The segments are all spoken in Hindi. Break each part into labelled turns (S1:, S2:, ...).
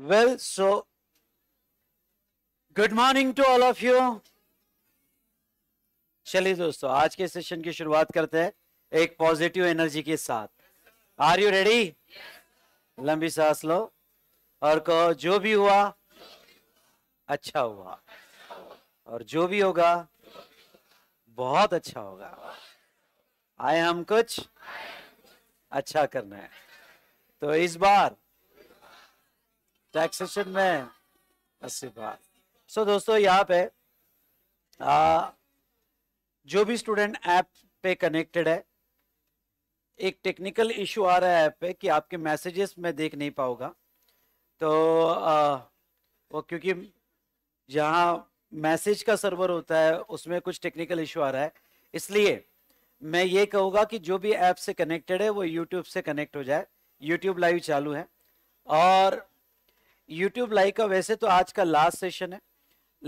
S1: Well, so good morning to all of you चलिए दोस्तों आज के सेशन की शुरुआत करते हैं एक पॉजिटिव एनर्जी के साथ आर यू रेडी लंबी सांस लो और कहो जो भी हुआ अच्छा हुआ और जो भी होगा बहुत अच्छा होगा आए हम कुछ अच्छा करना है तो इस बार टैक्सेशन में अस्सी बार सो so, दोस्तों यहाँ पे आ, जो भी स्टूडेंट ऐप पे कनेक्टेड है एक टेक्निकल इशू आ रहा है ऐप पे कि आपके मैसेजेस मैं देख नहीं पाऊंगा तो आ, वो क्योंकि जहाँ मैसेज का सर्वर होता है उसमें कुछ टेक्निकल इशू आ रहा है इसलिए मैं ये कहूँगा कि जो भी ऐप से कनेक्टेड है वो यूट्यूब से कनेक्ट हो जाए यूट्यूब लाइव चालू है और यूट्यूब लाइव का वैसे तो आज का लास्ट सेशन है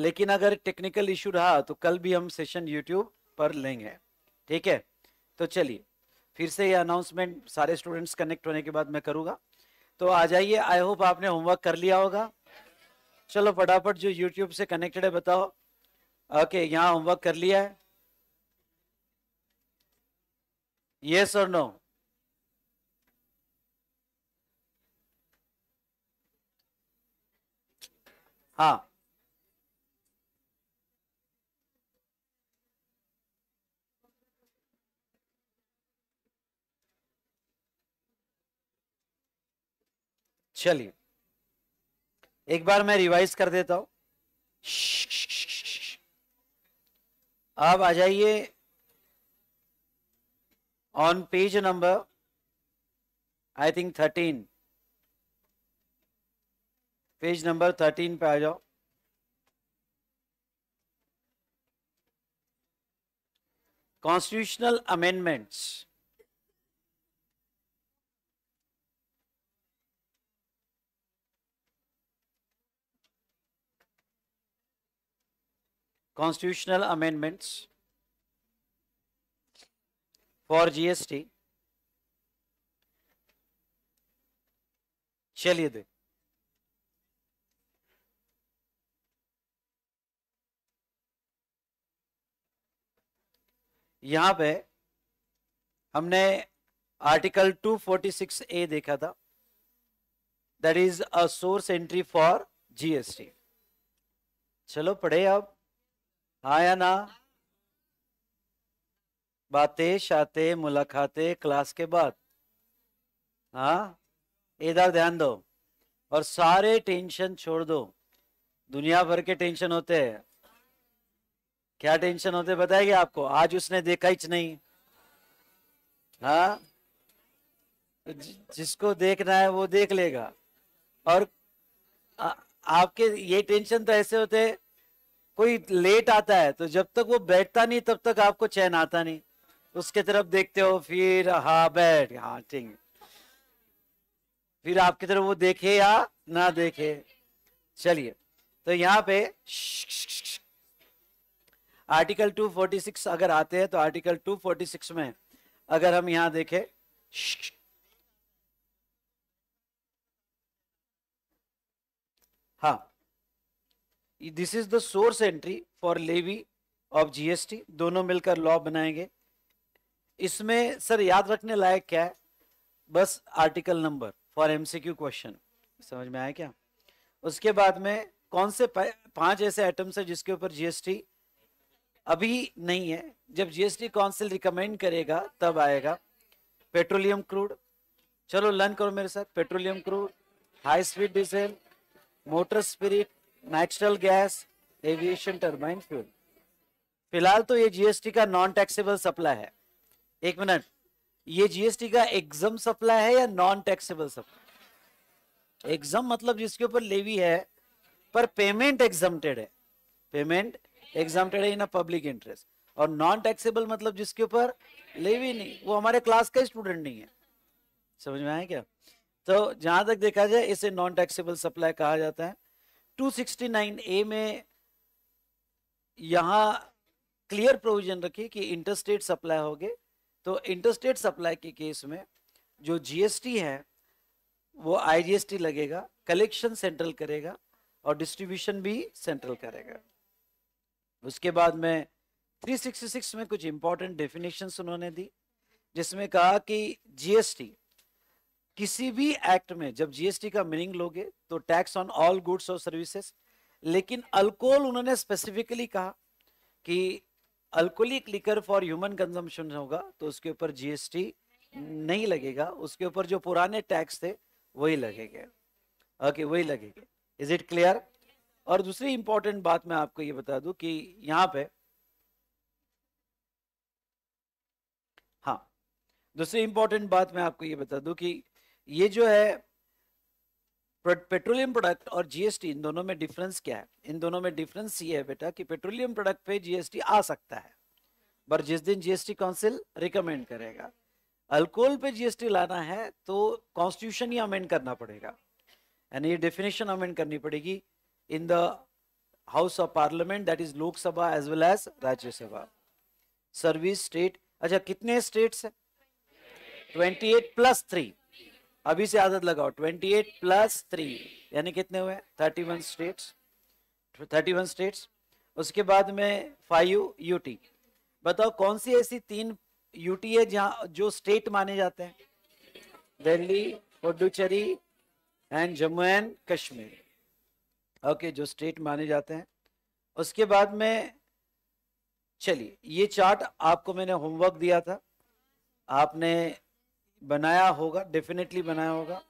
S1: लेकिन अगर टेक्निकल इश्यू रहा तो कल भी हम सेशन यूट्यूब पर लेंगे ठीक है तो चलिए फिर से ये अनाउंसमेंट सारे स्टूडेंट्स कनेक्ट होने के बाद मैं करूँगा तो आ जाइए आई होप आपने होमवर्क कर लिया होगा चलो फटाफट जो यूट्यूब से कनेक्टेड है बताओ ओके यहाँ होमवर्क कर लिया है यस और नो हाँ चलिए एक बार मैं रिवाइज कर देता हूं आप आ जाइए on page number I think thirteen page number thirteen पे आ जाओ constitutional amendments constitutional amendments for GST चलिए देख यहाँ पे हमने आर्टिकल 246 ए देखा था that is a source entry for GST चलो पढ़े अब आया हाँ या ना बातें शाते मुलाकातें क्लास के बाद हाँ इधर ध्यान दो और सारे टेंशन छोड़ दो दुनिया भर के टेंशन होते हैं क्या टेंशन होते बताएगी आपको आज उसने देखा ही नहीं हाँ जिसको देखना है वो देख लेगा और आ, आपके ये टेंशन तो ऐसे होते कोई लेट आता है तो जब तक वो बैठता नहीं तब तक आपको चैन आता नहीं उसके तरफ देखते हो फिर हाँ बैठ हाँ ठीक फिर आपकी तरफ वो देखे या ना देखे चलिए तो यहाँ पे श्क श्क श्क आर्टिकल 246 अगर आते हैं तो आर्टिकल 246 में अगर हम यहां देखें हा this is the source entry for levy of GST दोनों मिलकर लॉ बनाएंगे इसमें सर याद रखने लायक क्या है बस article number for MCQ question समझ में आया क्या उसके बाद में कौन से पांच ऐसे आइटम्स है जिसके ऊपर जीएसटी अभी नहीं है जब जीएसटी काउंसिल रिकमेंड करेगा तब आएगा पेट्रोलियम क्रूड चलो लर्न करो मेरे साथ petroleum crude high speed diesel motor spirit natural gas aviation turbine fuel फिलहाल तो ये जीएसटी का नॉन टैक्सेबल सप्लाई है एक मिनट ये जीएसटी का एग्जम सप्लाई है या नॉन टैक्सेबल सप्लाई एग्जाम मतलब जिसके ऊपर लेवी है पर पेमेंट एग्जमटेड है payment exempted in public interest और नॉन टैक्सेबल मतलब जिसके ऊपर लेवी नहीं वो हमारे क्लास का स्टूडेंट नहीं है समझ में आया क्या तो जहां तक देखा जाए इसे नॉन टैक्सेबल सप्लाई कहा जाता है 269 ए में यहाँ क्लियर प्रोविजन रखी कि इंटरस्टेट सप्लाई होगी तो इंटरस्टेट सप्लाई के केस में जो जीएसटी है वो आईजीएसटी लगेगा कलेक्शन सेंट्रल करेगा और डिस्ट्रीब्यूशन भी सेंट्रल करेगा उसके बाद में 366 में कुछ इंपॉर्टेंट डेफिनेशन उन्होंने दी जिसमें कहा कि जीएसटी किसी भी एक्ट में जब जीएसटी का मीनिंग लोगे तो टैक्स ऑन ऑल गुड्स और सर्विसेज लेकिन अल्कोहल उन्होंने स्पेसिफिकली कहा कि alcoholic liquor for human consumption होगा तो उसके ऊपर जीएसटी नहीं लगेगा उसके ऊपर जो पुराने टैक्स थे वही लगेंगे ओके okay, वही लगेंगे इज इट क्लियर और दूसरी इंपॉर्टेंट बात मैं आपको ये बता दूं कि यहाँ पे हाँ दूसरी इंपॉर्टेंट बात मैं आपको ये बता दूं कि ये जो है पेट्रोलियम प्रोडक्ट और जीएसटी इन दोनों में डिफरेंस क्या है इन दोनों में डिफरेंस ये है बेटा कि पेट्रोलियम प्रोडक्ट पे जीएसटी आ सकता है पर जिस दिन जीएसटी काउंसिल रिकमेंड करेगा अल्कोहल पे जीएसटी लाना है तो कॉन्स्टिट्यूशन ही अमेंड करना पड़ेगा यानी ये डेफिनेशन अमेंड करनी पड़ेगी in the House of Parliament that is Lok Sabha as well as Rajya Sabha. Service state अच्छा कितने स्टेट्स हैं 28 प्लस थ्री अभी से आदत लगाओ 28 प्लस थ्री यानी कितने हुए 31 स्टेट्स 31 स्टेट्स उसके बाद में फाइव यूटी बताओ कौन सी ऐसी तीन यूटी है जहाँ जो स्टेट माने जाते हैं Delhi Puducherry and Jammu and Kashmir okay जो स्ट्रेट माने जाते हैं उसके बाद में चलिए ये चार्ट आपको मैंने होमवर्क दिया था आपने बनाया होगा डेफिनेटली बनाया होगा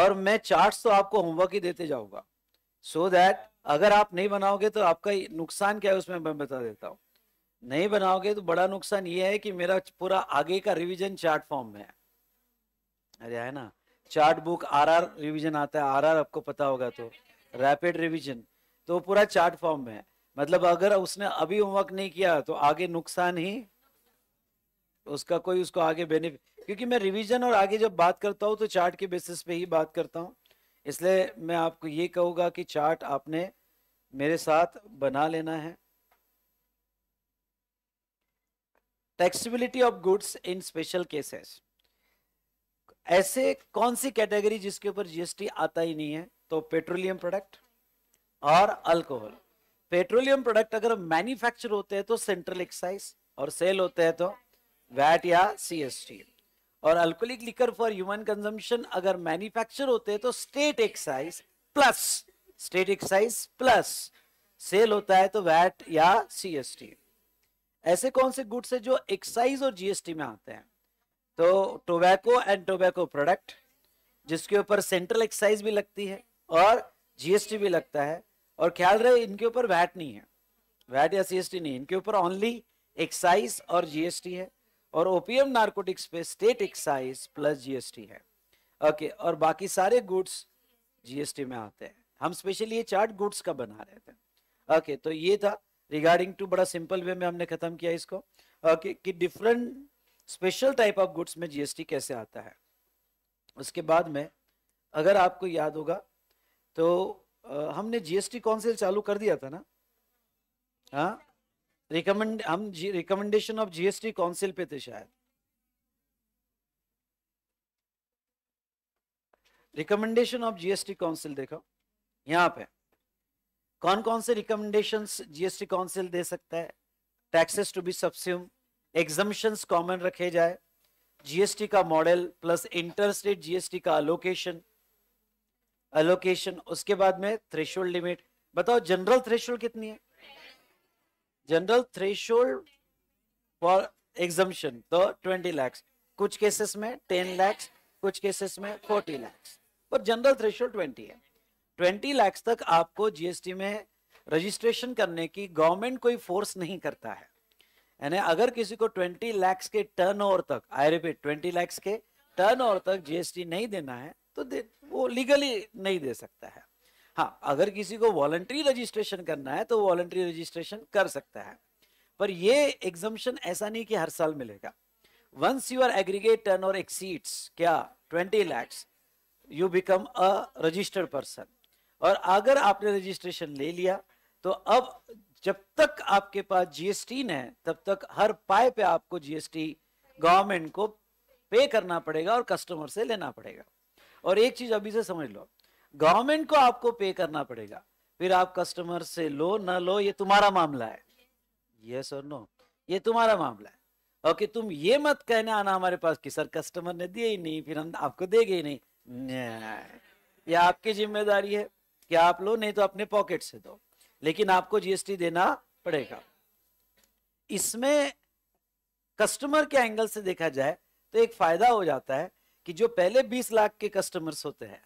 S1: और मैं चार्ट्स तो आपको होमवर्क ही देते जाऊंगा सो so दैट अगर आप नहीं बनाओगे तो आपका नुकसान क्या है उसमें मैं बता देता हूँ नहीं बनाओगे तो बड़ा नुकसान ये है कि मेरा पूरा आगे का रिवीजन चार्ट फॉर्म में है अरे है ना चार्ट बुक आरआर रिवीजन आता है आरआर आपको पता होगा तो रैपिड रिवीजन तो पूरा चार्ट फॉर्म में है मतलब अगर उसने अभी होमवर्क नहीं किया तो आगे नुकसान ही उसका कोई उसको आगे बेनिफिट क्योंकि मैं रिवीजन और आगे जब बात करता हूँ तो चार्ट के बेसिस पे ही बात करता हूँ इसलिए मैं आपको ये कहूँगा कि चार्ट आपने मेरे साथ बना लेना है taxability of goods in special cases ऐसे कौन सी कैटेगरी जिसके ऊपर जीएसटी आता ही नहीं है तो पेट्रोलियम प्रोडक्ट और अल्कोहल पेट्रोलियम प्रोडक्ट अगर मैन्युफैक्चर होते हैं तो सेंट्रल एक्साइज और सेल होते हैं तो वैट या सीएसटी और alcoholic liquor for human consumption अगर मैन्युफैक्चर होते हैं तो state excise plus state excise plus sale होता है तो वैट या सीएसटी ऐसे कौन से गुड्स है जो एक्साइज और जीएसटी में आते हैं तो टोबैको एंड टोबैको प्रोडक्ट जिसके ऊपर सेंट्रल एक्साइज भी लगती है और जीएसटी भी लगता है और ख्याल रहे इनके ऊपर वैट नहीं है वैट या सीएसटी नहीं इनके ऊपर ओनली एक्साइज और जीएसटी है और ओपीएम नार्कोटिक्स पे स्टेट एक्साइज प्लस जीएसटी है ओके okay, और बाकी सारे गुड्स जीएसटी में आते हैं हम स्पेशली ये चार्ट गुड्स का बना रहे थे ओके okay, तो ये था रिगार्डिंग टू बड़ा सिंपल वे में हमने खत्म किया इसको ओके okay, कि different special type of goods में जीएसटी कैसे आता है उसके बाद में अगर आपको याद होगा तो आ, हमने जीएसटी काउंसिल चालू कर दिया था ना हाँ रिकमेंड हम रिकमेंडेशन ऑफ जीएसटी काउंसिल पे थे शायद रिकमेंडेशन ऑफ जीएसटी काउंसिल देखो यहाँ पे कौन कौन से रिकमेंडेशंस जीएसटी काउंसिल दे सकता है taxes to be subsume exemptions common रखे जाए जीएसटी का model plus inter state GST का अलोकेशन अलोकेशन उसके बाद में थ्रेशोल्ड लिमिट बताओ जनरल थ्रेशोल्ड कितनी है जनरल थ्रेशोल्ड फॉर एग्जम्पन तो 20 लैक्स कुछ केसेस में 10 लैक्स कुछ केसेस में 40 लैक्स और जनरल थ्रेशोल्ड 20 है 20 लैक्स तक आपको जीएसटी में रजिस्ट्रेशन करने की गवर्नमेंट कोई फोर्स नहीं करता है यानी अगर किसी को 20 लाख के टर्नओवर तक आई रिपीट ट्वेंटी लैक्स के टर्नओवर तक जीएसटी नहीं देना है तो दे, वो लीगली नहीं दे सकता है हाँ अगर किसी को वॉलंट्री रजिस्ट्रेशन करना है तो वॉलंट्री रजिस्ट्रेशन कर सकता है पर ये एग्जामेशन ऐसा नहीं कि हर साल मिलेगा once once aggregate turn turnover exceeds क्या 20 lakhs you become a registered person और अगर आपने रजिस्ट्रेशन ले लिया तो अब जब तक आपके पास जीएसटी न है तब तक हर पाए पे आपको जीएसटी गवर्नमेंट को पे करना पड़ेगा और कस्टमर से लेना पड़ेगा और एक चीज अभी से समझ लो गवर्नमेंट को आपको पे करना पड़ेगा फिर आप कस्टमर से लो ना लो ये तुम्हारा मामला है यस और नो ये तुम्हारा मामला है ओके okay, तुम ये मत कहने आना हमारे पास कि सर कस्टमर ने दिए ही नहीं फिर हम आपको देंगे ही नहीं ये आपकी जिम्मेदारी है कि आप लो नहीं तो अपने पॉकेट से दो लेकिन आपको जीएसटी देना पड़ेगा इसमें कस्टमर के एंगल से देखा जाए तो एक फायदा हो जाता है कि जो पहले 20 लाख के कस्टमर्स होते हैं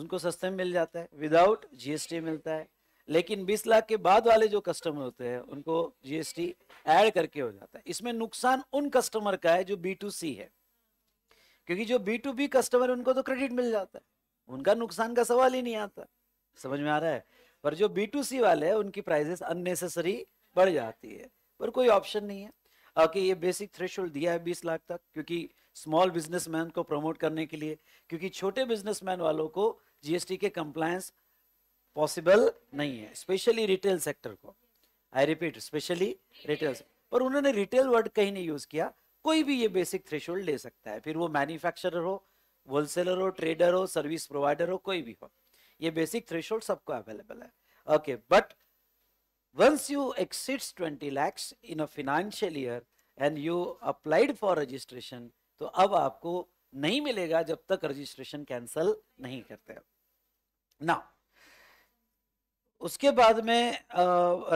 S1: उनको सस्ते में मिल जाता है विदाउट जीएसटी मिलता है लेकिन 20 लाख के बाद वाले जो कस्टमर होते हैं उनको जीएसटी ऐड करके हो जाता है इसमें नुकसान उन कस्टमर का है जो बी टू सी है क्योंकि जो बी टू बी कस्टमर उनको तो क्रेडिट मिल जाता है उनका नुकसान का सवाल ही नहीं आता समझ में आ रहा है पर जो बी टू सी वाले हैं उनकी प्राइजेस अननेसेसरी बढ़ जाती है पर कोई ऑप्शन नहीं है कि ये बेसिक थ्रेश दिया है बीस लाख तक क्योंकि स्मॉल बिजनेसमैन को प्रमोट करने के लिए क्योंकि छोटे बिजनेसमैन वालों को जीएसटी के कंप्लायंस पॉसिबल नहीं है स्पेशली रिटेल सेक्टर को आई रिपीट स्पेशली रिटेल पर उन्होंने रिटेल वर्ड कहीं नहीं यूज किया कोई भी ये बेसिक थ्रेश ले सकता है फिर वो मैन्युफैक्चरर हो होलसेलर हो ट्रेडर हो सर्विस प्रोवाइडर हो कोई भी हो ये बेसिक थ्रेश सबको अवेलेबल है okay but once you exceeds 20 lakhs in a financial year and you applied for registration तो अब आपको नहीं मिलेगा जब तक रजिस्ट्रेशन कैंसल नहीं करते ना उसके बाद में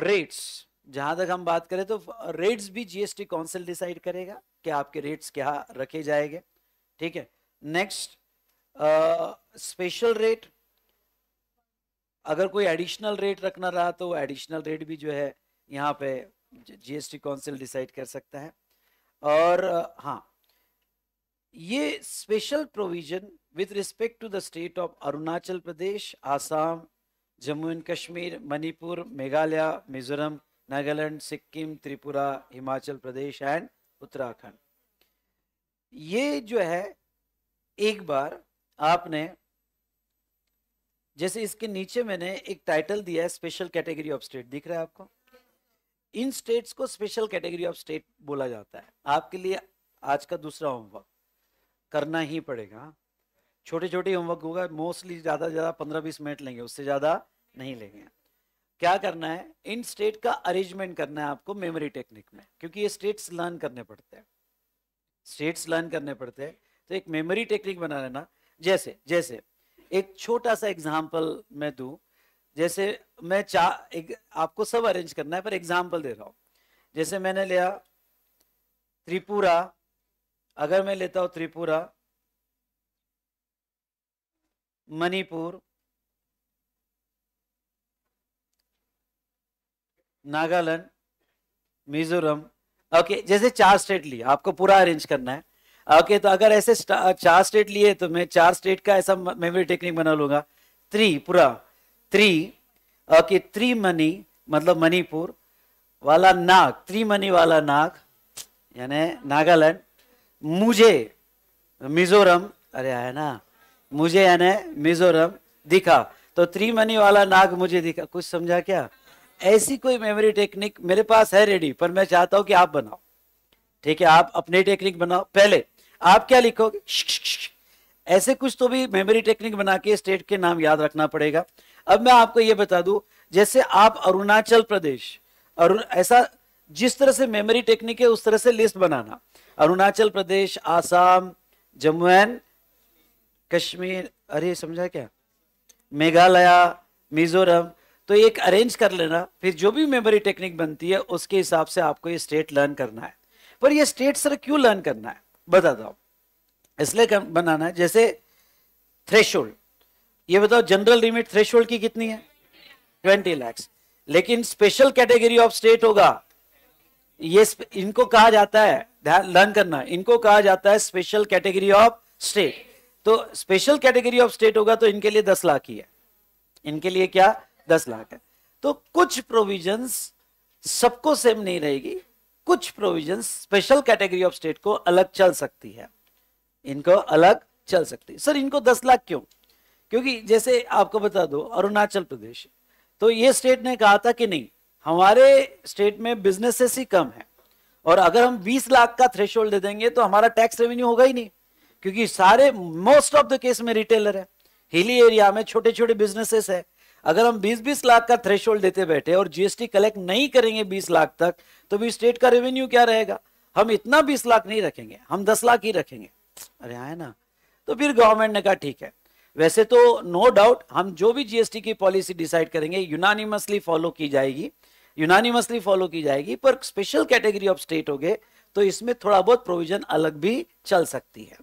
S1: रेट्स uh, जहां तक हम बात करें तो रेट्स भी जीएसटी काउंसिल डिसाइड करेगा कि आपके रेट्स क्या रखे जाएंगे ठीक है नेक्स्ट स्पेशल रेट अगर कोई एडिशनल रेट रखना रहा तो एडिशनल रेट भी जो है यहाँ पे जीएसटी काउंसिल डिसाइड कर सकता है और हाँ ये special provision with respect to the state of Arunachal Pradesh Assam Jammu and Kashmir Manipur Meghalaya Mizoram Nagaland Sikkim Tripura Himachal Pradesh and Uttarakhand ये जो है एक बार आपने जैसे इसके नीचे मैंने एक टाइटल दिया है स्पेशल कैटेगरी ऑफ स्टेट दिख रहा है आपको इन स्टेट्स को स्पेशल कैटेगरी ऑफ स्टेट बोला जाता है आपके लिए आज का दूसरा होमवर्क करना ही पड़ेगा छोटे छोटे होमवर्क होगा मोस्टली ज़्यादा ज़्यादा पंद्रह बीस मिनट लेंगे उससे ज़्यादा नहीं लेंगे क्या करना है इन स्टेट का अरेंजमेंट करना है आपको मेमोरी टेक्निक में क्योंकि ये स्टेट्स लर्न करने पड़ते हैं स्टेट्स लर्न करने पड़ते हैं तो एक मेमोरी टेक्निक बना लेना जैसे जैसे एक छोटा सा एग्जाम्पल मैं दू जैसे मैं चा एक, आपको सब अरेंज करना है पर एग्जाम्पल दे रहा हूं जैसे मैंने लिया त्रिपुरा अगर मैं लेता हूं त्रिपुरा मणिपुर नागालैंड मिजोरम ओके जैसे चार स्टेट लिए आपको पूरा अरेंज करना है ओके तो अगर ऐसे चार स्टेट लिए तो मैं चार स्टेट का ऐसा मेमोरी टेक्निक बना लूंगा थ्री पूरा थ्री ओके थ्री मनी मतलब मणिपुर वाला नाग थ्री मनी वाला नाग यानी नागालैंड मुझे मिजोरम अरे है ना मुझे यानी मिजोरम दिखा तो थ्री मनी वाला नाग मुझे दिखा कुछ समझा क्या ऐसी कोई मेमोरी टेक्निक मेरे पास है रेडी पर मैं चाहता हूं कि आप बनाओ ठीक है आप अपनी टेक्निक बनाओ पहले आप क्या लिखोगे ऐसे कुछ तो भी मेमोरी टेक्निक बना के स्टेट के नाम याद रखना पड़ेगा अब मैं आपको यह बता दू जैसे आप अरुणाचल प्रदेश और ऐसा जिस तरह से मेमोरी टेक्निक है उस तरह से लिस्ट बनाना अरुणाचल प्रदेश आसाम जम्मू एंड कश्मीर अरे समझा क्या मेघालय मिजोरम तो एक अरेंज कर लेना फिर जो भी मेमोरी टेक्निक बनती है उसके हिसाब से आपको ये स्टेट लर्न करना है पर ये स्टेट सर क्यों लर्न करना है बताता हूं इसलिए बनाना है जैसे थ्रेश ये बताओ जनरल लिमिट थ्रेश की कितनी है ट्वेंटी लैक्स लेकिन स्पेशल कैटेगरी ऑफ स्टेट होगा ये इनको कहा जाता है लर्न करना इनको कहा जाता है स्पेशल कैटेगरी ऑफ स्टेट तो स्पेशल कैटेगरी ऑफ स्टेट होगा तो इनके लिए दस लाख ही है इनके लिए क्या दस लाख है तो कुछ प्रोविजंस सबको सेम नहीं रहेगी कुछ provision special category of state को अलग चल सकती है इनको अलग चल सकती है सर इनको दस लाख क्यों क्योंकि जैसे आपको बता दो अरुणाचल प्रदेश तो ये स्टेट ने कहा था कि नहीं हमारे स्टेट में बिजनेसेस ही कम है और अगर हम 20 लाख का थ्रेश दे देंगे तो हमारा टैक्स रेवेन्यू होगा ही नहीं क्योंकि सारे मोस्ट ऑफ द केस में रिटेलर है हिली एरिया में छोटे छोटे बिजनेसेस है अगर हम 20-20 लाख का थ्रेश देते बैठे और जीएसटी कलेक्ट नहीं करेंगे 20 लाख तक तो भी स्टेट का रेवेन्यू क्या रहेगा हम इतना 20 लाख नहीं रखेंगे हम 10 लाख ही रखेंगे अरे आए हाँ, ना तो फिर गवर्नमेंट ने कहा ठीक है वैसे तो नो no डाउट हम जो भी जीएसटी की पॉलिसी डिसाइड करेंगे यूनानिमसली फॉलो की जाएगी यूनानिमसली फॉलो की जाएगी पर स्पेशल कैटेगरी ऑफ स्टेट हो गए तो इसमें थोड़ा बहुत प्रोविजन अलग भी चल सकती है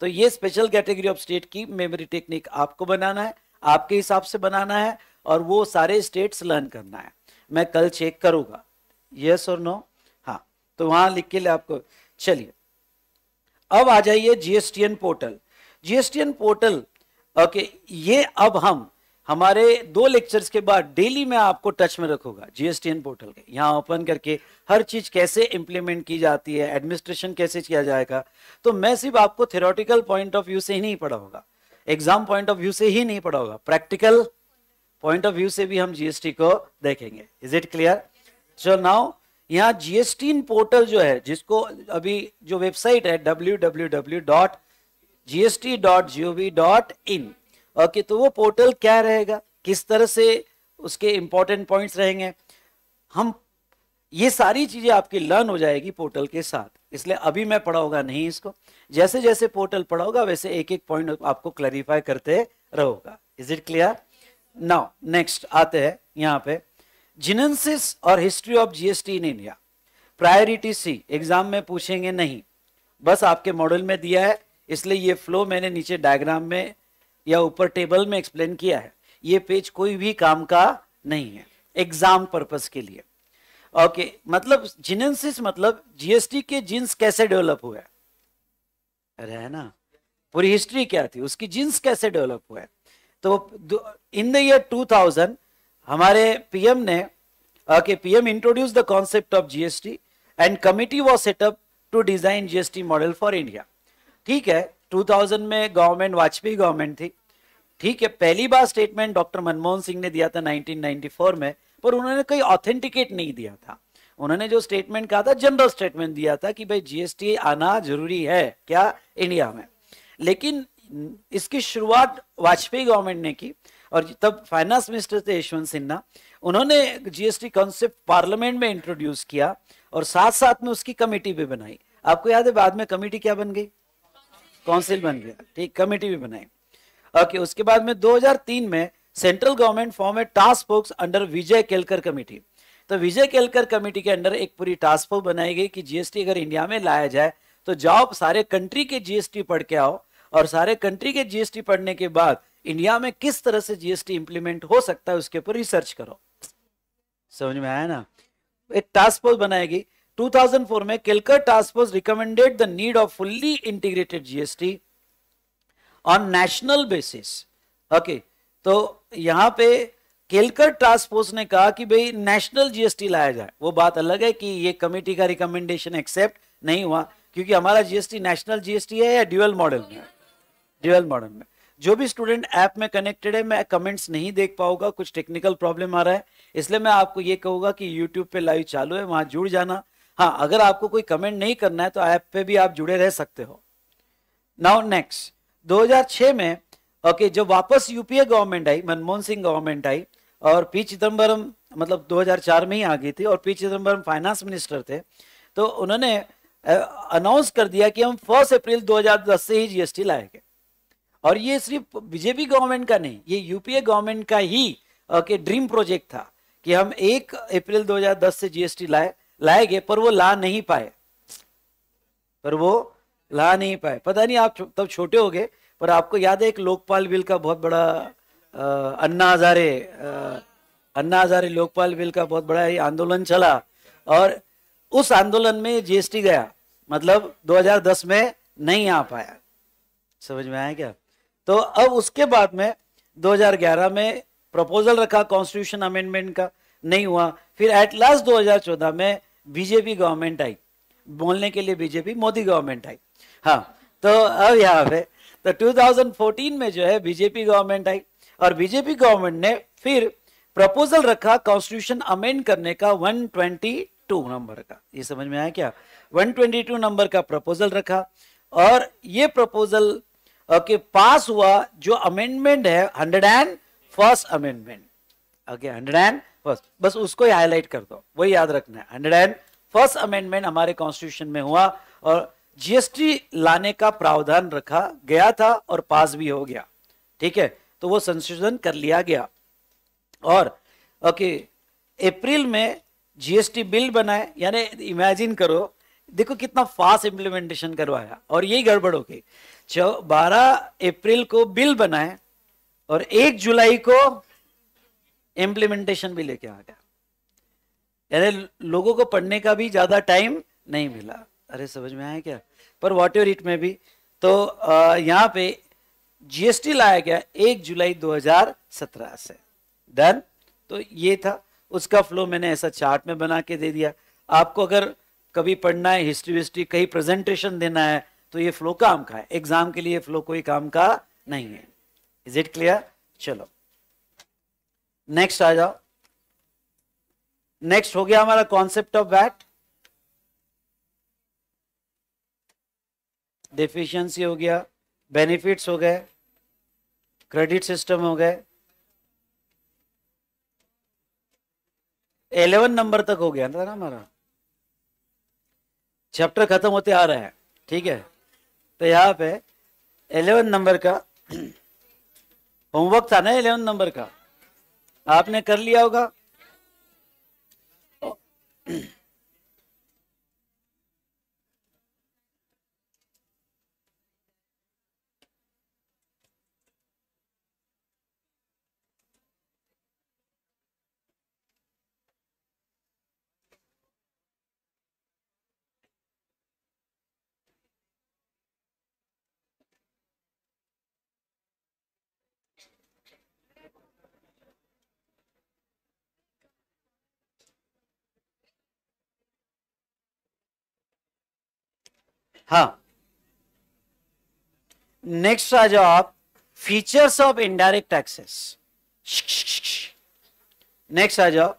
S1: तो ये स्पेशल कैटेगरी ऑफ स्टेट की मेमोरी टेक्निक आपको बनाना है आपके हिसाब से बनाना है और वो सारे स्टेट्स लर्न करना है मैं कल चेक करूंगा यस और नो हाँ तो वहां लिख के लिए आपको चलिए अब आ जाइए GSTN portal GSTN portal okay ये अब हम हमारे दो लेक्चर्स के बाद डेली मैं आपको टच में रखूंगा जीएसटीएन पोर्टल के यहाँ ओपन करके हर चीज कैसे इंप्लीमेंट की जाती है एडमिनिस्ट्रेशन कैसे किया जाएगा तो मैं सिर्फ आपको थेरोटिकल पॉइंट ऑफ व्यू से ही नहीं पढ़ाऊंगा एग्जाम पॉइंट ऑफ व्यू से ही नहीं पड़ा होगा प्रैक्टिकल पॉइंट ऑफ व्यू से भी हम जीएसटी को देखेंगे is it clear so now यहाँ जीएसटी इन पोर्टल जो है जिसको अभी जो वेबसाइट है W W W dot GST dot G O V dot in okay तो वो पोर्टल क्या रहेगा किस तरह से उसके इंपॉर्टेंट पॉइंट्स रहेंगे हम ये सारी चीजें आपकी लर्न हो जाएगी पोर्टल के साथ इसलिए अभी मैं पढ़ाऊंगा नहीं इसको जैसे जैसे पोर्टल पढ़ा वैसे एक एक पॉइंट आपको क्लैरिफाई करते रहोगा is it clear now next आते हैं यहाँ पे जिनेसिस और history of GST in India priority C exam में पूछेंगे नहीं बस आपके मॉडल में दिया है इसलिए ये फ्लो मैंने नीचे डायग्राम में या ऊपर टेबल में एक्सप्लेन किया है ये पेज कोई भी काम का नहीं है एग्जाम पर्पज के लिए ओके मतलब जीनेसिस मतलब जीएसटी के जीन्स कैसे डेवलप हुए अरे है ना पूरी हिस्ट्री क्या थी उसकी जीन्स कैसे डेवलप हुए तो इन द ईयर 2000 हमारे पीएम ने okay PM introduce the concept of GST and committee was set up to design GST model for India ठीक है 2000 में गवर्नमेंट वाजपेयी गवर्नमेंट थी ठीक है पहली बार स्टेटमेंट डॉक्टर मनमोहन सिंह ने दिया था 1994 में पर उन्होंने कोई ऑथेंटिकेट नहीं दिया था उन्होंने जो स्टेटमेंट कहा था जनरल स्टेटमेंट दिया था कि भाई जीएसटी आना जरूरी है क्या इंडिया में लेकिन इसकी शुरुआत वाजपेयी गवर्नमेंट ने की और तब फाइनेंस मिनिस्टर थे यशवंत सिन्हा उन्होंने जीएसटी कॉन्सेप्ट पार्लियामेंट में इंट्रोड्यूस किया और साथ साथ में उसकी कमेटी भी बनाई आपको याद है बाद में कमेटी क्या बन गई काउंसिल बन गया ठीक कमेटी भी बनाई ओके उसके बाद में 2003 में central government form a task force under Vijay Kelkar committee तो विजय केलकर कमेटी के अंडर एक पूरी टास्क फोर्स बनाई गई कि जीएसटी अगर इंडिया में लाया जाए तो जाओ सारे कंट्री के जीएसटी पढ़ के आओ और सारे कंट्री के जीएसटी पढ़ने के बाद इंडिया में किस तरह से जीएसटी इंप्लीमेंट हो सकता है उसके ऊपर रिसर्च करो समझ में आया ना एक टास्क फोर्स बनाएगी 2004 में Kelkar task force recommended the need of fully integrated GST on national basis okay तो यहां पे केलकर टास्क फोर्स ने कहा कि भाई नेशनल जीएसटी लाया जाए वो बात अलग है कि ये कमेटी का रिकमेंडेशन एक्सेप्ट नहीं हुआ क्योंकि हमारा जीएसटी नेशनल जीएसटी है या ड्यूअल मॉडल में ड्यूअल मॉडल में जो भी स्टूडेंट ऐप में कनेक्टेड है मैं कमेंट्स नहीं देख पाऊंगा कुछ टेक्निकल प्रॉब्लम आ रहा है इसलिए मैं आपको ये कहूंगा कि यूट्यूब पे लाइव चालू है वहां जुड़ जाना हाँ अगर आपको कोई कमेंट नहीं करना है तो ऐप पे भी आप जुड़े रह सकते हो नाउ नेक्स्ट 2006 में ओके जब वापस यूपीए गवर्नमेंट आई मनमोहन सिंह गवर्नमेंट आई और पी चिदम्बरम मतलब 2004 में ही आ गई थी और पी चिदम्बरम फाइनेंस मिनिस्टर थे तो उन्होंने अनाउंस कर दिया कि हम फर्स्ट अप्रैल 2010 से ही जीएसटी लाएंगे और ये सिर्फ बीजेपी गवर्नमेंट का नहीं ये यूपीए गवर्नमेंट का ही ओके ड्रीम प्रोजेक्ट था कि हम एक अप्रैल 2010 से जीएसटी लाए लाए गए पर वो ला नहीं पाए पर वो ला नहीं पाए पता नहीं आप तब छोटे हो गए पर आपको याद है एक लोकपाल बिल का बहुत बड़ा आ, अन्ना हजारे अन्ना हजारे लोकपाल बिल का बहुत बड़ा आंदोलन चला और उस आंदोलन में जीएसटी गया मतलब 2010 में नहीं आ पाया समझ में आया क्या तो अब उसके बाद में 2011 में प्रपोजल रखा कॉन्स्टिट्यूशन अमेंडमेंट का नहीं हुआ फिर एट लास्ट 2014 में बीजेपी गवर्नमेंट आई बोलने के लिए बीजेपी मोदी गवर्नमेंट आई हाँ तो अब यहाँ पे तो 2014 में जो है बीजेपी गवर्नमेंट आई और बीजेपी गवर्नमेंट ने फिर प्रपोजल रखा कॉन्स्टिट्यूशन अमेंड करने का 122 नंबर का ये समझ में आया क्या 122 नंबर का प्रपोजल रखा और ये प्रपोजल के पास हुआ जो अमेंडमेंट है hundred and first amendment okay hundred and first बस उसको हाईलाइट कर दो वही याद रखना है हंड्रेड एंड फर्स्ट अमेंडमेंट हमारे कॉन्स्टिट्यूशन में हुआ और जीएसटी लाने का प्रावधान रखा गया था और पास भी हो गया ठीक है तो वो संशोधन कर लिया गया और ओके अप्रैल में जीएसटी बिल बनाए यानी इमेजिन करो देखो कितना फास्ट इम्प्लीमेंटेशन करवाया और यही गड़बड़ हो गई बारह अप्रैल को बिल बनाए और एक जुलाई को इम्प्लीमेंटेशन भी लेके आ गया यानी लोगों को पढ़ने का भी ज्यादा टाइम नहीं मिला अरे समझ में आया क्या पर वॉट एवर इट में भी तो यहाँ पे जीएसटी लाया गया एक जुलाई 2017 से डन तो ये था उसका फ्लो मैंने ऐसा चार्ट में बना के दे दिया आपको अगर कभी पढ़ना है हिस्ट्री विस्ट्री कहीं प्रेजेंटेशन देना है तो ये फ्लो काम का है एग्जाम के लिए फ्लो कोई काम का नहीं है इज इट क्लियर चलो नेक्स्ट आ जाओ नेक्स्ट हो गया हमारा कॉन्सेप्ट ऑफ वैट डिफिशियंसी हो गया बेनिफिट्स हो गए क्रेडिट सिस्टम हो गए एलेवन नंबर तक हो गया था ना हमारा चैप्टर खत्म होते आ रहा है ठीक है तो यहाँ पे एलेवन नंबर का होमवर्क था ना एलेवन नंबर का आपने कर लिया होगा हाँ नेक्स्ट आ जाओ आप features of indirect taxes next आ जाओ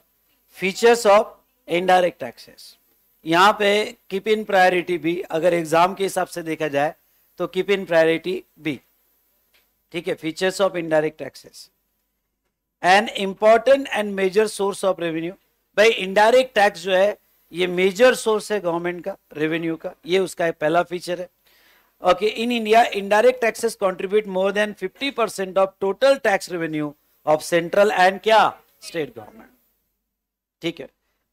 S1: फीचर्स ऑफ इनडायरेक्ट टैक्सेस यहां पे कीप इन प्रायोरिटी भी अगर एग्जाम के हिसाब से देखा जाए तो कीप इन प्रायोरिटी बी ठीक है features of indirect taxes an important and major source of revenue भाई इनडायरेक्ट टैक्स जो है ये मेजर सोर्स है गवर्नमेंट का रेवेन्यू का ये उसका पहला फीचर है okay in India indirect taxes contribute more than 50 percent of total tax revenue of central and क्या स्टेट गवर्नमेंट ठीक है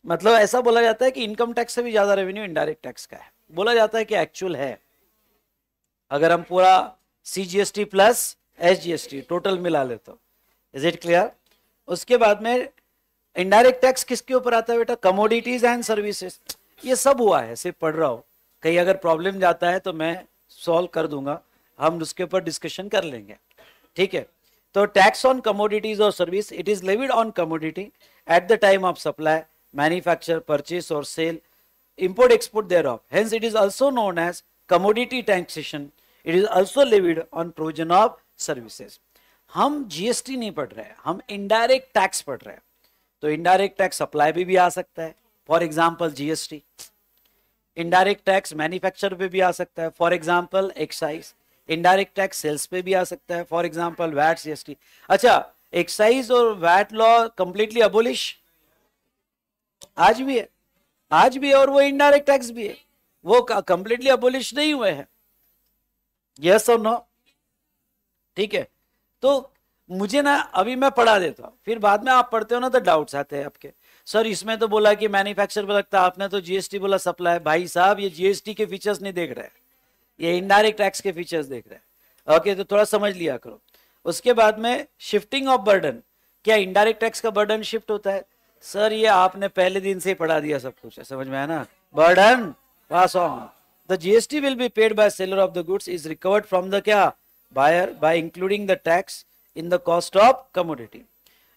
S1: मतलब ऐसा बोला जाता है कि इनकम टैक्स से भी ज्यादा रेवेन्यू इनडायरेक्ट टैक्स का है बोला जाता है कि एक्चुअल है अगर हम पूरा सी प्लस एस टोटल मिला लेते तो इज इट क्लियर उसके बाद में इनडायरेक्ट टैक्स किसके ऊपर आता है बेटा कमोडिटीज एंड सर्विसेज ये सब हुआ है सिर्फ पढ़ रहा हो कहीं अगर प्रॉब्लम जाता है तो मैं सॉल्व कर दूंगा हम उसके ऊपर डिस्कशन कर लेंगे ठीक है तो टैक्स ऑन कमोडिटीज और service it is levied on commodity at the time of supply manufacture purchase और sale export export of hence it is also known as commodity taxation it is also levied on provision of services हम जीएसटी नहीं पढ़ रहे हम इनडायरेक्ट टैक्स पढ़ रहे हैं तो इनडायरेक्ट टैक्स सप्लाई पे भी आ सकता है for example GST indirect tax manufacture पे भी आ सकता है for example excise indirect tax sales पे भी आ सकता है फॉर एग्जाम्पल वैट जीएसटी अच्छा एक्साइज और वैट लॉ कंप्लीटली अबोलिश आज भी है आज भी है और वो इनडायरेक्ट टैक्स भी है वो कंप्लीटली अबोलिश नहीं हुए हैं यस और नो ठीक है तो मुझे ना अभी मैं पढ़ा देता हूँ फिर बाद में आप पढ़ते हो ना तो डाउट्स आते हैं आपके सर इसमें तो बोला कि मैन्युफैक्चर पर लगता आपने तो जीएसटी बोला सप्लाई भाई साहब ये जीएसटी के फीचर्स नहीं देख रहे ये इनडायरेक्ट टैक्स के फीचर्स देख रहे हैं ओके तो थोड़ा समझ लिया करो उसके बाद में शिफ्टिंग ऑफ बर्डन क्या इनडायरेक्ट टैक्स का बर्डन शिफ्ट होता है सर ये आपने पहले दिन से पढ़ा दिया सब कुछ है समझ में आया ना burden pass on the GST will be paid by seller of the goods is recovered from the क्या buyer by including the tax in the cost of commodity.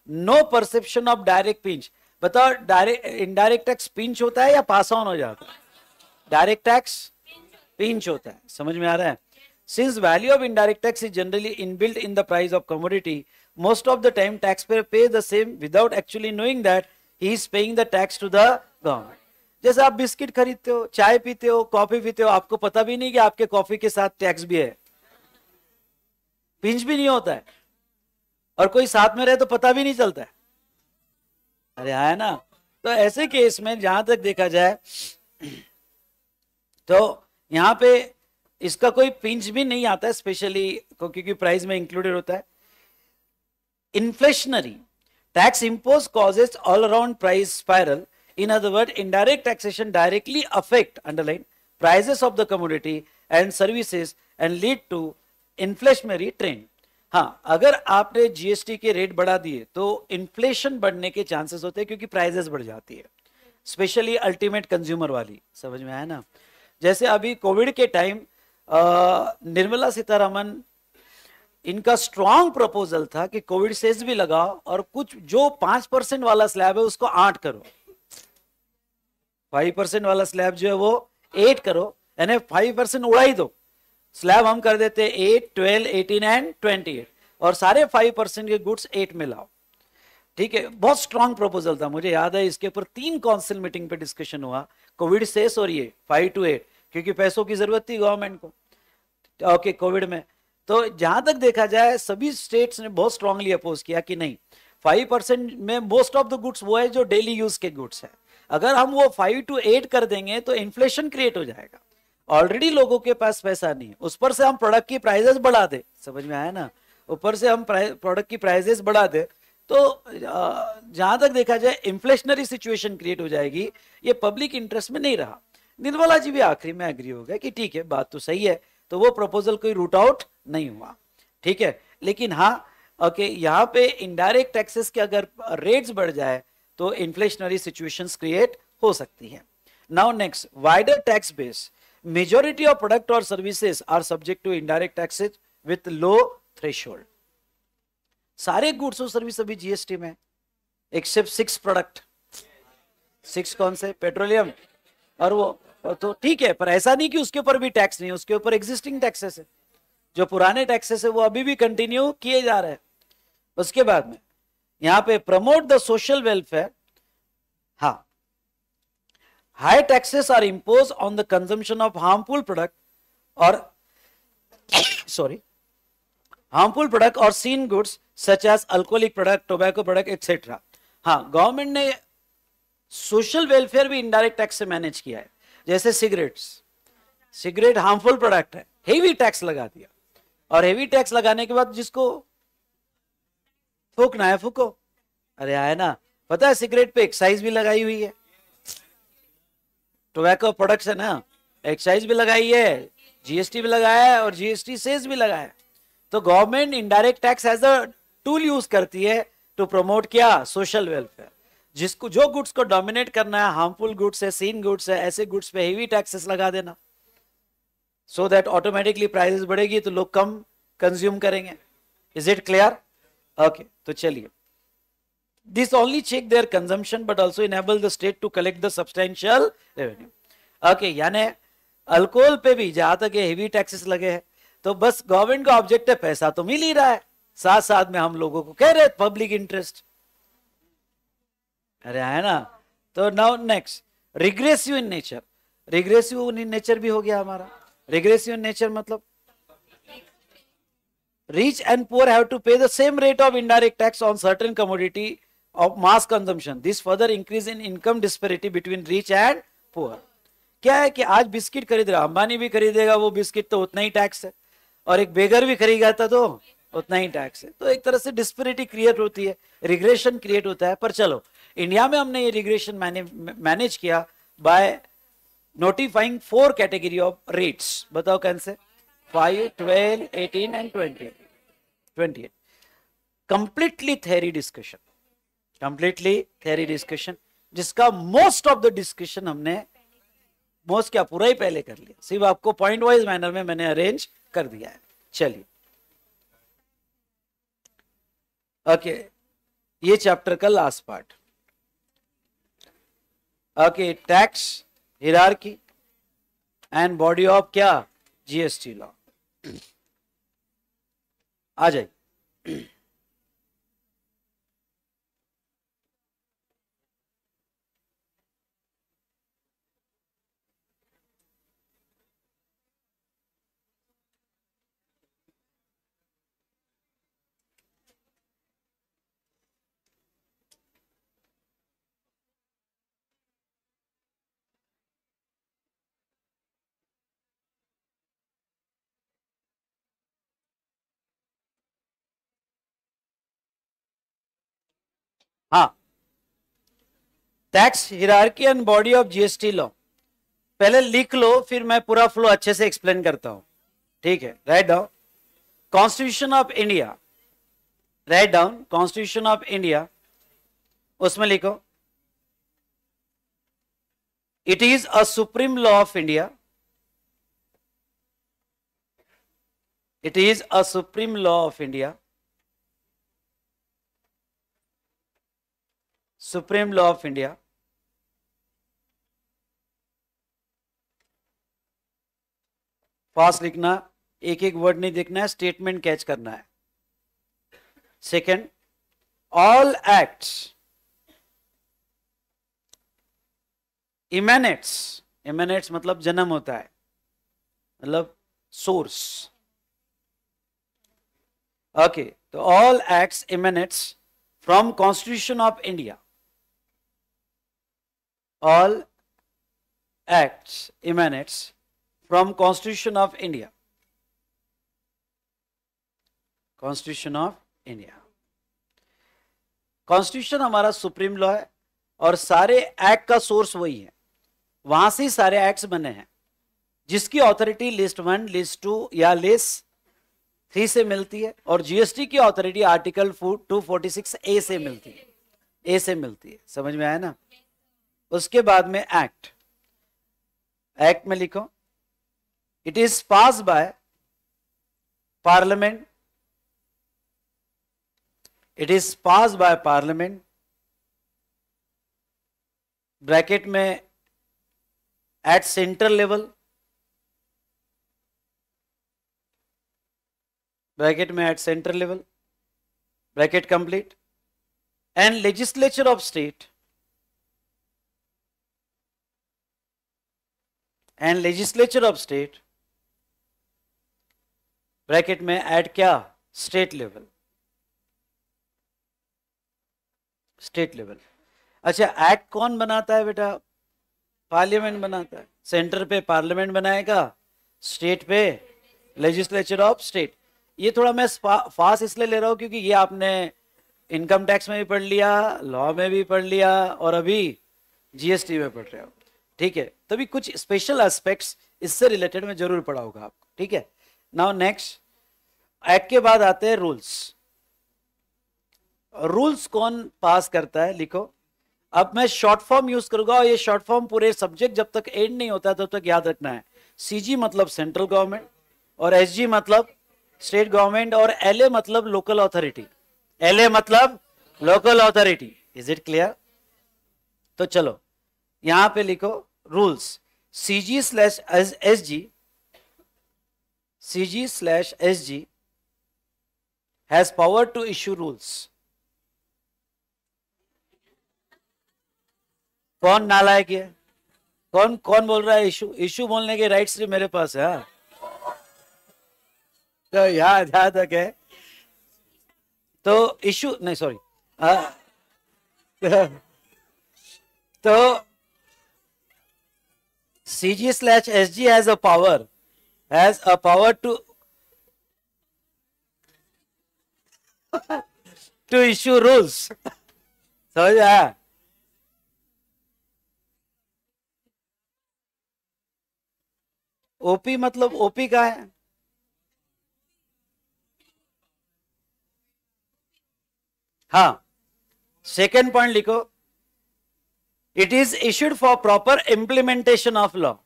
S1: No perception of direct pinch. बताओ डायरेक्ट इनडायरेक्ट टैक्स पिंच होता है या पास ऑन हो जाता है डायरेक्ट टैक्स पिंच होता है समझ में आ रहा है since value of indirect tax is generally inbuilt in the price of commodity most of the time tax payer pay the same without actually knowing that he is paying the tax to the government जैसे आप बिस्किट खरीदते हो चाय पीते हो कॉफी पीते हो आपको पता भी नहीं कि आपके कॉफी के साथ टैक्स भी है पिंच भी नहीं होता है और कोई साथ में रहे तो पता भी नहीं चलता है अरे आया हाँ ना तो ऐसे केस में जहां तक देखा जाए तो यहां पे इसका कोई पिंच भी नहीं आता है स्पेशली क्योंकि प्राइस में इंक्लूडेड होता है inflationary tax impose causes all around price spiral in other word indirect taxation directly affect underline prices of the community and services and lead to inflationary trend हाँ अगर आपने जीएसटी के रेट बढ़ा दिए तो इन्फ्लेशन बढ़ने के चांसेस होते हैं क्योंकि प्राइजेस बढ़ जाती है स्पेशली अल्टीमेट कंज्यूमर वाली समझ में आया ना जैसे अभी कोविड के टाइम निर्मला सीतारमन इनका स्ट्रांग प्रपोजल था कि कोविड सेस भी लगाओ और कुछ जो पांच परसेंट वाला स्लैब है उसको आठ करो फाइव परसेंट वाला स्लैब जो है वो एट करो यानी फाइव परसेंट उड़ाई दो स्लैब हम कर देते eight twelve eighteen and twenty eight और सारे फाइव परसेंट के गुड्स एट में लाओ ठीक है बहुत स्ट्रांग प्रपोजल था मुझे याद है इसके ऊपर तीन काउंसिल मीटिंग पे डिस्कशन हुआ कोविड सेस और ये फाइव टू एट क्योंकि पैसों की जरूरत थी गवर्नमेंट को ओके कोविड में तो जहां तक देखा जाए सभी स्टेट्स ने बहुत स्ट्रांगली अपोज किया कि नहीं फाइव परसेंट में मोस्ट ऑफ द गुड्स वो है जो डेली यूज के गुड्स है अगर हम वो फाइव टू एट कर देंगे तो इन्फ्लेशन क्रिएट हो जाएगा ऑलरेडी लोगों के पास पैसा नहीं उस पर से हम प्रोडक्ट की प्राइजेस बढ़ा दे समझ में आया ना ऊपर से हम प्रोडक्ट की प्राइजेस बढ़ा दे तो जहां तक देखा जाए इन्फ्लेशनरी सिचुएशन क्रिएट हो जाएगी ये पब्लिक इंटरेस्ट में नहीं रहा निर्मला जी भी आखिरी में एग्री हो गए कि ठीक है बात तो सही है तो वो प्रपोजल कोई रूट आउट नहीं हुआ ठीक है लेकिन हाँ ओके यहाँ पे इनडायरेक्ट टैक्सेस के अगर रेट्स बढ़ जाए तो इन्फ्लेशनरी सिचुएशंस क्रिएट हो सकती है now next wider tax base majority of product or services are subject to indirect taxes with low threshold सारे गुड्स और सर्विस अभी जीएसटी में एक्सेप्ट सिक्स प्रोडक्ट सिक्स कौन से पेट्रोलियम और वो तो ठीक है पर ऐसा नहीं कि उसके ऊपर भी टैक्स नहीं उसके ऊपर एग्जिस्टिंग टैक्सेस है जो पुराने टैक्सेस है वो अभी भी कंटिन्यू किए जा रहे हैं उसके बाद में यहाँ पे promote the social welfare high taxes are imposed on the consumption of harmful product or sorry harmful product or seen goods such as alcoholic product tobacco product etc हाँ गवर्नमेंट ने सोशल वेलफेयर भी इनडायरेक्ट टैक्स से मैनेज किया है जैसे सिगरेट्स सिगरेट हार्मफुल प्रोडक्ट है हेवी टैक्स लगा दिया और हेवी टैक्स लगाने के बाद जिसको फूकना है फूको अरे आया ना पता है सिगरेट पे एक्साइज भी लगाई हुई है टोबैको प्रोडक्ट है ना एक्साइज भी लगाई है जीएसटी भी लगाया है और जीएसटी सेज भी लगाया है तो government indirect tax as a tool use करती है टू प्रमोट क्या सोशल वेलफेयर जिसको जो गुड्स को डोमिनेट करना है हार्मफुल गुड्स है सीन गुड्स है ऐसे गुड्स पे हेवी टैक्सेस लगा देना सो दैट ऑटोमेटिकली प्राइसेस बढ़ेगी तो लोग कम कंज्यूम करेंगे इज इट क्लियर ओके तो चलिए This only check their consumption but also enable the state to collect the substantial revenue. Okay, yani alcohol pe bhi jahan tak ये हेवी टैक्सेस लगे हैं तो बस गवर्नमेंट का ऑब्जेक्ट है पैसा तो मिल ही रहा है साथ साथ में हम लोगों को कह रहे पब्लिक इंटरेस्ट अरे है ना तो now next regressive in nature regressive in nature भी हो गया हमारा रिग्रेसिव इन नेचर मतलब rich and poor have to pay the same rate of indirect tax on certain commodity of mass consumption. This further increase in income disparity between rich and poor. क्या है कि आज बिस्किट खरीद रहा अंबानी भी खरीदेगा वो बिस्किट तो उतना ही टैक्स है और एक बेगर भी खरीदा था तो उतना ही टैक्स है तो एक तरह से डिस्पेरिटी क्रिएट होती है रिग्रेशन क्रिएट होता है पर चलो इंडिया में हमने ये रिग्रेशन मैनेज किया by notifying four category of rates बताओ कैन से five twelve eighteen and twenty twenty eight completely theory discussion completely theory discussion जिसका मोस्ट ऑफ द डिस्कशन हमने मोस्ट क्या पूरा ही पहले कर लिया सिर्फ आपको पॉइंट वाइज मैनर में मैंने अरेंज कर दिया है चलिए ओके okay, ये चैप्टर का last part okay tax hierarchy and body of क्या जीएसटी लॉ आ जाइए हाँ tax hierarchy and body of GST law पहले लिख लो फिर मैं पूरा फ्लो अच्छे से एक्सप्लेन करता हूं ठीक है write down constitution of India write down constitution of India उसमें लिखो it is a supreme law of India it is a supreme law of India supreme law of India fast लिखना एक एक वर्ड नहीं देखना है स्टेटमेंट कैच करना है second all acts emanates emanates मतलब जन्म होता है मतलब सोर्स ओके तो all acts emanates from constitution of India all acts emanates from constitution of india constitution of india constitution hamara supreme law hai aur sare act ka source wahi hai wahan se ही सारे एक्ट्स बने हैं जिसकी authority list one list two या लिस्ट थ्री से मिलती है और जीएसटी की authority article two forty six A से मिलती है ए से मिलती है समझ में आया ना उसके बाद में एक्ट एक्ट में लिखो it is pass by parliament it is pass by parliament bracket में एट सेंट्रल लेवल ब्रैकेट में at central level bracket complete and legislature of state and legislature of state bracket में एट क्या स्टेट लेवल स्टेट लेवल अच्छा एक्ट कौन बनाता है बेटा पार्लियामेंट बनाता है सेंटर पे पार्लियामेंट बनाएगा स्टेट पे लेजिस्लेचर ऑफ स्टेट ये थोड़ा मैं फास्ट इसलिए ले रहा हूं क्योंकि ये आपने इनकम टैक्स में भी पढ़ लिया लॉ में भी पढ़ लिया और अभी जीएसटी में पढ़ रहे हो ठीक है तभी कुछ स्पेशल एस्पेक्ट्स इससे रिलेटेड में जरूर पढ़ा होगा आपको ठीक है नाउ नेक्स्ट एक्ट के बाद आते हैं रूल्स रूल्स कौन पास करता है लिखो अब मैं शॉर्ट फॉर्म यूज करूंगा और ये शॉर्ट फॉर्म पूरे सब्जेक्ट जब तक एंड नहीं होता तब तो तक याद रखना है सीजी मतलब सेंट्रल गवर्नमेंट और एसजी मतलब स्टेट गवर्नमेंट और एलए मतलब लोकल अथॉरिटी एलए मतलब local authority is it clear तो चलो यहां पे लिखो rules cg slash sg cg slash sg has power to issue rules कौन नालायक है कौन कौन बोल रहा है इशू इशू बोलने के राइट्स भी मेरे पास है हाँ। तो यहाँ जहाँ तक है तो इशू नहीं सॉरी हाँ। तो CG slash SG has a power, has a power to to issue rules. So yeah. OP मतलब ओपी का है हाँ सेकेंड पॉइंट लिखो It is issued for proper implementation of law.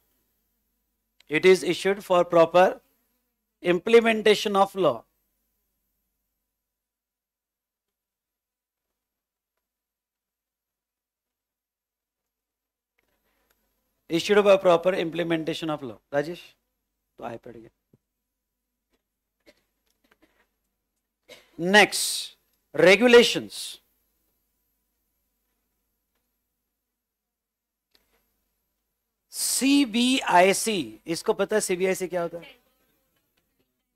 S1: It is issued for proper implementation of law. issued by proper implementation of law. Rajesh, to iPad again. Next, regulations. CBIC इसको पता है सीबीआईसी क्या होता है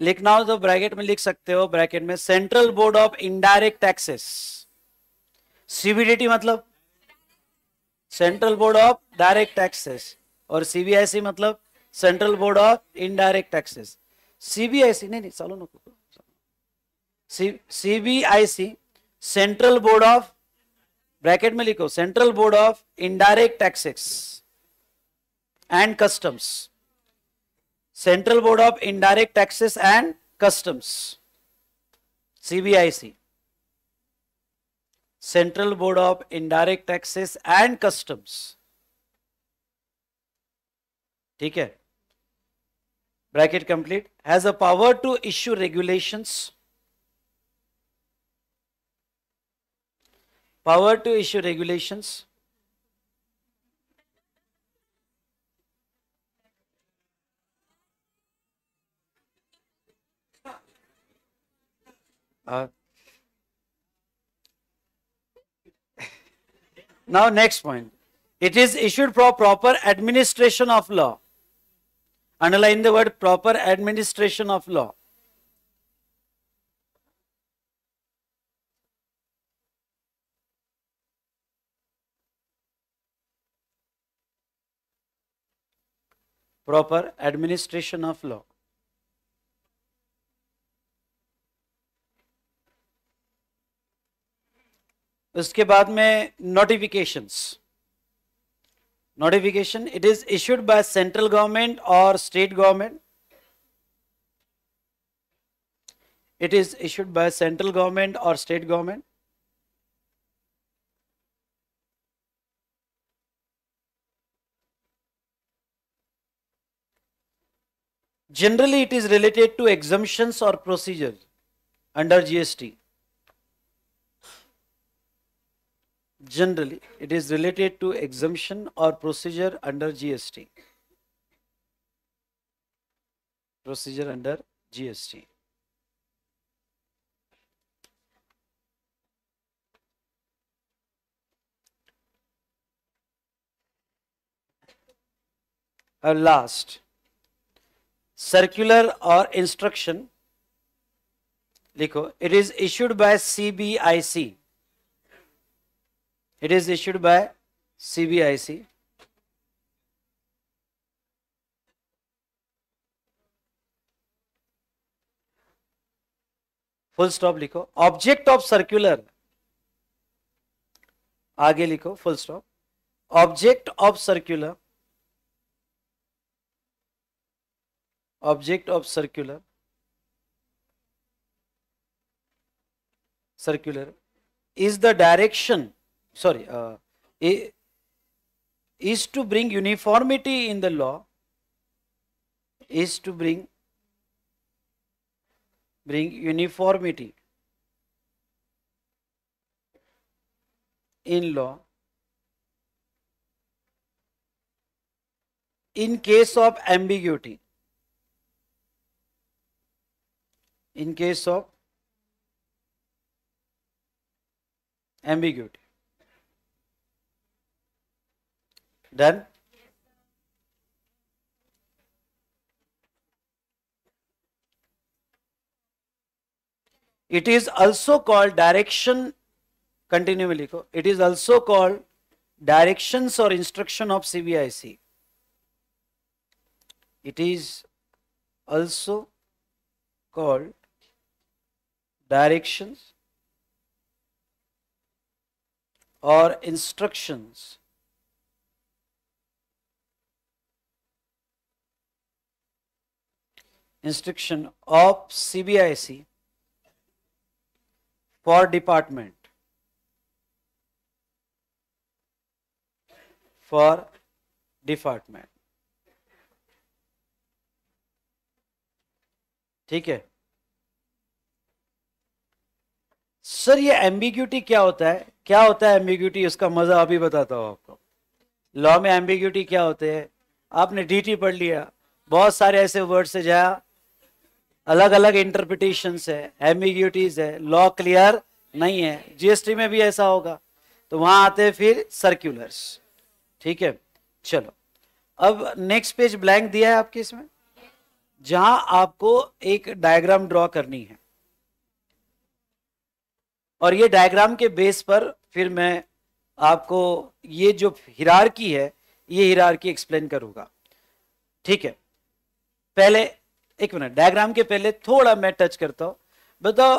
S1: लिखना हो तो ब्रैकेट में लिख सकते हो ब्रैकेट में central board of indirect taxes CBDT मतलब central board of direct taxes और सीबीआईसी मतलब central board of indirect taxes CBIC नहीं नहीं चलो ना CBIC central board of bracket में लिखो central board of indirect taxes and Customs. Central Board of Indirect Taxes and Customs. CBIC. Central Board of Indirect Taxes and Customs. ठीक है bracket complete. Has a power to issue regulations. power to issue regulations Uh, now, next point. It is issued for proper administration of law. Underline the word proper administration of law. Proper administration of law. उसके बाद में notifications notification it is issued by central government और state government it is issued by central government और state government generally it is related to exemptions और procedure under GST Generally, it is related to exemption or procedure under GST. Procedure under GST. Our uh, last circular or instruction. it is issued by CBIC. It is issued by CBIC. Full stop लिखो ऑब्जेक्ट ऑफ सर्क्यूलर आगे लिखो full stop object of circular object of circular circular is the direction sorry, uh, is to bring uniformity in the law, is to bring bring uniformity in law in case of ambiguity in case of ambiguity Done? It is also called direction, Continually, It is also called directions or instruction of CVIC. It is also called directions or instructions instruction of CBIC for department for department ठीक है सर ये एम्बिग्यूटी क्या होता है क्या होता है एम्बिग्यूटी उसका मजा अभी बताता हूं आपको लॉ में एम्बिग्यूटी क्या होते हैं आपने डीटी पढ़ लिया बहुत सारे ऐसे वर्ड्स से जाया अलग अलग इंटरप्रिटेशन है एमिग्यूटीज है लॉ क्लियर नहीं है जीएसटी में भी ऐसा होगा तो वहां आते हैं फिर सर्कुलर्स ठीक है चलो अब नेक्स्ट पेज ब्लैंक दिया है आपके इसमें जहां आपको एक डायग्राम ड्रॉ करनी है और ये डायग्राम के बेस पर फिर मैं आपको ये जो हिरार है ये हिरार एक्सप्लेन करूंगा ठीक है पहले एक मिनट डायग्राम के पहले थोड़ा मैं टच करता हूं बताओ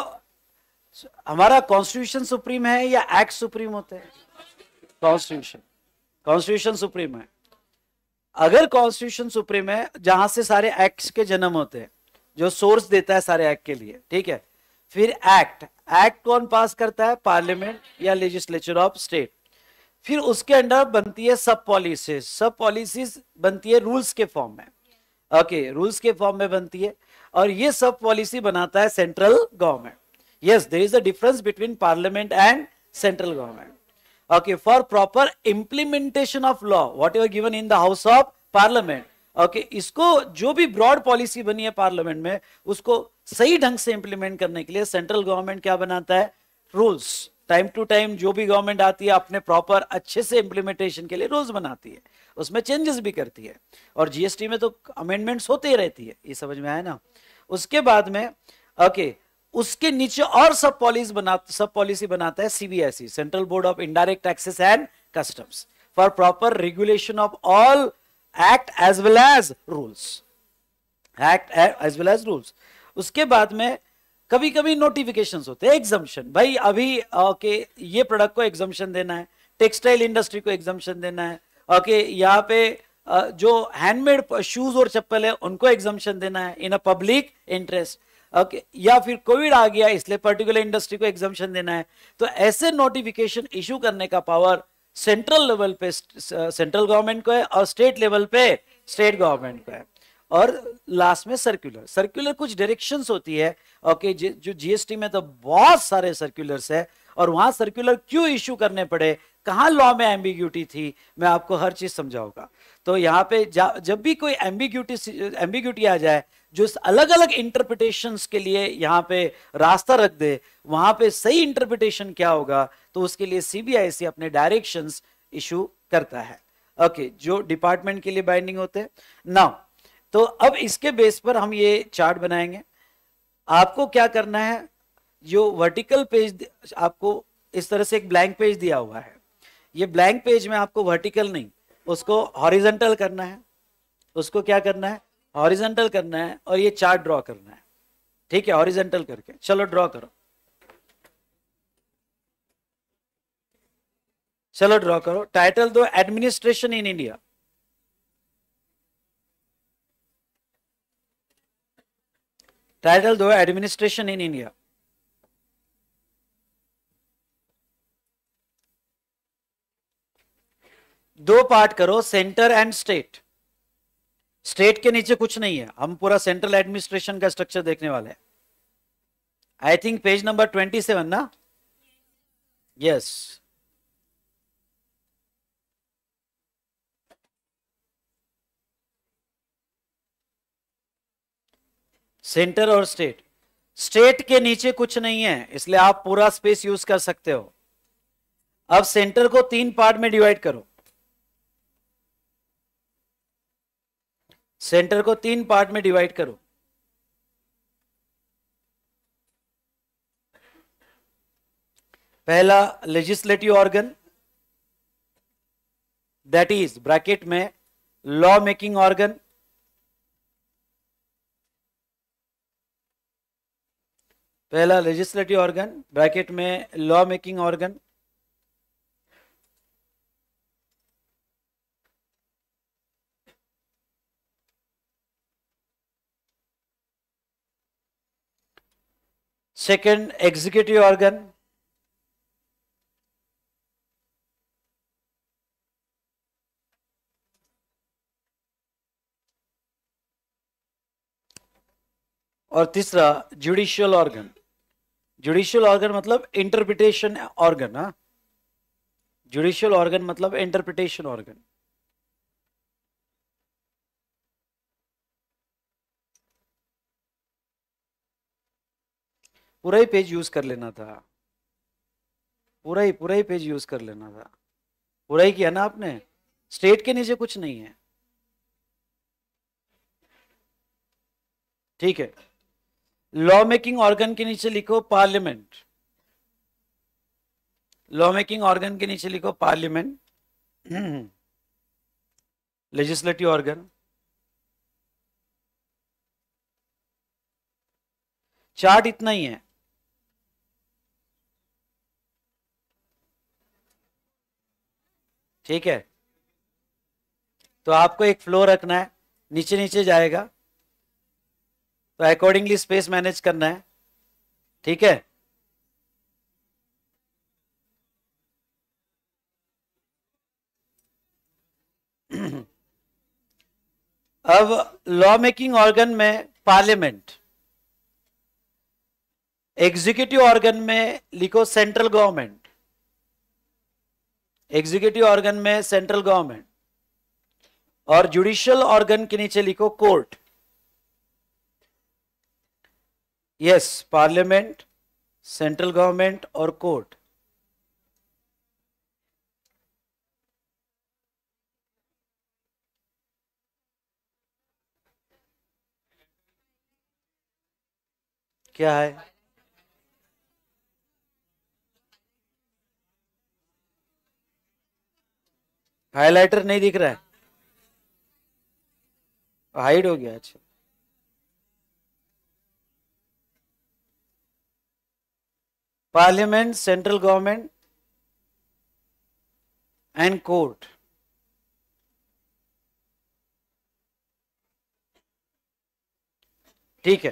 S1: हमारा कॉन्स्टिट्यूशन सुप्रीम है या एक्ट सुप्रीम होते हैं कॉन्स्टिट्यूशन कॉन्स्टिट्यूशन सुप्रीम है अगर कॉन्स्टिट्यूशन सुप्रीम है जहां से सारे एक्ट के जन्म होते हैं जो सोर्स देता है सारे एक्ट के लिए ठीक है फिर एक्ट एक्ट कौन पास करता है पार्लियामेंट या लेजिस्लेचर ऑफ स्टेट फिर उसके अंडर बनती है सब पॉलिसीज सब पॉलिसीज बनती है रूल्स के फॉर्म में ओके रूल्स के फॉर्म में बनती है और ये सब पॉलिसी बनाता है central government yes there is a difference between parliament and central government okay proper implementation of law of law whatever given in the house of parliament okay इसको जो भी ब्रॉड पॉलिसी बनी है पार्लियामेंट में उसको सही ढंग से इंप्लीमेंट करने के लिए सेंट्रल गवर्नमेंट क्या बनाता है रूल्स टाइम टू टाइम जो भी गवर्नमेंट आती है अपने प्रॉपर अच्छे से इम्प्लीमेंटेशन के लिए रूल्स बनाती है उसमें चेंजेस भी करती है और जीएसटी में तो अमेंडमेंट्स होते ही रहती है ये समझ में आया ना उसके बाद में ओके उसके नीचे और सब पॉलिसी बना सब पॉलिसी बनाता है CBSE central board of indirect taxes and customs for proper regulation of all act as well as rules act as well as rules उसके बाद में कभी कभी नोटिफिकेशन होते हैं एग्जाम्शन भाई अभी ओके ये प्रोडक्ट को एग्जाम्शन देना है टेक्सटाइल इंडस्ट्री को एग्जाम्शन देना है ओके यहाँ पे जो हैंडमेड शूज और चप्पल है उनको एग्जाम्शन देना है in a public interest okay या फिर कोविड आ गया इसलिए पर्टिकुलर इंडस्ट्री को एग्जाम्शन देना है तो ऐसे नोटिफिकेशन इशू करने का पावर सेंट्रल लेवल पे सेंट्रल गवर्नमेंट को है और स्टेट लेवल पे स्टेट गवर्नमेंट को है और लास्ट में सर्कुलर सर्कुलर कुछ डायरेक्शन होती है ओके जी जो जीएसटी में तो बहुत सारे सर्कुलर्स है और वहां सर्कुलर क्यों इश्यू करने पड़े कहाँ लॉ में एम्बिग्यूटी थी मैं आपको हर चीज समझाऊंगा तो यहाँ पे जब भी कोई एम्बिग्यूटी एम्बिग्यूटी आ जाए जो अलग अलग इंटरप्रिटेशन के लिए यहाँ पे रास्ता रख दे वहां पे सही इंटरप्रिटेशन क्या होगा तो उसके लिए सीबीआईसी अपने डायरेक्शंस इशू करता है ओके okay, जो डिपार्टमेंट के लिए बाइंडिंग होते हैं नाउ तो अब इसके बेस पर हम ये चार्ट बनाएंगे आपको क्या करना है जो वर्टिकल पेज आपको इस तरह से एक ब्लैंक पेज दिया हुआ है ये ब्लैंक पेज में आपको वर्टिकल नहीं उसको हॉरिजेंटल करना है उसको क्या करना है हॉरिजेंटल करना है और ये चार्ट ड्रॉ करना है ठीक है हॉरिजेंटल करके चलो ड्रॉ करो चलो ड्रॉ करो टाइटल दो एडमिनिस्ट्रेशन इन इंडिया टाइटल दो एडमिनिस्ट्रेशन इन इंडिया दो पार्ट करो सेंटर एंड स्टेट स्टेट के नीचे कुछ नहीं है हम पूरा सेंट्रल एडमिनिस्ट्रेशन का स्ट्रक्चर देखने वाले हैं I think page number twenty seven ना यस yes. सेंटर और स्टेट स्टेट के नीचे कुछ नहीं है इसलिए आप पूरा स्पेस यूज कर सकते हो अब सेंटर को तीन पार्ट में डिवाइड करो सेंटर को तीन पार्ट में डिवाइड करो पहला legislative organ that is bracket में लॉ मेकिंग ऑर्गन पहला लेजिस्लेटिव ऑर्गन ब्रैकेट में law making organ second executive organ और तीसरा जुडिशियल ऑर्गन जुडिशियल ऑर्गन मतलब इंटरप्रिटेशन ऑर्गन हा जुडिशियल ऑर्गन मतलब इंटरप्रिटेशन ऑर्गन पूरा ही पेज यूज कर लेना था पूरा ही पूरा ही पेज यूज कर लेना था पूरा ही किया ना आपने स्टेट के नीचे कुछ नहीं है ठीक है लॉ मेकिंग ऑर्गन के नीचे लिखो पार्लियामेंट लॉ मेकिंग ऑर्गन के नीचे लिखो पार्लियामेंट लेजिस्लेटिव ऑर्गन चार्ट इतना ही है ठीक है तो आपको एक फ्लो रखना है नीचे नीचे जाएगा तो अकॉर्डिंगली स्पेस मैनेज करना है ठीक है अब लॉ मेकिंग ऑर्गन में पार्लियामेंट एग्जीक्यूटिव ऑर्गन में लिखो सेंट्रल गवर्नमेंट एग्जीक्यूटिव ऑर्गन में सेंट्रल गवर्नमेंट और जुडिशियल ऑर्गन के नीचे लिखो court yes parliament central government और कोर्ट क्या है हाईलाइटर नहीं दिख रहा है हाइड हो गया अच्छा parliament central government and court ठीक है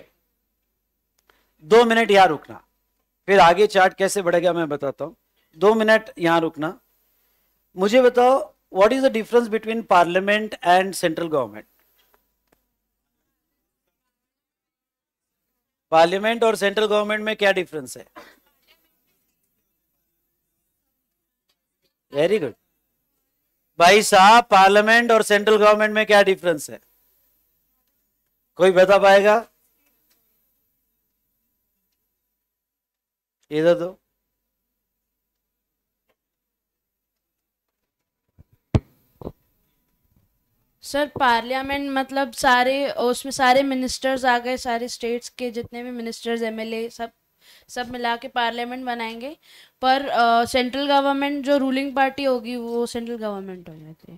S1: दो मिनट यहां रुकना फिर आगे चार्ट कैसे बढ़ेगा मैं बताता हूं दो मिनट यहां रुकना मुझे बताओ what is the difference between parliament and central government parliament और सेंट्रल गवर्नमेंट में क्या डिफरेंस है वेरी गुड भाई साहब पार्लियामेंट और सेंट्रल गवर्नमेंट में क्या डिफरेंस है कोई बता पाएगा इधर दो सर पार्लियामेंट मतलब सारे उसमें सारे मिनिस्टर्स आ गए सारे स्टेट्स के जितने भी मिनिस्टर्स एमएलए सब सब मिला के पार्लियामेंट बनाएंगे पर सेंट्रल गवर्नमेंट जो रूलिंग पार्टी होगी वो सेंट्रल गवर्नमेंट हो जाती है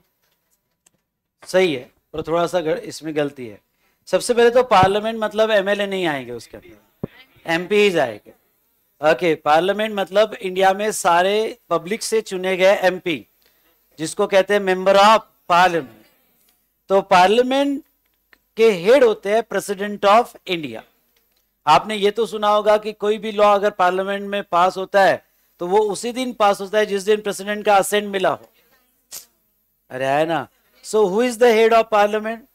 S1: सही है पर थोड़ा सा इसमें गलती है सबसे पहले तो पार्लियामेंट मतलब एमएलए नहीं आएंगे उसके अंदर एम आएंगे ओके पार्लियामेंट मतलब इंडिया में सारे पब्लिक से चुने गए एम जिसको कहते हैं मेंबर ऑफ पार्लियामेंट तो पार्लियामेंट के हेड होते हैं प्रेसिडेंट ऑफ इंडिया आपने ये तो सुना होगा कि कोई भी लॉ अगर पार्लियामेंट में पास होता है तो वो उसी दिन पास होता है जिस दिन प्रेसिडेंट का असेंट मिला हो अरे है ना so who is the head of parliament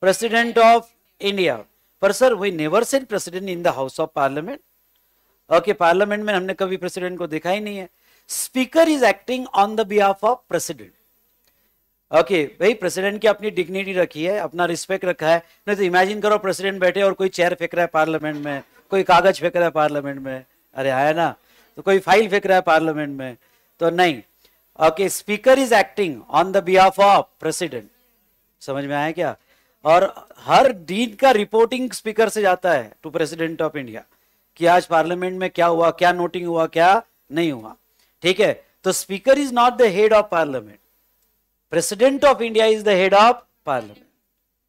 S1: president of India पर sir we never seen president in the house of parliament okay पार्लियामेंट में हमने कभी प्रेसिडेंट को देखा ही नहीं है speaker is acting on the behalf of president okay okay, भाई प्रेसिडेंट की अपनी डिग्निटी रखी है अपना रिस्पेक्ट रखा है नहीं तो इमेजिन करो प्रेसिडेंट बैठे और कोई चेयर फेंक रहा है पार्लियामेंट में कोई कागज फेंक रहा है पार्लियामेंट में अरे आया ना तो कोई फाइल फेंक रहा है पार्लियामेंट में तो नहीं okay speaker is acting on the behalf of president समझ में आया क्या और हर डीड का रिपोर्टिंग स्पीकर से जाता है टू प्रेसिडेंट ऑफ इंडिया कि आज पार्लियामेंट में क्या हुआ क्या नोटिंग हुआ क्या नहीं हुआ ठीक है तो speaker is not the head of parliament President of India is the head of parliament.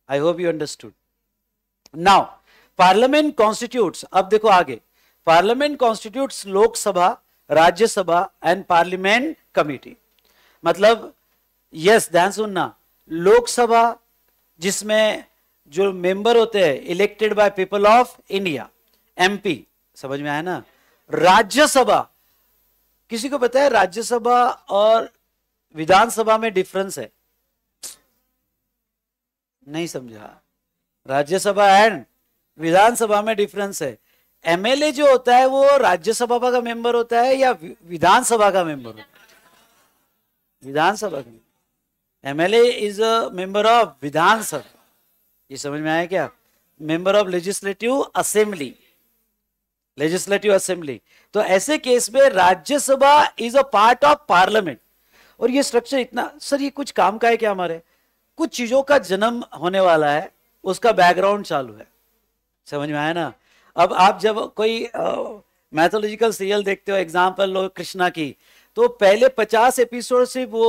S1: I hope you understood. Now, parliament constitutes, अब देखो आगे parliament constitutes Lok Sabha, Rajya Sabha and parliament committee. मतलब यस ध्यान सुनना लोकसभा जिसमें जो मेंबर होते हैं elected by people of India MP समझ में आया ना राज्यसभा किसी को पता है राज्यसभा और विधानसभा में डिफरेंस है नहीं समझा राज्यसभा एंड विधानसभा में डिफरेंस है एमएलए जो होता है वो राज्यसभा का मेंबर होता है या विधानसभा का मेंबर होता है विधानसभा का MLA is a member of Vidhan Sabha ये समझ में आया क्या member of legislative assembly legislative assembly तो ऐसे केस में Rajya Sabha is a part of parliament और ये स्ट्रक्चर इतना सर ये कुछ काम का है क्या हमारे कुछ चीज़ों का जन्म होने वाला है उसका बैकग्राउंड चालू है समझ में आया ना अब आप जब कोई मैथोलॉजिकल सीरियल देखते हो एग्जाम्पल लो कृष्णा की तो पहले पचास एपिसोड सिर्फ वो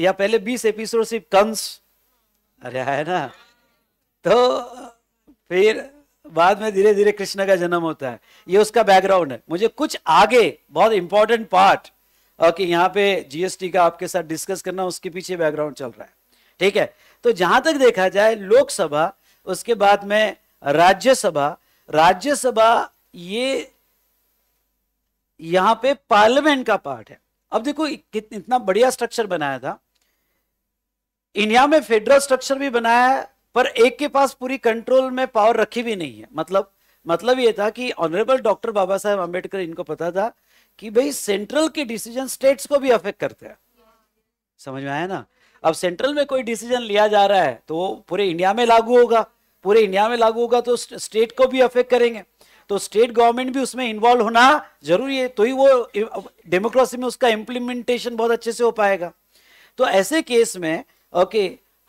S1: या पहले बीस एपिसोड सिर्फ कंस अरे है ना तो फिर बाद में धीरे धीरे कृष्ण का जन्म होता है ये उसका बैकग्राउंड है मुझे कुछ आगे बहुत इंपॉर्टेंट पार्ट ओके यहाँ पे जीएसटी का आपके साथ डिस्कस करना उसके पीछे बैकग्राउंड चल रहा है ठीक है तो जहां तक देखा जाए लोकसभा उसके बाद में राज्यसभा राज्यसभा ये यहां पे पार्लियामेंट का पार्ट है अब देखो इतना बढ़िया स्ट्रक्चर बनाया था इंडिया में फेडरल स्ट्रक्चर भी बनाया है पर एक के पास पूरी कंट्रोल में पावर रखी भी नहीं है मतलब मतलब ये था कि ऑनरेबल डॉक्टर बाबा साहेब अम्बेडकर इनको पता था कि भाई सेंट्रल के डिसीजन स्टेट्स को भी अफेक्ट करते हैं समझ में आया ना अब सेंट्रल में कोई डिसीजन लिया जा रहा है तो वो पूरे इंडिया में लागू होगा पूरे इंडिया में लागू होगा तो स्टेट को भी अफेक्ट करेंगे तो स्टेट गवर्नमेंट भी उसमें इन्वॉल्व होना जरूरी है तो ही वो डेमोक्रेसी में उसका इम्प्लीमेंटेशन बहुत अच्छे से हो पाएगा तो ऐसे केस में ओके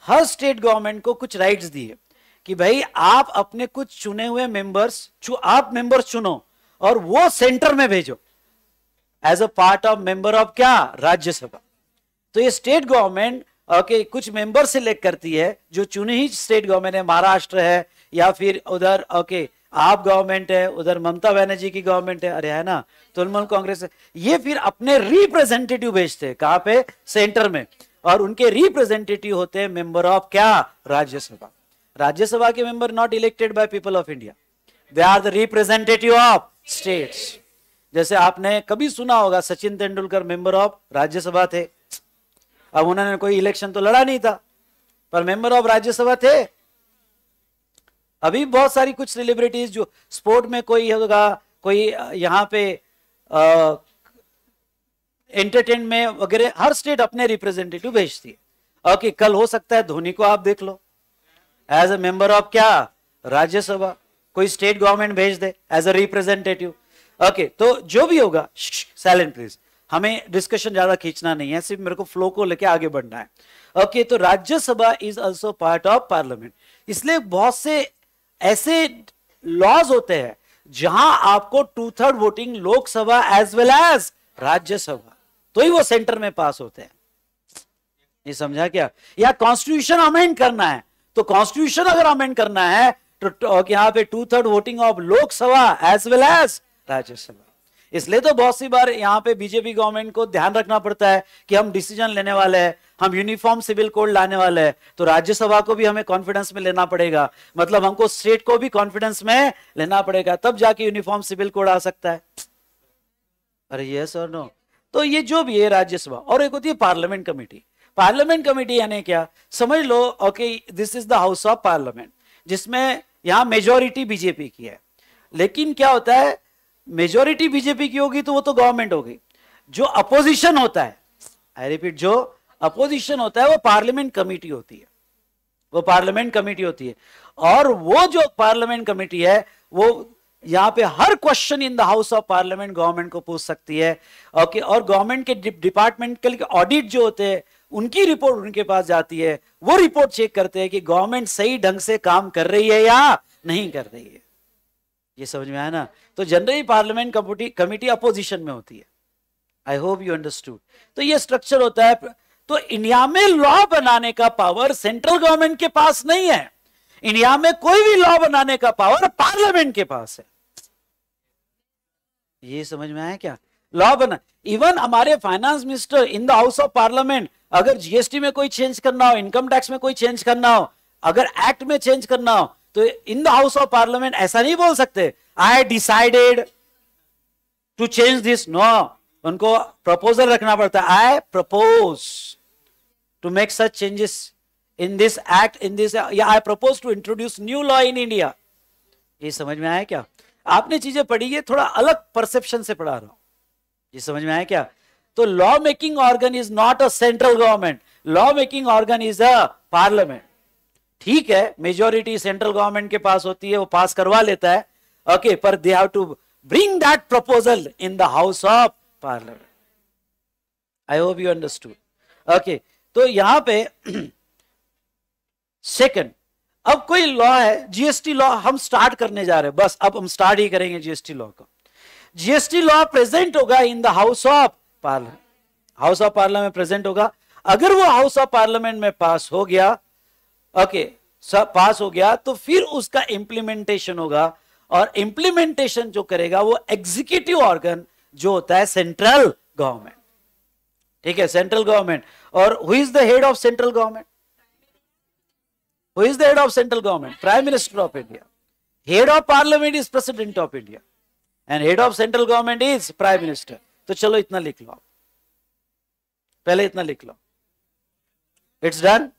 S1: हर स्टेट गवर्नमेंट को कुछ राइट्स दिए कि भाई आप अपने कुछ चुने हुए मेंबर्स चु, आप मेंबर्स चुनो और वो सेंटर में भेजो as a part of member of क्या राज्यसभा तो ये स्टेट गवर्नमेंट ओके कुछ मेंबर सिलेक्ट करती है जो चुनी ही स्टेट गवर्नमेंट है महाराष्ट्र है या फिर उधर ओके uh, आप गवर्नमेंट है उधर ममता बनर्जी की गवर्नमेंट है अरे है ना तृणमूल कांग्रेस है ये फिर अपने रिप्रेजेंटेटिव भेजते हैं कहाँ पे सेंटर में और उनके रिप्रेजेंटेटिव होते हैं मेंबर ऑफ क्या राज्यसभा राज्यसभा के member not elected by people of India they are the representative of states जैसे आपने कभी सुना होगा सचिन तेंदुलकर मेंबर ऑफ राज्यसभा थे अब उन्होंने कोई इलेक्शन तो लड़ा नहीं था पर मेंबर ऑफ राज्यसभा थे अभी बहुत सारी कुछ सेलिब्रिटीज जो स्पोर्ट में कोई होगा कोई यहाँ पे एंटरटेन में वगैरह हर स्टेट अपने रिप्रेजेंटेटिव भेजती है ओके कल हो सकता है धोनी को आप देख लो एज अ मेंबर ऑफ क्या राज्यसभा कोई स्टेट गवर्नमेंट भेज दे एज अ रिप्रेजेंटेटिव ओके तो जो भी होगा साइलेंट प्लीज हमें डिस्कशन ज्यादा खींचना नहीं है सिर्फ मेरे को फ्लो को लेके आगे बढ़ना है ओके तो Rajya Sabha is also part of parliament इसलिए बहुत से ऐसे लॉज होते हैं जहां आपको two third voting Lok Sabha as well as Rajya Sabha तो ही वो सेंटर में पास होते हैं ये समझा क्या या कॉन्स्टिट्यूशन अमेंड करना है तो कॉन्स्टिट्यूशन अगर अमेंड करना है तो, तो यहां पर पे two third voting of Lok Sabha as well as Rajya Sabha इसलिए तो बहुत सी बार यहाँ पे बीजेपी गवर्नमेंट को ध्यान रखना पड़ता है कि हम डिसीजन लेने वाले हैं हम यूनिफॉर्म सिविल कोड लाने वाले हैं तो राज्यसभा को भी हमें कॉन्फिडेंस में लेना पड़ेगा मतलब हमको स्टेट को भी कॉन्फिडेंस में लेना पड़ेगा तब जाके यूनिफॉर्म सिविल कोड आ सकता है अरे यस और नो तो ये जो भी है राज्यसभा और एक होती है पार्लियामेंट कमेटी पार्लियामेंट कमेटी यानी क्या समझ लो okay this is the house of parliament जिसमें यहाँ मेजोरिटी बीजेपी की है लेकिन क्या होता है मेजोरिटी बीजेपी की होगी तो वो तो गवर्नमेंट होगी जो अपोजिशन होता है आई रिपीट जो अपोजिशन होता है वो पार्लियामेंट कमेटी होती है वो पार्लियामेंट कमेटी होती है और वो जो पार्लियामेंट कमेटी है वो यहां पे हर question in the house of parliament government को पूछ सकती है ओके और गवर्नमेंट के डिपार्टमेंट के ऑडिट जो होते हैं उनकी रिपोर्ट उनके पास जाती है वो रिपोर्ट चेक करते हैं कि गवर्नमेंट सही ढंग से काम कर रही है या नहीं कर रही है ये समझ में आया ना तो generally parliament committee committee opposition में होती है आई होप यू अंडरस्टूड तो ये स्ट्रक्चर होता है तो इंडिया में लॉ बनाने का पावर सेंट्रल गवर्नमेंट के पास नहीं है इंडिया में कोई भी लॉ बनाने का पावर पार्लियामेंट के पास है ये समझ में आया क्या लॉ बना इवन हमारे finance minister in the house of parliament अगर जीएसटी में कोई चेंज करना हो इनकम टैक्स में कोई चेंज करना हो अगर एक्ट में चेंज करना हो तो in the house of parliament ऐसा नहीं बोल सकते I decided to change this no उनको प्रपोजल रखना पड़ता है I propose to make such changes in this act in this या I propose to introduce new law in India ये समझ में आया क्या आपने चीजें पढ़ी है थोड़ा अलग परसेप्शन से पढ़ा रहा हूं ये समझ में आया क्या तो law making organ is not a central government law making organ is a parliament ठीक है मेजोरिटी सेंट्रल गवर्नमेंट के पास होती है वो पास करवा लेता है ओके पर they have to bring that proposal in the house of parliament I hope you understood okay तो यहां पे सेकंड अब कोई लॉ है जीएसटी लॉ हम स्टार्ट करने जा रहे हैं बस अब हम स्टार्ट ही करेंगे जीएसटी लॉ को जीएसटी लॉ प्रेजेंट होगा in the house of parliament house of parliament present होगा अगर वो हाउस ऑफ पार्लियामेंट में पास हो गया ओके okay, पास हो गया तो फिर उसका इंप्लीमेंटेशन होगा और इंप्लीमेंटेशन जो करेगा वो एग्जीक्यूटिव ऑर्गन जो होता है सेंट्रल गवर्नमेंट ठीक है सेंट्रल गवर्नमेंट और who is the head of central government who is the head of central government prime minister of India head of parliament is president of India and head of central government is prime minister तो चलो इतना लिख लो पहले इतना लिख लो इट्स डन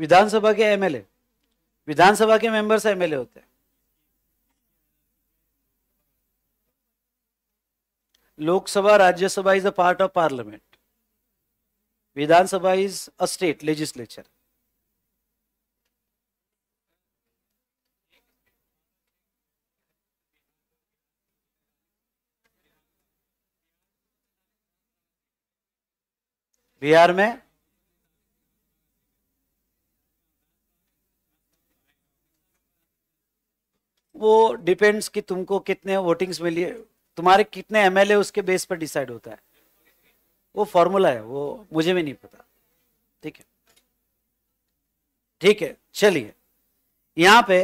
S1: विधानसभा के एमएलए विधानसभा के मेंबर्स एमएलए होते हैं Lok Sabha Rajya Sabha is a part of parliament Vidhan Sabha is a state legislature Bihar में वो डिपेंड्स कि तुमको कितने वोटिंग्स मिली तुम्हारे कितने एमएलए उसके बेस पर डिसाइड होता है वो फॉर्मूला है वो मुझे भी नहीं पता ठीक है ठीक है चलिए यहां पे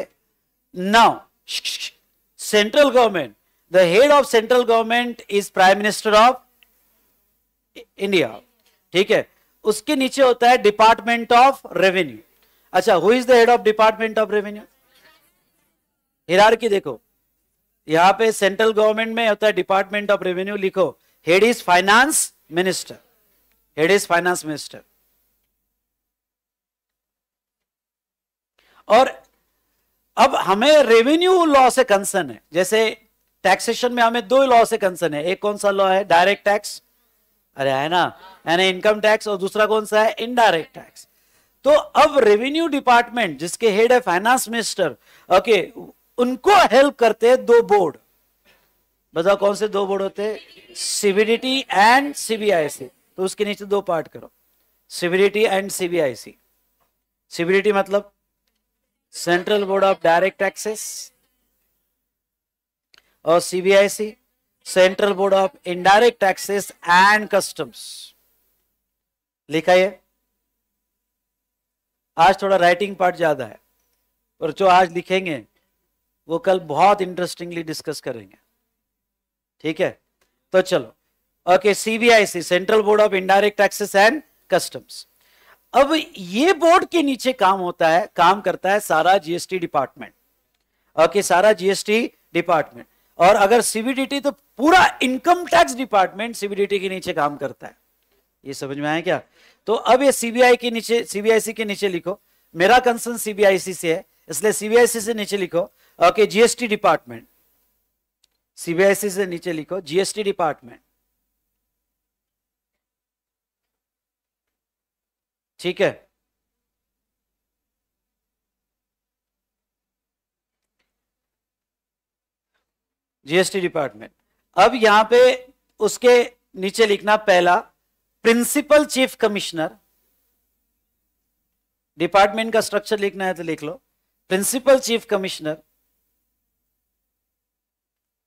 S1: now central government the head of central government is prime minister of India ठीक है उसके नीचे होता है डिपार्टमेंट ऑफ रेवेन्यू अच्छा who is the head of department of revenue की देखो यहाँ पे सेंट्रल गवर्नमेंट में होता है डिपार्टमेंट ऑफ रेवेन्यू लिखो head is finance minister head is finance minister और अब हमें रेवेन्यू लॉ से कंसर्न है जैसे टैक्सेशन में हमें दो लॉ से कंसर्न है एक कौन सा लॉ है डायरेक्ट टैक्स अरे है ना यानी इनकम टैक्स और दूसरा कौन सा है इनडायरेक्ट टैक्स तो अब रेवेन्यू डिपार्टमेंट जिसके हेड है फाइनेंस मिनिस्टर ओके उनको हेल्प करते दो बोर्ड बताओ कौन से दो बोर्ड होते सीबीडीटी एंड सीबीआईसी तो उसके नीचे दो पार्ट करो सीबीडीटी एंड सीबीआईसी सीबीडीटी मतलब central board of direct taxes और CBIC central board of indirect taxes and customs लिखा ये आज थोड़ा राइटिंग पार्ट ज्यादा है और जो आज लिखेंगे वो कल बहुत इंटरेस्टिंगली डिस्कस करेंगे ठीक है तो चलो okay CBIC central board of indirect taxes and customs अब ये बोर्ड के नीचे काम होता है काम करता है सारा जीएसटी डिपार्टमेंट ओके सारा जीएसटी डिपार्टमेंट और अगर सीबीडीटी तो पूरा इनकम टैक्स डिपार्टमेंट सीबीडीटी के नीचे काम करता है ये समझ में आया क्या तो अब ये सीबीआई के नीचे सीबीआईसी के नीचे लिखो मेरा कंसर्न सीबीआईसी से है इसलिए सीबीआईसी से नीचे लिखो ओके जीएसटी डिपार्टमेंट सीबीएसई से नीचे लिखो जीएसटी डिपार्टमेंट ठीक है जीएसटी डिपार्टमेंट अब यहां पे उसके नीचे लिखना पहला प्रिंसिपल चीफ कमिश्नर डिपार्टमेंट का स्ट्रक्चर लिखना है तो लिख लो प्रिंसिपल चीफ कमिश्नर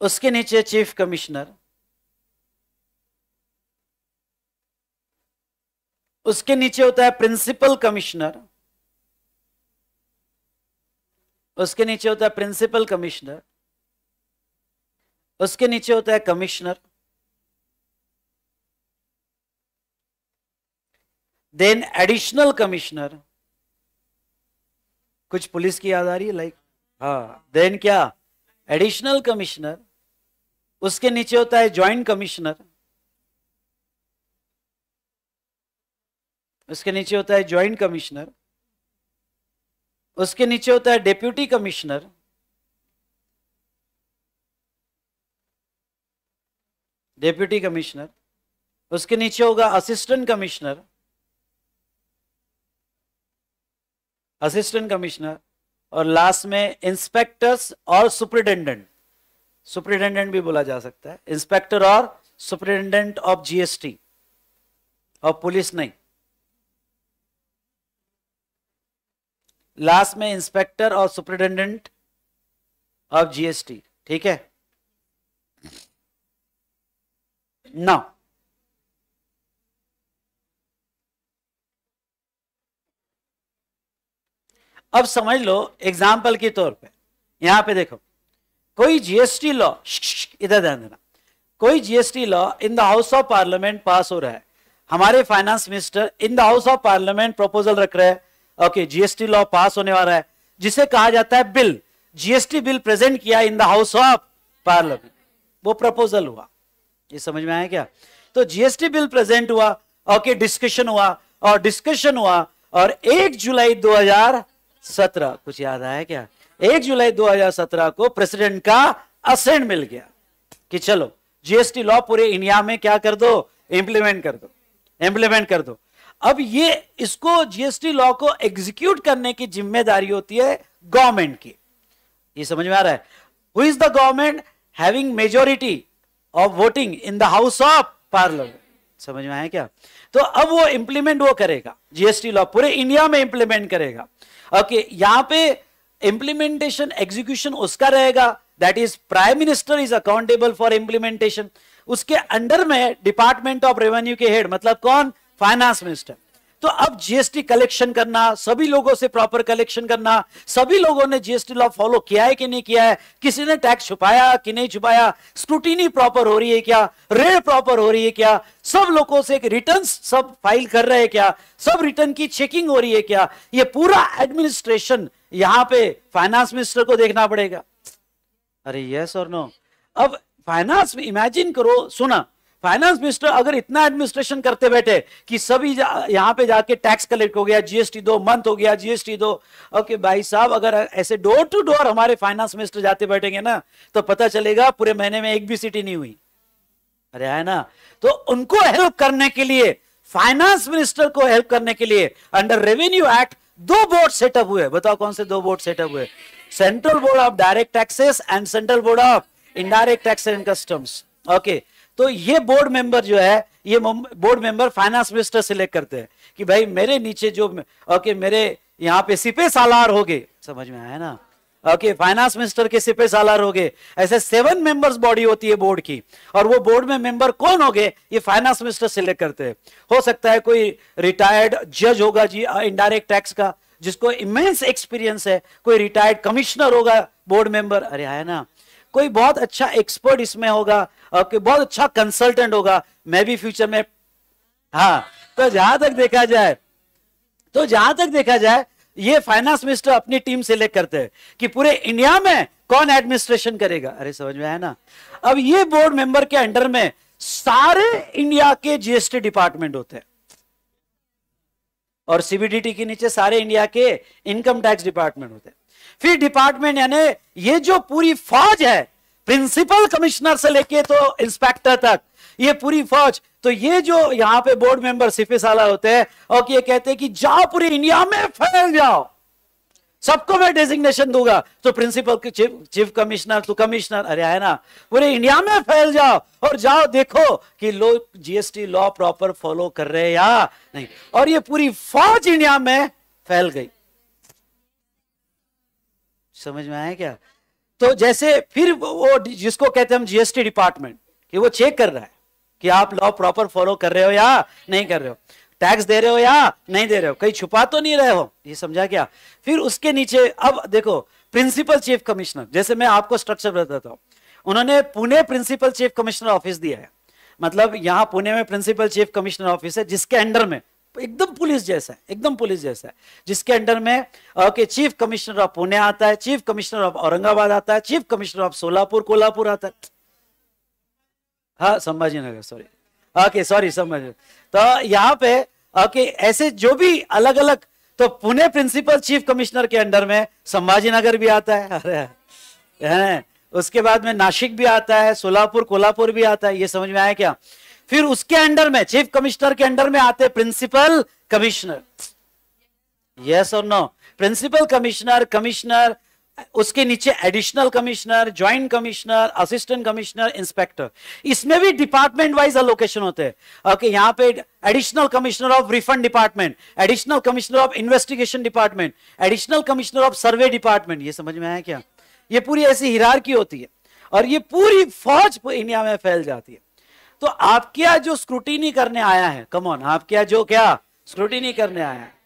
S1: उसके नीचे चीफ कमिश्नर उसके नीचे होता है प्रिंसिपल कमिश्नर उसके नीचे होता है प्रिंसिपल कमिश्नर उसके नीचे होता है कमिश्नर देन एडिशनल कमिश्नर कुछ पुलिस की याद आ रही है लाइक हा देन क्या एडिशनल कमिश्नर उसके नीचे होता है ज्वाइंट कमिश्नर उसके नीचे होता है ज्वाइंट कमिश्नर उसके नीचे होता है डेप्यूटी कमिश्नर डेप्यूटी कमिश्नर उसके नीचे होगा असिस्टेंट कमिश्नर असिस्टेंट कमिश्नर और लास्ट में इंस्पेक्टर्स और सुप्रिटेंडेंट सुप्रिटेंडेंट भी बोला जा सकता है इंस्पेक्टर और सुप्रिटेंडेंट ऑफ जीएसटी और पुलिस नहीं लास्ट में इंस्पेक्टर और सुपरिटेंडेंट ऑफ जीएसटी ठीक है नौ अब समझ लो एग्जाम्पल के तौर पे यहां पे देखो कोई जीएसटी लॉ इधर ध्यान देना कोई GST law in the house of parliament pass हो रहा है हमारे finance minister in the house of parliament proposal रख रहे हैं ओके जीएसटी लॉ पास होने वाला है जिसे कहा जाता है बिल जीएसटी बिल प्रेजेंट किया in the house of parliament वो प्रपोजल हुआ ये समझ में आया क्या तो जीएसटी बिल प्रेजेंट हुआ ओके डिस्कशन हुआ और डिस्कशन हुआ और एक जुलाई दो कुछ याद आया क्या एक जुलाई 2017 को प्रेसिडेंट का असेंट मिल गया कि चलो जीएसटी लॉ पूरे इंडिया में क्या कर दो इंप्लीमेंट कर दो इंप्लीमेंट कर दो अब ये इसको जीएसटी लॉ को एग्जीक्यूट करने की जिम्मेदारी होती है गवर्नमेंट की ये समझ में आ रहा है who is the government having majority of voting in the house of parliament समझ में आया क्या तो अब वो इंप्लीमेंट वो करेगा जीएसटी लॉ पूरे इंडिया में इंप्लीमेंट करेगा ओके okay, यहां पे इंप्लीमेंटेशन एग्जीक्यूशन उसका रहेगा that is prime minister is accountable for implementation उसके अंडर में डिपार्टमेंट ऑफ रेवेन्यू के हेड मतलब कौन फाइनेंस मिनिस्टर तो अब जीएसटी कलेक्शन करना सभी लोगों से प्रॉपर कलेक्शन करना सभी लोगों ने जीएसटी लॉ फॉलो किया है कि नहीं किया है किसी ने टैक्स छुपाया कि नहीं छुपाया स्क्रूटिनी प्रॉपर हो रही है क्या रेड प्रॉपर हो रही है क्या सब लोगों से रिटर्न सब फाइल कर रहे हैं क्या सब रिटर्न की चेकिंग हो रही है क्या यह पूरा एडमिनिस्ट्रेशन यहां पे फाइनेंस मिनिस्टर को देखना पड़ेगा अरे यस और नो अब फाइनेंस इमेजिन करो सुना फाइनेंस मिनिस्टर अगर इतना एडमिनिस्ट्रेशन करते बैठे कि सभी यहां पे जाके टैक्स कलेक्ट हो गया जीएसटी दो मंथ हो गया जीएसटी दो ओके भाई साहब अगर ऐसे डोर टू डोर हमारे फाइनेंस मिनिस्टर जाते बैठेंगे ना तो पता चलेगा पूरे महीने में एक भी सिटी नहीं हुई अरे है ना तो उनको हेल्प करने के लिए फाइनेंस मिनिस्टर को हेल्प करने के लिए अंडर रेवेन्यू एक्ट दो बोर्ड सेटअप हुए बताओ कौन से दो बोर्ड सेटअप हुए central board of direct taxes and central board of indirect tax and customs okay तो ये बोर्ड मेंबर जो है ये board member finance minister select करते हैं कि भाई मेरे नीचे जो ओके मेरे यहाँ पे सिपे सालार हो गए समझ में आया ना ओके फाइनेंस मिनिस्टर के सिपे सालार हो गए ऐसे सेवन मेंबर्स बॉडी होती है बोर्ड की और वो बोर्ड में मेंबर कौन हो गए ये फाइनेंस मिनिस्टर सिलेक्ट करते हैं हो सकता है कोई रिटायर्ड जज होगा जी इनडायरेक्ट टैक्स का जिसको इमेंस एक्सपीरियंस है कोई रिटायर्ड कमिश्नर होगा बोर्ड मेंबर अरे है ना कोई बहुत अच्छा एक्सपर्ट इसमें होगा कोई बहुत अच्छा कंसल्टेंट होगा मैं भी फ्यूचर में हाँ तो जहां तक देखा जाए तो जहां तक देखा जाए ये फाइनेंस मिनिस्टर अपनी टीम सिलेक्ट करते हैं कि पूरे इंडिया में कौन एडमिनिस्ट्रेशन करेगा अरे समझ में आया ना अब ये बोर्ड मेंबर के अंडर में सारे इंडिया के जीएसटी डिपार्टमेंट होते हैं और सीबीडीटी के नीचे सारे इंडिया के इनकम टैक्स डिपार्टमेंट होते हैं फिर डिपार्टमेंट यानी ये जो पूरी फौज है प्रिंसिपल कमिश्नर से लेके तो इंस्पेक्टर तक ये पूरी फौज तो ये जो यहां पे बोर्ड मेंबर सिफे होते हैं और ये कहते हैं कि जाओ पूरे इंडिया में फैल जाओ सबको मैं डेजिग्नेशन दूंगा तो प्रिंसिपल के चीफ चीफ कमिश्नर तो कमिश्नर अरे है ना पूरे इंडिया में फैल जाओ और जाओ देखो कि लोग जीएसटी लॉ प्रॉपर फॉलो कर रहे हैं या नहीं और ये पूरी फौज इंडिया में फैल गई समझ में आया क्या तो जैसे फिर वो जिसको कहते हैं हम जीएसटी डिपार्टमेंट कि वो चेक कर रहा है कि आप लॉ प्रॉपर फॉलो कर रहे हो या नहीं कर रहे हो टैक्स दे रहे हो या नहीं दे रहे हो कहीं छुपा तो नहीं रहे हो ये समझा क्या फिर उसके नीचे अब देखो प्रिंसिपल चीफ कमिश्नर जैसे मैं आपको स्ट्रक्चर बताता हूँ उन्होंने Pune principal chief commissioner office दिया है मतलब यहाँ पुणे में प्रिंसिपल चीफ कमिश्नर ऑफिस है जिसके अंडर में एकदम पुलिस जैसा है एकदम पुलिस जैसा है जिसके अंडर में okay chief commissioner of Pune आता है चीफ कमिश्नर ऑफ औरंगाबाद आता है chief commissioner of Solapur Kolhapur आता है हाँ Sambhajinagar sorry okay sorry Sambhaji तो यहाँ पे ओके ऐसे जो भी अलग अलग तो पुणे प्रिंसिपल चीफ कमिश्नर के अंडर में संभाजीनगर भी आता है अरे है उसके बाद में नासिक भी आता है सोलापुर कोलापुर भी आता है ये समझ में आया क्या फिर उसके अंडर में चीफ कमिश्नर के अंडर में आते प्रिंसिपल कमिश्नर यस और नो प्रिंसिपल कमिश्नर कमिश्नर उसके नीचे additional commissioner joint commissioner assistant commissioner inspector इसमें भी डिपार्टमेंट वाइज अलोकेशन होते हैं ओके यहाँ पे additional commissioner of refund department additional commissioner of investigation department additional commissioner of survey department ये समझ में आया क्या ये पूरी ऐसी हिरारकी होती है और ये पूरी फौज इंडिया में फैल जाती है तो आपके यहाँ जो स्क्रूटिनी करने आया है कमोन आपके यहाँ जो क्या स्क्रूटिनी करने आया है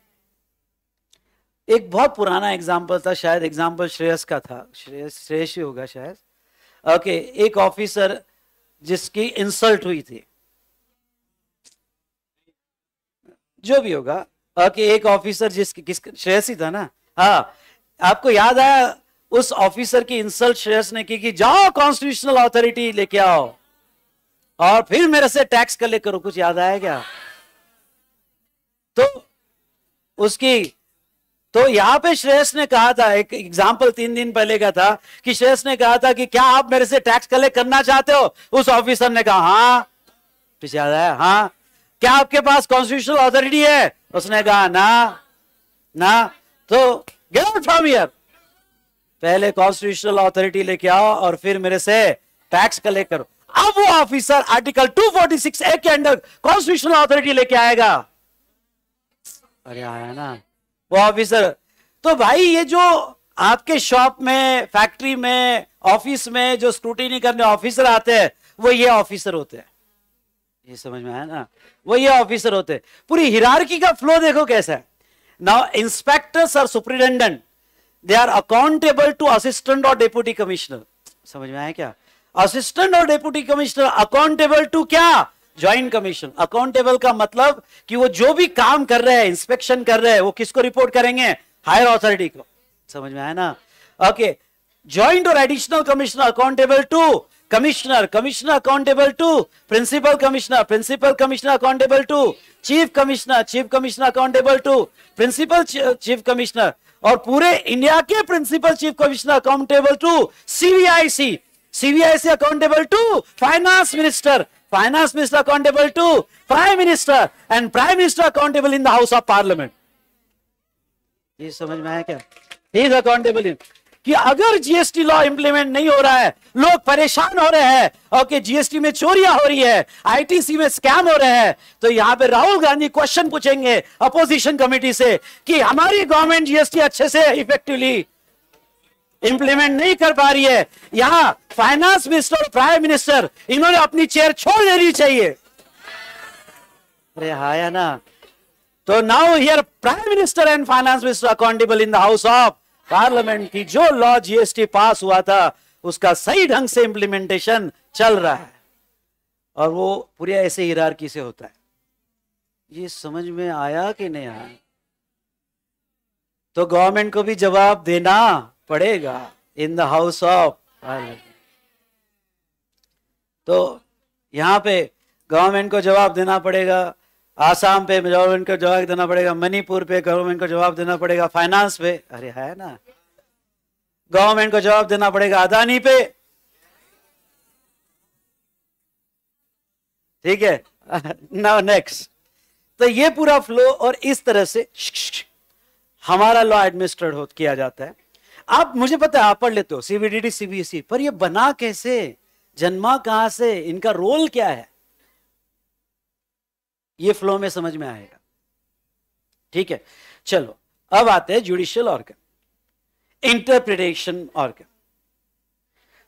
S1: एक बहुत पुराना एग्जाम्पल था शायद एग्जाम्पल श्रेयस का था श्रेयस श्रेयस ही होगा शायद ओके okay, एक ऑफिसर जिसकी इंसल्ट हुई थी जो भी होगा ओके okay, एक ऑफिसर जिसकी किस श्रेयस ही था ना हाँ आपको याद आया उस ऑफिसर की इंसल्ट श्रेयस ने की कि जाओ कॉन्स्टिट्यूशनल ऑथोरिटी लेके आओ और फिर मेरे से टैक्स कलेक्ट करो कुछ याद आया क्या तो उसकी तो यहां पे श्रेयस ने कहा था एक एग्जाम्पल तीन दिन पहले का था कि श्रेयस ने कहा था कि क्या आप मेरे से टैक्स कलेक्ट करना चाहते हो उस ऑफिसर ने कहा हाँ पीछे याद हाँ क्या आपके पास कॉन्स्टिट्यूशनल अथॉरिटी है उसने कहा ना ना तो गेट फ्रॉम हियर पहले कॉन्स्टिट्यूशनल अथॉरिटी लेके आओ और फिर मेरे से टैक्स कलेक्ट करो अब वो ऑफिसर आर्टिकल 246 ए के अंडर कॉन्स्टिट्यूशनल अथॉरिटी लेके आएगा अरे आया ना वो ऑफिसर तो भाई ये जो आपके शॉप में फैक्ट्री में ऑफिस में जो स्क्रूटिनी करने ऑफिसर आते हैं वो ये ऑफिसर होते हैं ये समझ में आया ना वो ये ऑफिसर होते हैं पूरी हिरारकी का फ्लो देखो कैसा है नाउ इंस्पेक्टर्स और superintendent they are accountable to assistant और डेप्यूटी कमिश्नर समझ में आया क्या असिस्टेंट और डेप्यूटी कमिश्नर अकाउंटेबल टू क्या ज्वाइंट कमीशन अकाउंटेबल का मतलब कि वो जो भी काम कर रहे हैं इंस्पेक्शन कर रहे हैं वो किसको रिपोर्ट करेंगे हायर ऑथोरिटी को समझ में आया ना ओके ज्वाइंट और additional commissioner accountable to commissioner commissioner accountable to principal commissioner principal commissioner accountable to chief commissioner chief commissioner accountable to principal chief commissioner और पूरे इंडिया के principal chief commissioner accountable to CBIC CBIC accountable to finance minister finance minister accountable to prime minister and prime minister accountable in the house of parliament samajh समझ में आया क्या is अकाउंटेबल इन कि अगर जीएसटी लॉ इंप्लीमेंट नहीं हो रहा है लोग परेशान हो रहे हैं और कि जीएसटी में चोरियां हो रही है आईटीसी में स्कैम हो रहे हैं तो यहां पे राहुल गांधी क्वेश्चन पूछेंगे अपोजिशन कमेटी से कि हमारी गवर्नमेंट जीएसटी अच्छे से इफेक्टिवली इंप्लीमेंट नहीं कर पा रही है यहाँ फाइनेंस मिनिस्टर और प्राइम मिनिस्टर इन्होंने अपनी चेयर छोड़ देनी चाहिए अरे हाया ना तो now here prime minister and finance minister accountable in the house of parliament की जो लॉ जीएसटी पास हुआ था उसका सही ढंग से इंप्लीमेंटेशन चल रहा है और वो पूरे ऐसे हिरारकी से होता है ये समझ में आया कि नहीं आया तो गवर्नमेंट को भी जवाब देना पड़ेगा इन द हाउस ऑफ तो यहाँ पे गवर्नमेंट को जवाब देना पड़ेगा आसाम पे गवर्नमेंट को जवाब देना पड़ेगा मणिपुर पे गवर्नमेंट को जवाब देना पड़ेगा फाइनेंस पे अरे है ना गवर्नमेंट को जवाब देना पड़ेगा अदानी पे ठीक है नाउ नेक्स्ट तो ये पूरा फ्लो और इस तरह से हमारा लॉ एडमिनिस्ट्रेट हो किया जाता है आप मुझे पता है आप पढ़ लेते हो सीबीडीटी सीबीएसई e, पर ये बना कैसे जन्मा कहां से इनका रोल क्या है ये फ्लो में समझ में आएगा ठीक है चलो अब आते हैं judicial organ interpretation organ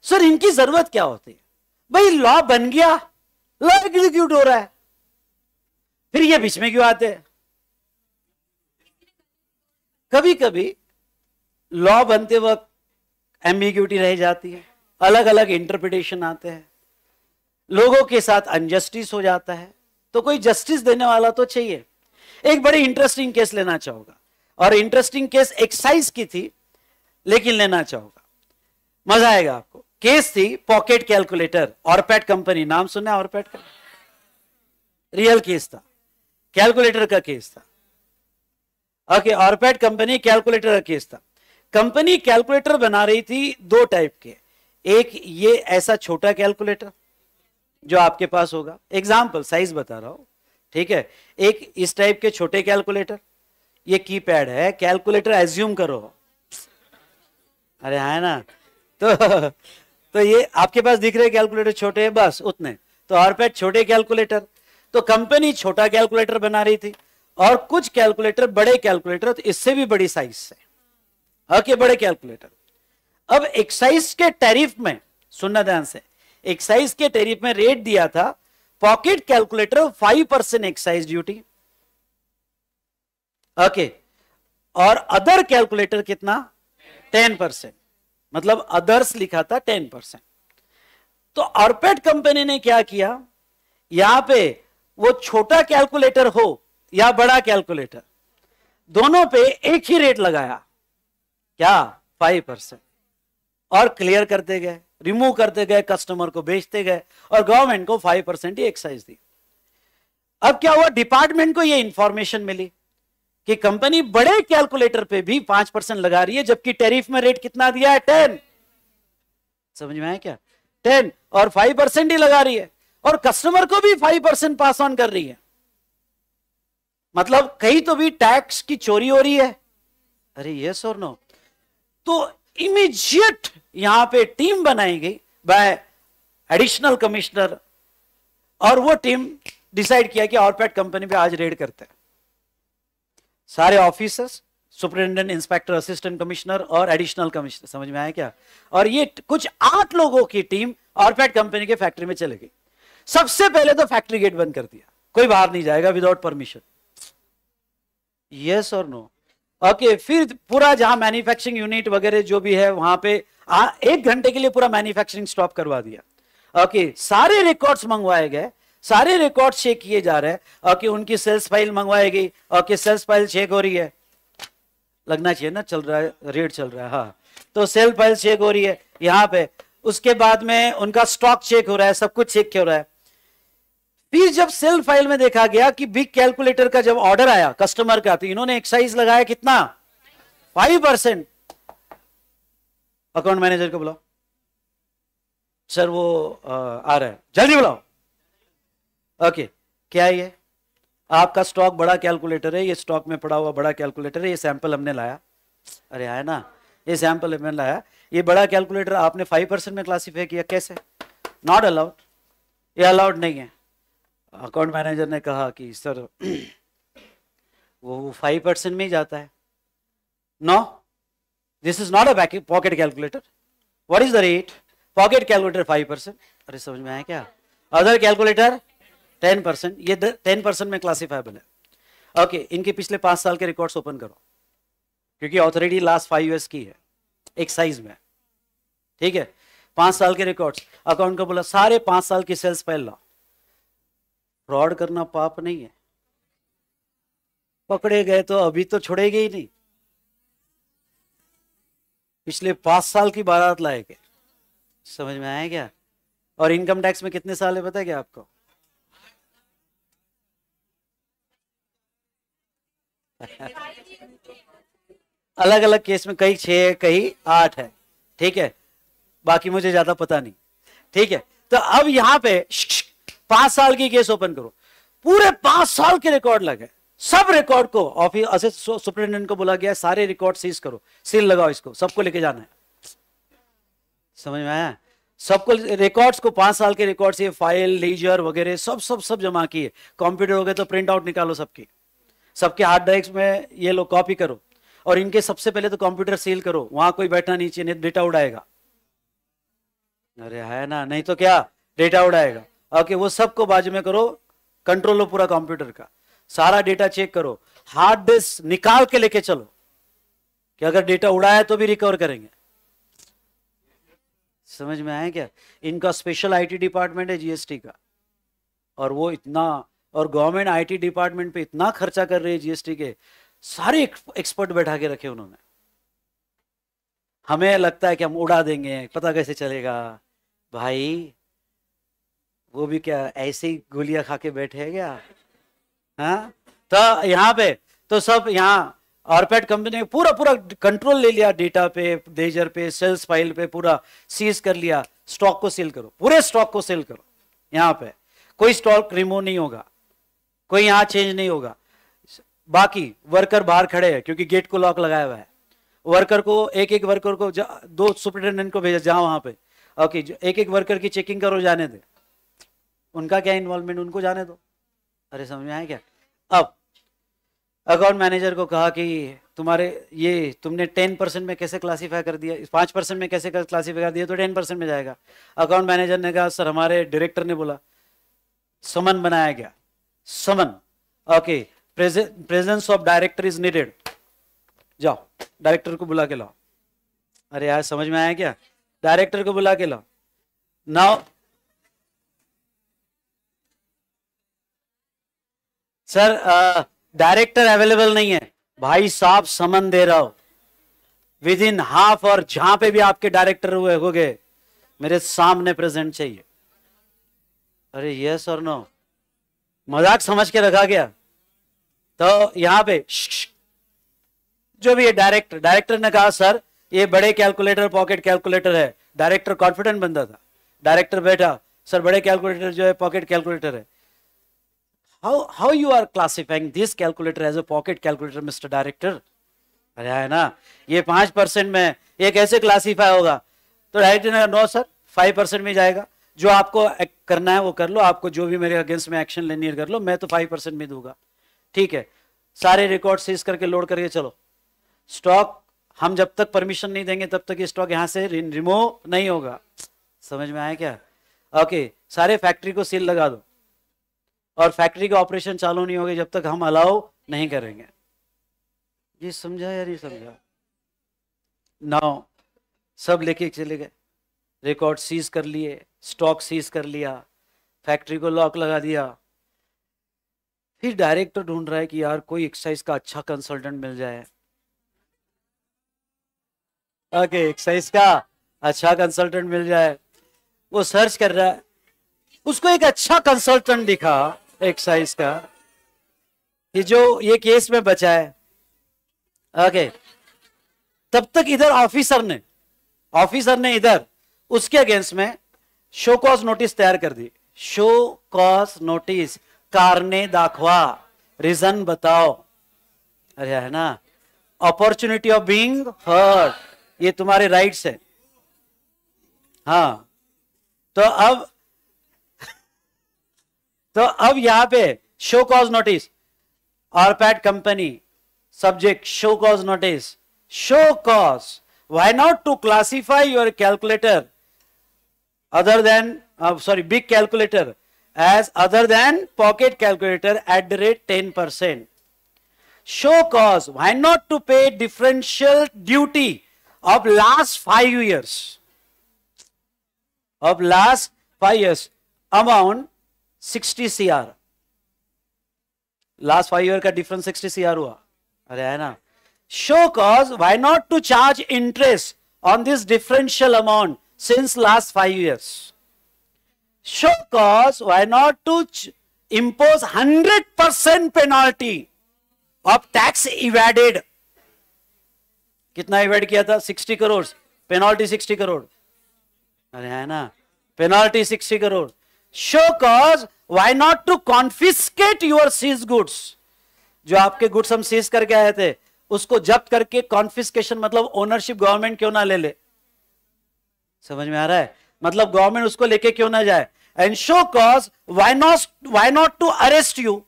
S1: sir इनकी जरूरत क्या होती है भाई लॉ बन गया लॉ एग्जीक्यूट हो रहा है फिर ये बीच में क्यों आते हैं कभी कभी लॉ बनते वक्त एम्बिग्यूटी रह जाती है अलग अलग इंटरप्रिटेशन आते हैं लोगों के साथ अनजस्टिस हो जाता है तो कोई जस्टिस देने वाला तो चाहिए एक बड़ी इंटरेस्टिंग केस लेना चाहूंगा और इंटरेस्टिंग केस एक्साइज की थी लेकिन लेना चाहूंगा मजा आएगा आपको केस थी पॉकेट कैलकुलेटर ऑरपैट कंपनी नाम सुना ऑरपैट का रियल केस था कैलकुलेटर का केस था ओके ऑरपैट कंपनी कैलकुलेटर का केस था कंपनी कैलकुलेटर बना रही थी दो टाइप के एक ये ऐसा छोटा कैलकुलेटर जो आपके पास होगा एग्जाम्पल साइज बता रहा हूं ठीक है एक इस टाइप के छोटे कैलकुलेटर ये कीपैड है कैलकुलेटर एज्यूम करो अरे है हाँ ना तो तो ये आपके पास दिख रहे कैलकुलेटर छोटे हैं बस उतने तो पैड छोटे कैलकुलेटर तो कंपनी छोटा कैलकुलेटर बना रही थी और कुछ कैलकुलेटर बड़े कैलकुलेटर तो इससे भी बड़ी साइज से आके हाँ बड़े कैलकुलेटर अब एक्साइज के टैरिफ में सुनना ध्यान से एक्साइज के टैरिफ में रेट दिया था pocket calculator five percent excise duty okay और अदर कैलकुलेटर कितना टेन परसेंट मतलब अदर्स लिखा था टेन परसेंट तो अर्पेट कंपनी ने क्या किया यहां पे वो छोटा कैलकुलेटर हो या बड़ा कैलकुलेटर दोनों पे एक ही रेट लगाया क्या फाइव परसेंट और क्लियर करते गए रिमूव करते गए कस्टमर को बेचते गए और गवर्नमेंट को फाइव परसेंट ही एक्साइज दी अब क्या हुआ डिपार्टमेंट को यह इंफॉर्मेशन मिली कि कंपनी बड़े कैलकुलेटर पे भी पांच परसेंट लगा रही है जबकि टैरिफ में रेट कितना दिया है टेन समझ में आया क्या टेन और फाइव परसेंट ही लगा रही है और कस्टमर को भी फाइव परसेंट पास ऑन कर रही है मतलब कहीं तो भी टैक्स की चोरी हो रही है अरे ये और नो तो इमीजिएट यहां पे टीम बनाई गई बाय एडिशनल कमिश्नर और वो टीम डिसाइड किया कि ऑरपैट कंपनी पे आज रेड करते हैं सारे officers superintendent inspector assistant commissioner और एडिशनल कमिश्नर समझ में आया क्या और ये कुछ आठ लोगों की टीम ऑरपैट कंपनी के फैक्ट्री में चले गई सबसे पहले तो फैक्ट्री गेट बंद कर दिया कोई बाहर नहीं जाएगा विदाउट परमिशन यस और नो ओके फिर पूरा जहां मैन्युफैक्चरिंग यूनिट वगैरह जो भी है वहां पे आ, एक घंटे के लिए पूरा मैन्युफैक्चरिंग स्टॉप करवा दिया ओके सारे रिकॉर्ड्स मंगवाए गए सारे रिकॉर्ड चेक किए जा रहे हैं ओके उनकी सेल्स फाइल मंगवाई गई ओके सेल्स फाइल चेक हो रही है लगना चाहिए ना चल रहा है रेट चल रहा है हाँ तो सेल फाइल चेक हो रही है यहाँ पे उसके बाद में उनका स्टॉक चेक हो रहा है सब कुछ चेक हो रहा है फिर जब सेल फाइल में देखा गया कि बिग कैलकुलेटर का जब ऑर्डर आया कस्टमर का तो इन्होंने एक्साइज लगाया कितना फाइव परसेंट अकाउंट मैनेजर को बुलाओ सर वो आ, आ रहा है जल्दी बुलाओ ओके क्या ये आपका स्टॉक बड़ा कैलकुलेटर है ये स्टॉक में पड़ा हुआ बड़ा कैलकुलेटर है ये सैंपल हमने लाया अरे आया ना ये सैंपल हमने लाया ये बड़ा कैलकुलेटर आपने फाइव परसेंट में क्लासीफाई किया कैसे नॉट अलाउड ये अलाउड नहीं है अकाउंट मैनेजर ने कहा कि सर वो फाइव परसेंट में ही जाता है no this is not a pocket calculator what is the rate pocket calculator five percent अरे समझ में आया क्या अदर कैलकुलेटर टेन परसेंट ये टेन परसेंट में क्लासिफाइबल है ओके okay, इनके पिछले पांच साल के रिकॉर्ड्स ओपन करो क्योंकि ऑथोरिटी लास्ट फाइव ईयर्स की है एक साइज में ठीक है पांच साल के रिकॉर्ड्स अकाउंट को बोला सारे पांच साल की सेल्स फैल लाओ फ्रॉड करना पाप नहीं है पकड़े गए तो अभी तो छोड़ेगे ही नहीं पिछले पांच साल की बारात लाए गए समझ में आया क्या और इनकम टैक्स में कितने साल है पता क्या आपको अलग अलग केस में कई छह है आठ है ठीक है बाकी मुझे ज्यादा पता नहीं ठीक है तो अब यहाँ पे श्क, पांच साल की केस ओपन करो पूरे पांच साल के रिकॉर्ड लगे सब रिकॉर्ड को ऑफिस असिस्टेंट सुप्रिंटेंडेंट को बोला गया सारे रिकॉर्ड सीज करो सील लगाओ इसको सबको लेके जाना है समझ में आया सबको रिकॉर्ड्स को पांच साल के रिकॉर्ड्स ये फाइल लेजर वगैरह सब सब सब जमा किए कंप्यूटर हो गए तो प्रिंट आउट निकालो सबकी सबके हार्ड ड्राइव में ये लोग कॉपी करो और इनके सबसे पहले तो कंप्यूटर सील करो वहां कोई बैठना नहीं चाहिए नहीं डेटा उड़ाएगा अरे है ना नहीं तो क्या डेटा उड़ाएगा ओके वो सबको बाजू में करो कंट्रोल हो पूरा कंप्यूटर का सारा डेटा चेक करो हार्ड डिस्क निकाल के लेके चलो कि अगर डेटा उड़ाया तो भी रिकवर करेंगे समझ में आया क्या इनका स्पेशल आईटी डिपार्टमेंट है जीएसटी का और वो इतना और गवर्नमेंट आईटी डिपार्टमेंट पे इतना खर्चा कर रही है जीएसटी के सारे एक्सपर्ट बैठा के रखे उन्होंने हमें लगता है कि हम उड़ा देंगे पता कैसे चलेगा भाई वो भी क्या ऐसे ही गोलियां खा के बैठे है क्या हाँ तो यहाँ पे तो सब यहाँ ऑर्पेट कंपनी ने पूरा पूरा कंट्रोल ले लिया डेटा पे डेजर पे सेल्स फाइल पे पूरा सीज कर लिया स्टॉक को सेल करो पूरे स्टॉक को सेल करो यहाँ पे कोई स्टॉक रिमूव नहीं होगा कोई यहाँ चेंज नहीं होगा बाकी वर्कर बाहर खड़े हैं क्योंकि गेट को लॉक लगाया हुआ है वर्कर को एक एक वर्कर को दो सुप्रिटेंडेंट को भेजा जाओ वहां पे ओके एक एक वर्कर की चेकिंग करो जाने दे उनका क्या इन्वॉल्वमेंट उनको जाने दो अरे समझ में आए क्या अब अकाउंट मैनेजर को कहा कि तुम्हारे ये तुमने टेन परसेंट में कैसे क्लासीफाई कर दिया पाँच परसेंट में कैसे क्लासीफाई कर दिया तो टेन परसेंट में जाएगा अकाउंट मैनेजर ने कहा सर हमारे डायरेक्टर ने बोला समन बनाया गया summon okay presence of director is needed जाओ डायरेक्टर को बुला के लाओ अरे यार समझ में आया क्या डायरेक्टर को बुला के लाओ नाउ सर डायरेक्टर अवेलेबल नहीं है भाई साहब समन दे रहा हो विद इन हाफ और जहां पे भी आपके डायरेक्टर हुए हो गए मेरे सामने प्रेजेंट चाहिए अरे यस और नो मजाक समझ के रखा गया तो यहां पे जो भी है डायरेक्टर डायरेक्टर ने कहा सर ये बड़े कैलकुलेटर पॉकेट कैलकुलेटर है डायरेक्टर कॉन्फिडेंट बंदा था डायरेक्टर बैठा सर बड़े कैलकुलेटर जो है पॉकेट कैलकुलेटर है how how you are classifying this calculator as a pocket calculator mr director अरे है ना ये पांच परसेंट में ये कैसे क्लासीफाई होगा तो director no sir five percent में जाएगा जो आपको करना है वो कर लो आपको जो भी मेरे अगेंस्ट में एक्शन लेनी है कर लो मैं तो फाइव परसेंट में दूंगा ठीक है सारे रिकॉर्ड सीज करके लोड करके चलो स्टॉक हम जब तक परमिशन नहीं देंगे तब तक ये स्टॉक यहाँ से रिमूव नहीं होगा समझ में आया क्या ओके सारे फैक्ट्री को सील लगा दो और फैक्ट्री का ऑपरेशन चालू नहीं होगा जब तक हम अलाउ नहीं करेंगे ये समझा या नहीं समझा नाउ सब लेके चले गए रिकॉर्ड सीज कर लिए स्टॉक सीज कर लिया फैक्ट्री को लॉक लगा दिया फिर डायरेक्टर तो ढूंढ रहा है कि यार कोई एक्साइज का अच्छा कंसल्टेंट मिल जाए ओके एक्साइज का अच्छा कंसल्टेंट मिल जाए वो सर्च कर रहा है उसको एक अच्छा कंसल्टेंट दिखा एक साइज का ये जो ये केस में बचा है ओके तब तक इधर ऑफिसर ने ऑफिसर ने इधर उसके अगेंस्ट में शो कॉज नोटिस तैयार कर दी शो कॉज नोटिस कारने दाखवा रीजन बताओ अरे है ना अपॉर्चुनिटी ऑफ बीइंग हर्ट ये तुम्हारे राइट्स है हाँ तो अब तो अब यहां पे show cause notice Orpat company subject show cause notice show cause why not to classify your calculator other than sorry big calculator as other than pocket calculator at the rate ten percent show cause why not to pay differential duty of last five years of last five years amount sixty C R last five year का डिफरेंस सिक्सटी सी आर हुआ अरे है ना show cause why not to charge interest on this differential amount since last five year show cause why not to impose hundred percent penalty of tax evaded कितना इवेड किया था sixty crore penalty sixty crore अरे है ना penalty sixty crore show cause why not to confiscate your seize goods जो आपके गुड्स हम सीज करके आए थे उसको जब्त करके कॉन्फिस्केशन मतलब ओनरशिप गवर्नमेंट क्यों ना ले ले समझ में आ रहा है मतलब गवर्नमेंट उसको लेके क्यों ना जाए and show cause why not why not to arrest you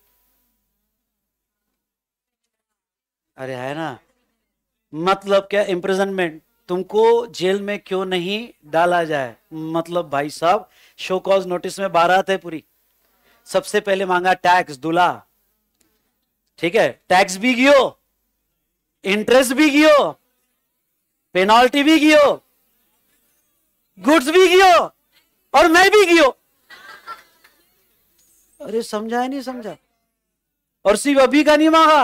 S1: अरे है ना मतलब क्या इंप्रिजनमेंट तुमको जेल में क्यों नहीं डाला जाए मतलब भाई साहब शो कॉज नोटिस में बारह थे पूरी सबसे पहले मांगा टैक्स दूल्हा ठीक है टैक्स भी गियो इंटरेस्ट भी गियो पेनाल्टी भी गियो गुड्स भी गियो और मैं भी गियो अरे समझा है नहीं समझा और सिर्फ अभी का नहीं मांगा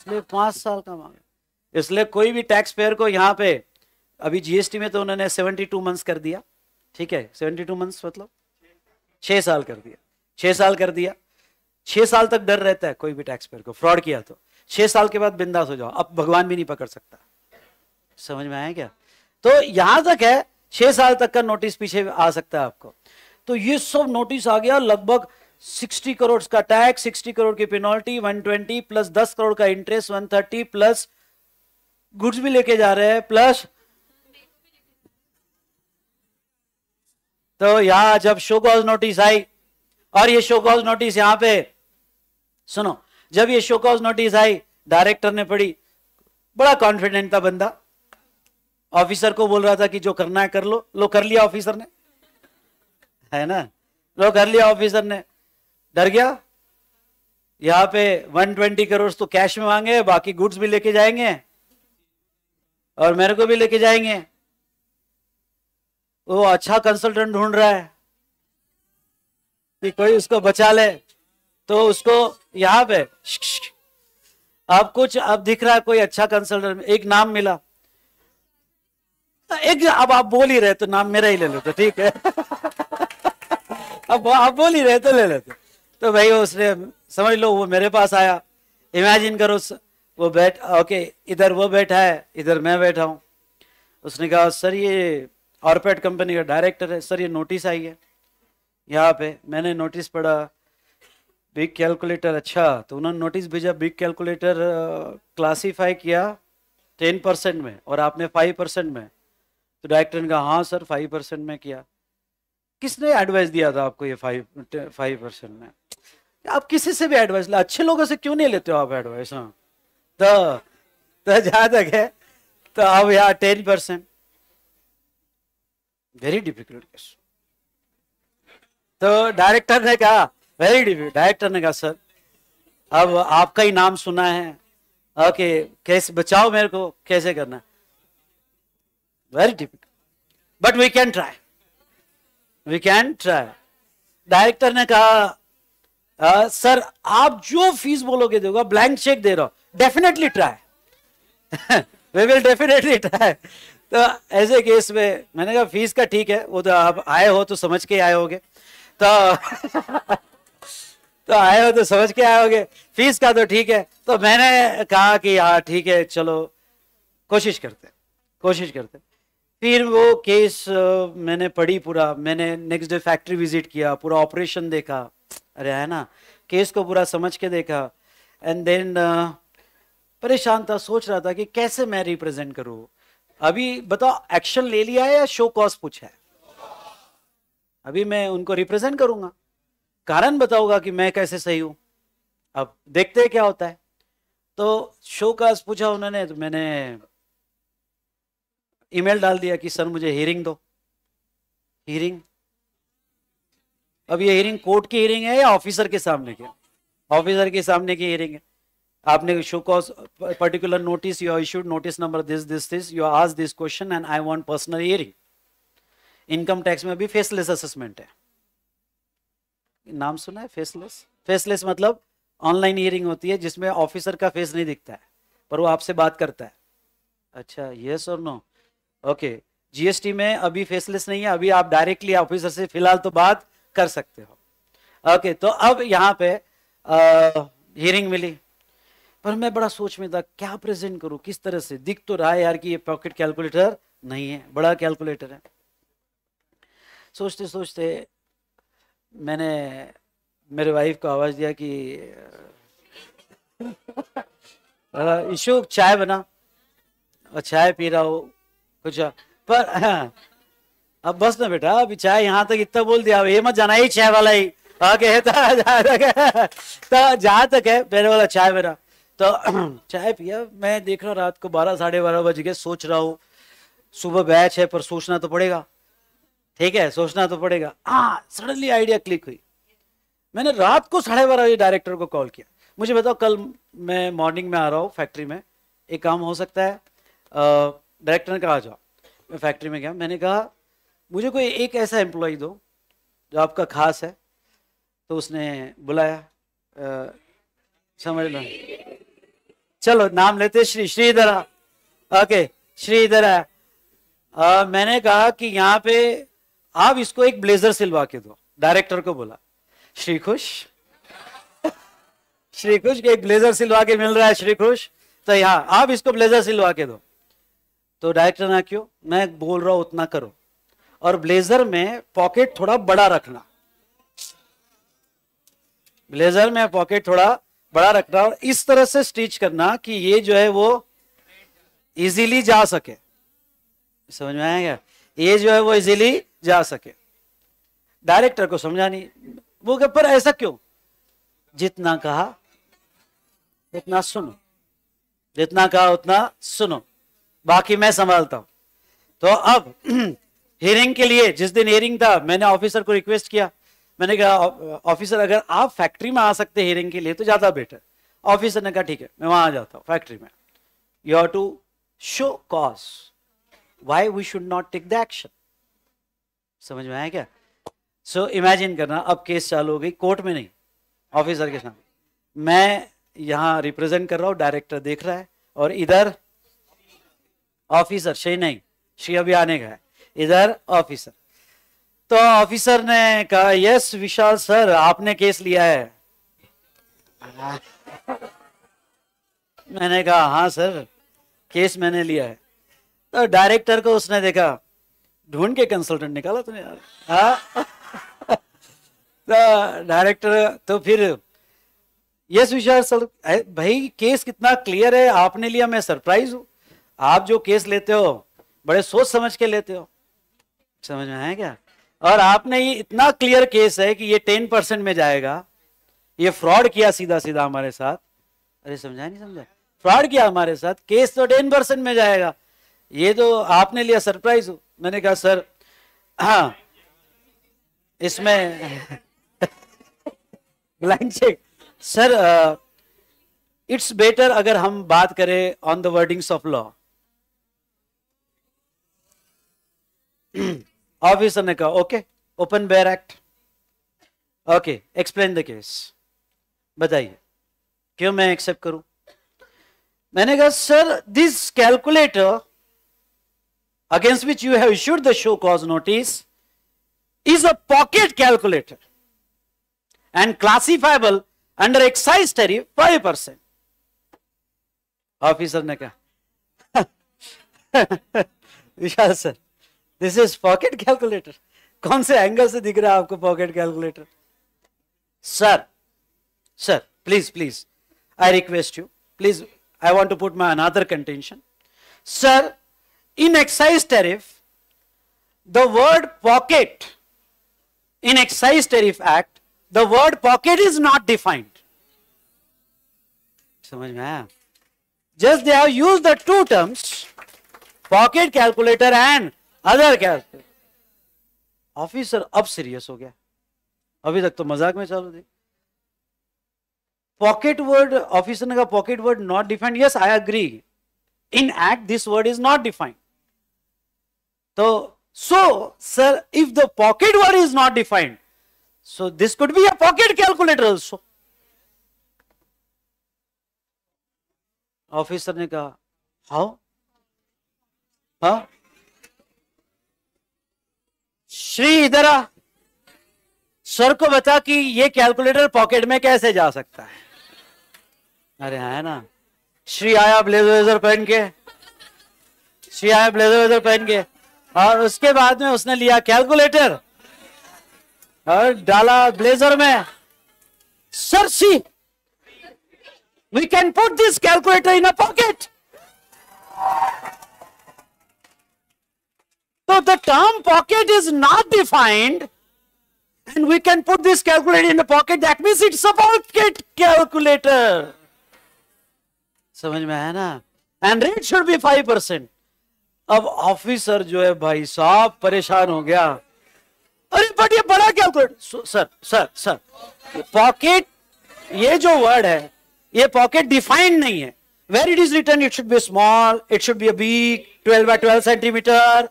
S1: इसलिए पांच साल का मांगा इसलिए कोई भी टैक्स पेयर को यहां पे अभी जीएसटी में तो उन्होंने सेवेंटी टू मंथ्स कर दिया ठीक है सेवेंटी टू मंथ्स मतलब छह साल कर दिया छह साल कर दिया छह साल तक डर रहता है कोई भी टैक्स पेयर को फ्रॉड किया तो छह साल के बाद बिंदास हो जाओ अब भगवान भी नहीं पकड़ सकता समझ में आया क्या तो यहां तक है छह साल तक का नोटिस पीछे आ सकता है आपको तो ये सब नोटिस आ गया लगभग 60 करोड़ का टैक्स 60 करोड़ की पेनल्टी 120 प्लस 10 करोड़ का इंटरेस्ट 130 प्लस गुड्स भी लेके जा रहे हैं प्लस तो यहां जब शो कॉज नोटिस आई और ये शो कॉज नोटिस यहां पे सुनो जब ये शो कॉज नोटिस आई डायरेक्टर ने पढ़ी बड़ा कॉन्फिडेंट था बंदा ऑफिसर को बोल रहा था कि जो करना है कर लो लो कर लिया ऑफिसर ने है ना लो कर लिया ऑफिसर ने डर गया यहाँ पे 120 करोड़ तो कैश में मांगे बाकी गुड्स भी लेके जाएंगे और मेरे को भी लेके जाएंगे वो अच्छा कंसल्टेंट ढूंढ रहा है कि कोई उसको बचा ले तो उसको यहां पे अब कुछ अब दिख रहा है कोई अच्छा कंसल्टेंट एक नाम मिला एक अब आप बोल ही रहे तो नाम मेरा ही ले लेते ठीक है अब आप बोल ही रहे तो ले लेते तो भाई उसने समझ लो वो मेरे पास आया इमेजिन करो वो बैठ ओके इधर वो बैठा है इधर मैं बैठा हूं उसने कहा सर ये कॉर्पोरेट कंपनी का डायरेक्टर है सर ये नोटिस आई है यहाँ पे मैंने नोटिस पढ़ा बिग कैलकुलेटर अच्छा तो उन्होंने नोटिस भेजा बिग कैलकुलेटर क्लासीफाई किया टेन परसेंट में और आपने फाइव परसेंट में तो डायरेक्टर ने कहा हाँ सर फाइव परसेंट में किया किसने एडवाइस दिया था आपको ये फाइव फाइव परसेंट में आप किसी से भी एडवाइस ले अच्छे लोगों से क्यों नहीं लेते हो आप एडवाइस हाँ तो, तो जहाँ तक है तो अब यहाँ ten percent very difficult question तो डायरेक्टर ने कहा वेरी डिफिकल्ट डायरेक्टर ने कहा सर अब आपका ही नाम सुना है ओके कैसे बचाओ मेरे को कैसे करना very difficult but we can try we can try director ने कहा सर आप जो फीस बोलोगे दोगे ब्लैंक चेक दे रहा हो definitely try we will definitely try तो ऐसे केस में मैंने कहा फीस का ठीक है वो तो आप आए हो तो समझ के आए होगे तो तो आए हो तो समझ के आए होगे फीस का तो ठीक है तो मैंने कहा कि हाँ ठीक है चलो कोशिश करते कोशिश करते फिर वो केस मैंने पढ़ी पूरा मैंने नेक्स्ट डे फैक्ट्री विजिट किया पूरा ऑपरेशन देखा अरे है ना केस को पूरा समझ के देखा एंड देन परेशान था सोच रहा था कि कैसे मैं रिप्रेजेंट करूँ अभी बताओ एक्शन ले लिया है या शो कॉज पूछा है अभी मैं उनको रिप्रेजेंट करूंगा कारण बताऊंगा कि मैं कैसे सही हूं अब देखते हैं क्या होता है तो शो कॉज पूछा उन्होंने तो मैंने ईमेल डाल दिया कि सर मुझे हियरिंग दो हियरिंग अब ये हियरिंग कोर्ट की हियरिंग है या ऑफिसर के सामने की ऑफिसर के सामने की हियरिंग है आपने show cause particular notice you are issued notice number this this this you are as this question and I want personal hearing income tax में भी फेसलेस असेसमेंट है नाम सुना है फेसलेस फेसलेस मतलब ऑनलाइन हियरिंग होती है जिसमें ऑफिसर का फेस नहीं दिखता है पर वो आपसे बात करता है अच्छा येस और नो ओके जीएसटी में अभी फेसलेस नहीं है अभी आप डायरेक्टली ऑफिसर से फिलहाल तो बात कर सकते हो ओके okay, तो अब यहाँ पे हियरिंग uh, मिली पर मैं बड़ा सोच में था क्या प्रेजेंट करूं किस तरह से दिख तो रहा है यार कि ये पॉकेट कैलकुलेटर नहीं है बड़ा कैलकुलेटर है सोचते सोचते मैंने मेरे वाइफ को आवाज़ दिया कि ईशु चाय बना और चाय पी रहा हो कुछ पर हाँ, अब बस ना बेटा अभी चाय यहाँ तक इतना बोल दिया अब ये मत जाना ही चाय वाला ही ओके तक है पहले वाला चाय बना तो चाय पिया मैं देख रहा रात को बारह साढ़े बारह बज गए सोच रहा हूँ सुबह बैच है पर सोचना तो पड़ेगा ठीक है सोचना तो पड़ेगा हाँ सडनली आइडिया क्लिक हुई मैंने रात को साढ़े बारह बजे डायरेक्टर को कॉल किया मुझे बताओ कल मैं मॉर्निंग में आ रहा हूँ फैक्ट्री में एक काम हो सकता है डायरेक्टर ने कहा आ जाओ मैं फैक्ट्री में गया मैंने कहा मुझे कोई एक ऐसा एम्प्लॉय दो जो आपका खास है तो उसने बुलाया समझ लो चलो नाम लेते श्री श्रीधरा ओके श्रीधरा आ, मैंने कहा कि यहाँ पे आप इसको एक ब्लेजर सिलवा के दो डायरेक्टर को बोला श्री खुश श्री खुश एक ब्लेजर सिलवा के मिल रहा है श्री खुश तो यहाँ आप इसको ब्लेजर सिलवा के दो तो डायरेक्टर ना क्यों मैं बोल रहा हूं उतना करो और ब्लेजर में पॉकेट थोड़ा बड़ा रखना ब्लेजर में पॉकेट थोड़ा बड़ा रखना और इस तरह से स्टिच करना कि ये जो है वो इजीली जा सके समझ में आया क्या ये जो है वो इजीली जा सके डायरेक्टर को समझानी वो क्या पर ऐसा क्यों जितना कहा उतना सुनो जितना कहा उतना सुनो बाकी मैं संभालता हूं तो अब हियरिंग के लिए जिस दिन हियरिंग था मैंने ऑफिसर को रिक्वेस्ट किया मैंने कहा ऑफिसर अगर आप फैक्ट्री में आ सकते हियरिंग के लिए तो ज़्यादा बेटर ऑफिसर ने कहा ठीक है मैं वहां आ जाता हूँ फैक्ट्री में you have to show cause why we should not take the action समझ में आया क्या सो so, इमेजिन करना अब केस चालू हो गई कोर्ट में नहीं ऑफिसर के सामने मैं यहाँ रिप्रेजेंट कर रहा हूँ डायरेक्टर देख रहा है और इधर ऑफिसर शे नहीं श्री अभी आने का है इधर ऑफिसर तो ऑफिसर ने कहा यस विशाल सर आपने केस लिया है मैंने कहा हाँ सर केस मैंने लिया है तो डायरेक्टर को उसने देखा ढूंढ के कंसल्टेंट निकाला तूने यार हाँ। तो डायरेक्टर तो फिर यस विशाल सर भाई केस कितना क्लियर है आपने लिया मैं सरप्राइज हूँ आप जो केस लेते हो बड़े सोच समझ के लेते हो समझ में आया क्या और आपने ये इतना क्लियर केस है कि ये टेन परसेंट में जाएगा ये फ्रॉड किया सीधा सीधा हमारे साथ अरे समझा नहीं समझा फ्रॉड किया हमारे साथ केस तो टेन परसेंट में जाएगा ये तो आपने लिया सरप्राइज हो मैंने कहा सर हाँ इसमें blind check sir it's better अगर हम बात करें on the wordings of law officer ने कहा okay open bare act okay explain the case बताइए क्यों मैं एक्सेप्ट करूं मैंने कहा sir this calculator against which you have issued the show cause notice is a pocket calculator and classifiable under excise tariff five percent officer ने कहा Vishal sir this is pocket calculator कौन से एंगल से दिख रहा है आपको pocket calculator sir sir please please I request you please I want to put my another contention sir in excise tariff the word pocket in excise tariff act the word pocket is not defined समझ में आया just they have use the two terms pocket calculator and हजार क्या ऑफिसर अब सीरियस हो गया अभी तक तो मजाक में चल रही पॉकेट वर्ड ऑफिसर ने कहा pocket word not defined yes I agree in act this word is not defined तो so sir if the pocket word is not defined so this could be a pocket calculator also officer ने कहा हाउ हाँ श्री श्रीधर सर को बता कि ये कैलकुलेटर पॉकेट में कैसे जा सकता है अरे है ना श्री आया ब्लेजर वेजर पहन के श्री आया ब्लेजर वेजर पहन के और उसके बाद में उसने लिया कैलकुलेटर और डाला ब्लेजर में sir see we can put this calculator in a pocket So the term pocket is not defined and we can put this calculator in the pocket. That means it's a pocket calculator. And rate should be 5%. Ab officer jo hai bhai saab pareshan ho gaya. Are but ye bada calculator. So, sir, sir, sir. Pocket, ye jo word hai, pocket defined nahi hai. Where it is written, it should be small, it should be a big, 12 by 12 centimeter.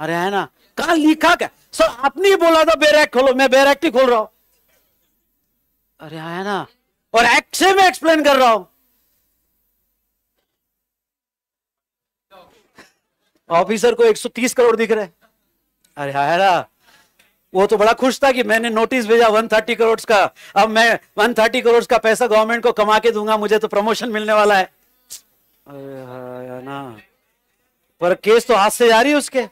S1: अरे है ना कहा लिखा क्या सर आपने बोला था बेरैक खोलो मैं बेरैक ही खोल रहा हूं अरे है ना और एक्ट से मैं एक्सप्लेन कर रहा हूं ऑफिसर को 130 करोड़ दिख रहे अरे है ना वो तो बड़ा खुश था कि मैंने नोटिस भेजा 130 करोड़ का अब मैं 130 करोड़ का पैसा गवर्नमेंट को कमा के दूंगा मुझे तो प्रमोशन मिलने वाला है अरे ना पर केस तो हाथ से जा रही है उसके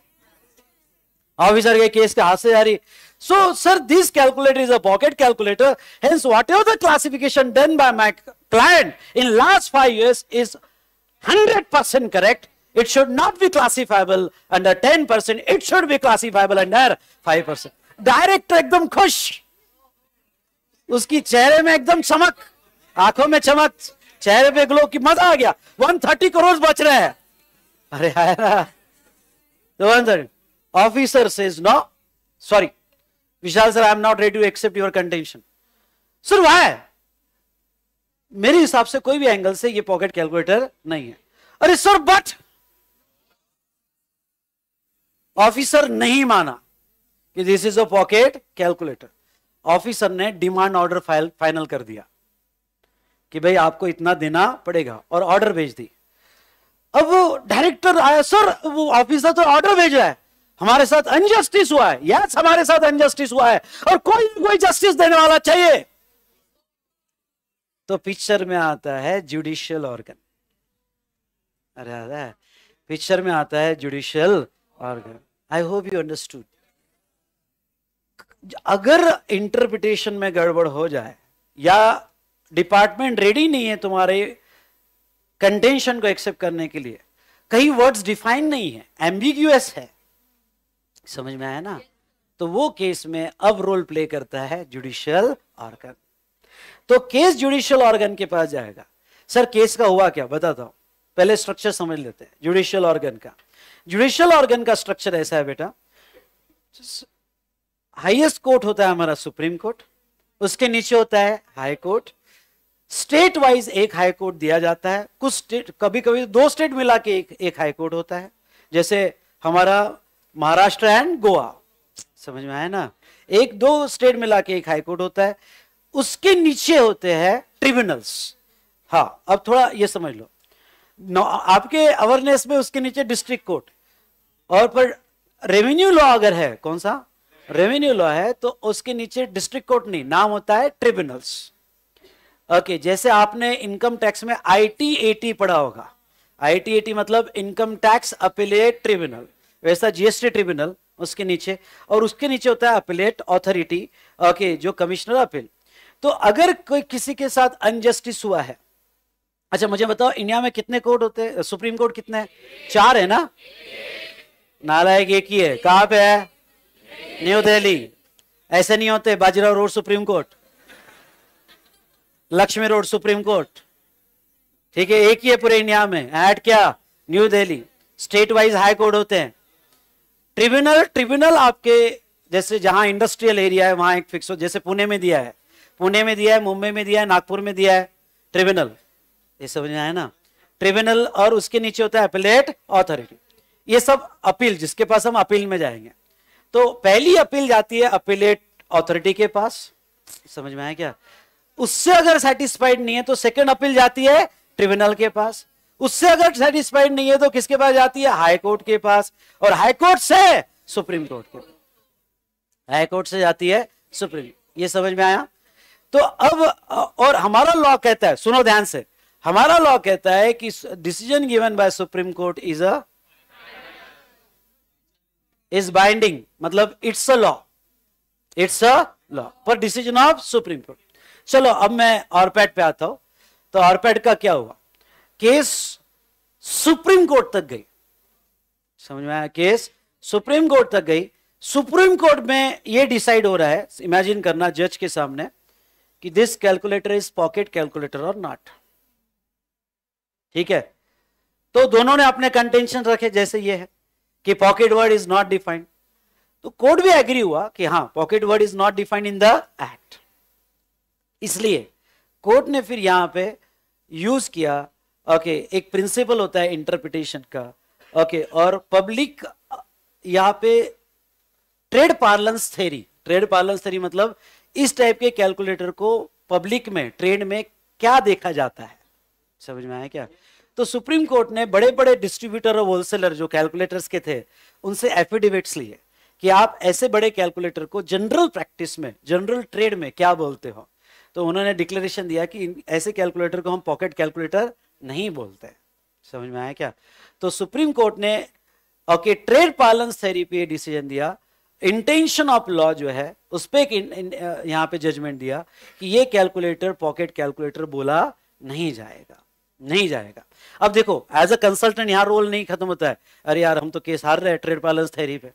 S1: ऑफिसर के केस के हाथ से जा रही so sir this calculator is a pocket calculator hence what is the classification done by my client in last five years is hundred percent correct it should not be classifiable under ten percent it should be classifiable under five percent director एकदम खुश उसकी चेहरे में एकदम चमक आंखों में चमक चेहरे पे ग्लो की मजा आ गया वन थर्टी करोड़ बच रहे हैं अरे आया तो one thirty Officer says, no, sorry. Vishal sir, I am not ready to accept your contention. Sir, why? मेरे हिसाब से कोई भी एंगल से ये पॉकेट कैलकुलेटर नहीं है अरे सर बट ऑफिसर नहीं माना कि this is a pocket calculator officer ने डिमांड ऑर्डर फाइल फाइनल कर दिया कि भाई आपको इतना देना पड़ेगा और ऑर्डर भेज दी अब डायरेक्टर आया सर वो ऑफिसर तो ऑर्डर भेज रहा है हमारे साथ अनजस्टिस हुआ है यस हमारे साथ अनजस्टिस हुआ है और कोई कोई जस्टिस देने वाला चाहिए तो पिक्चर में आता है जुडिशियल ऑर्गन अरे अरे पिक्चर में आता है judicial organ I hope you understood अगर इंटरप्रिटेशन में गड़बड़ हो जाए या डिपार्टमेंट रेडी नहीं है तुम्हारे कंटेंशन को एक्सेप्ट करने के लिए कहीं वर्ड्स डिफाइन नहीं है एम्बिग्यूस है समझ में आया ना तो वो केस में अब रोल प्ले करता है जुडिशियल ऑर्गन तो केस जुडिशियल ऑर्गन के पास जाएगा सर केस का हुआ क्या बताता हूं पहले स्ट्रक्चर समझ लेते हैं जुडिशियल ऑर्गन का जुडिशियल ऑर्गन का स्ट्रक्चर ऐसा है बेटा हाईएस्ट कोर्ट होता है हमारा सुप्रीम कोर्ट उसके नीचे होता है हाई कोर्ट स्टेट वाइज एक हाई कोर्ट दिया जाता है कुछ स्टेट कभी कभी दो स्टेट मिला के एक एक हाई कोर्ट होता है जैसे हमारा महाराष्ट्र एंड गोवा समझ में आया ना एक दो स्टेट मिला के एक हाईकोर्ट होता है उसके नीचे होते हैं ट्रिब्यूनल्स हाँ अब थोड़ा ये समझ लो आपके अवेयरनेस में उसके नीचे डिस्ट्रिक्ट कोर्ट और पर रेवेन्यू लॉ अगर है कौन सा रेवेन्यू लॉ है तो उसके नीचे डिस्ट्रिक्ट कोर्ट नहीं नाम होता है ट्रिब्यूनल्स ओके जैसे आपने इनकम टैक्स में आई टी पढ़ा होगा आई टी मतलब इनकम टैक्स अपीलेट ट्रिब्यूनल वैसा जीएसटी ट्रिब्यूनल उसके नीचे और उसके नीचे होता है अपीलेट ऑथोरिटी ओके जो कमिश्नर अपील तो अगर कोई किसी के साथ अनजस्टिस हुआ है अच्छा मुझे बताओ इंडिया में कितने कोर्ट होते हैं सुप्रीम कोर्ट कितने चार है ना नालायक एक ही है कहां पे है न्यू दिल्ली ऐसे नहीं होते Bajirao road supreme court Laxmi road supreme court ठीक है एक ही है पूरे इंडिया में एट क्या new Delhi state wise high court होते हैं ट्रिब्यूनल ट्रिब्यूनल आपके जैसे जहां इंडस्ट्रियल एरिया है वहां एक फिक्स हो जैसे पुणे में दिया है पुणे में दिया है मुंबई में दिया है नागपुर में दिया है ट्रिब्यूनल ये समझ में आया ना ट्रिब्यूनल और उसके नीचे होता है अपीलेट ऑथोरिटी ये सब अपील जिसके पास हम अपील में जाएंगे तो पहली अपील जाती है अपीलेट ऑथोरिटी के पास समझ में आया क्या उससे अगर सेटिस्फाइड नहीं है तो सेकेंड अपील जाती है ट्रिब्यूनल के पास उससे अगर सेटिस्फाइड नहीं है तो किसके पास जाती है हाई कोर्ट के पास और हाई कोर्ट से सुप्रीम कोर्ट के पास हाई कोर्ट से जाती है सुप्रीम ये समझ में आया तो अब और हमारा लॉ कहता है सुनो ध्यान से हमारा लॉ कहता है कि decision given by supreme court is a is binding मतलब it's a law it's a law पर डिसीजन ऑफ सुप्रीम कोर्ट चलो अब मैं ऑरपैट पे आता हूं तो ऑरपैट का क्या हुआ केस सुप्रीम कोर्ट तक गई समझ में आया केस सुप्रीम कोर्ट तक गई सुप्रीम कोर्ट में यह डिसाइड हो रहा है इमेजिन करना जज के सामने कि this calculator is pocket calculator और नॉट ठीक है तो दोनों ने अपने कंटेंशन रखे जैसे ये है कि pocket word is not defined तो कोर्ट भी एग्री हुआ कि हाँ pocket word is not defined in the act इसलिए कोर्ट ने फिर यहां पे यूज किया ओके एक प्रिंसिपल होता है इंटरप्रिटेशन का ओके और पब्लिक यहाँ पे trade parlance theory trade parlance theory मतलब इस टाइप के कैलकुलेटर को पब्लिक में ट्रेड में क्या देखा जाता है समझ में आया क्या तो सुप्रीम कोर्ट ने बड़े बड़े डिस्ट्रीब्यूटर और होलसेलर जो कैलकुलेटर्स के थे उनसे एफिडेविट्स लिए कि आप ऐसे बड़े कैलकुलेटर को जनरल प्रैक्टिस में जनरल ट्रेड में क्या बोलते हो तो उन्होंने डिक्लेरेशन दिया कि ऐसे कैलकुलेटर को हम पॉकेट कैलकुलेटर नहीं बोलते समझ में आया क्या तो सुप्रीम कोर्ट ने ओके ट्रेड पालन थेरी पे डिसीजन दिया इंटेंशन ऑफ लॉ जो है उस पर एक यहाँ पे जजमेंट दिया कि ये कैलकुलेटर पॉकेट कैलकुलेटर बोला नहीं जाएगा नहीं जाएगा अब देखो एज अ कंसल्टेंट यहाँ रोल नहीं खत्म होता है अरे यार हम तो केस हार रहे हैं ट्रेड बैलेंस थेरी पे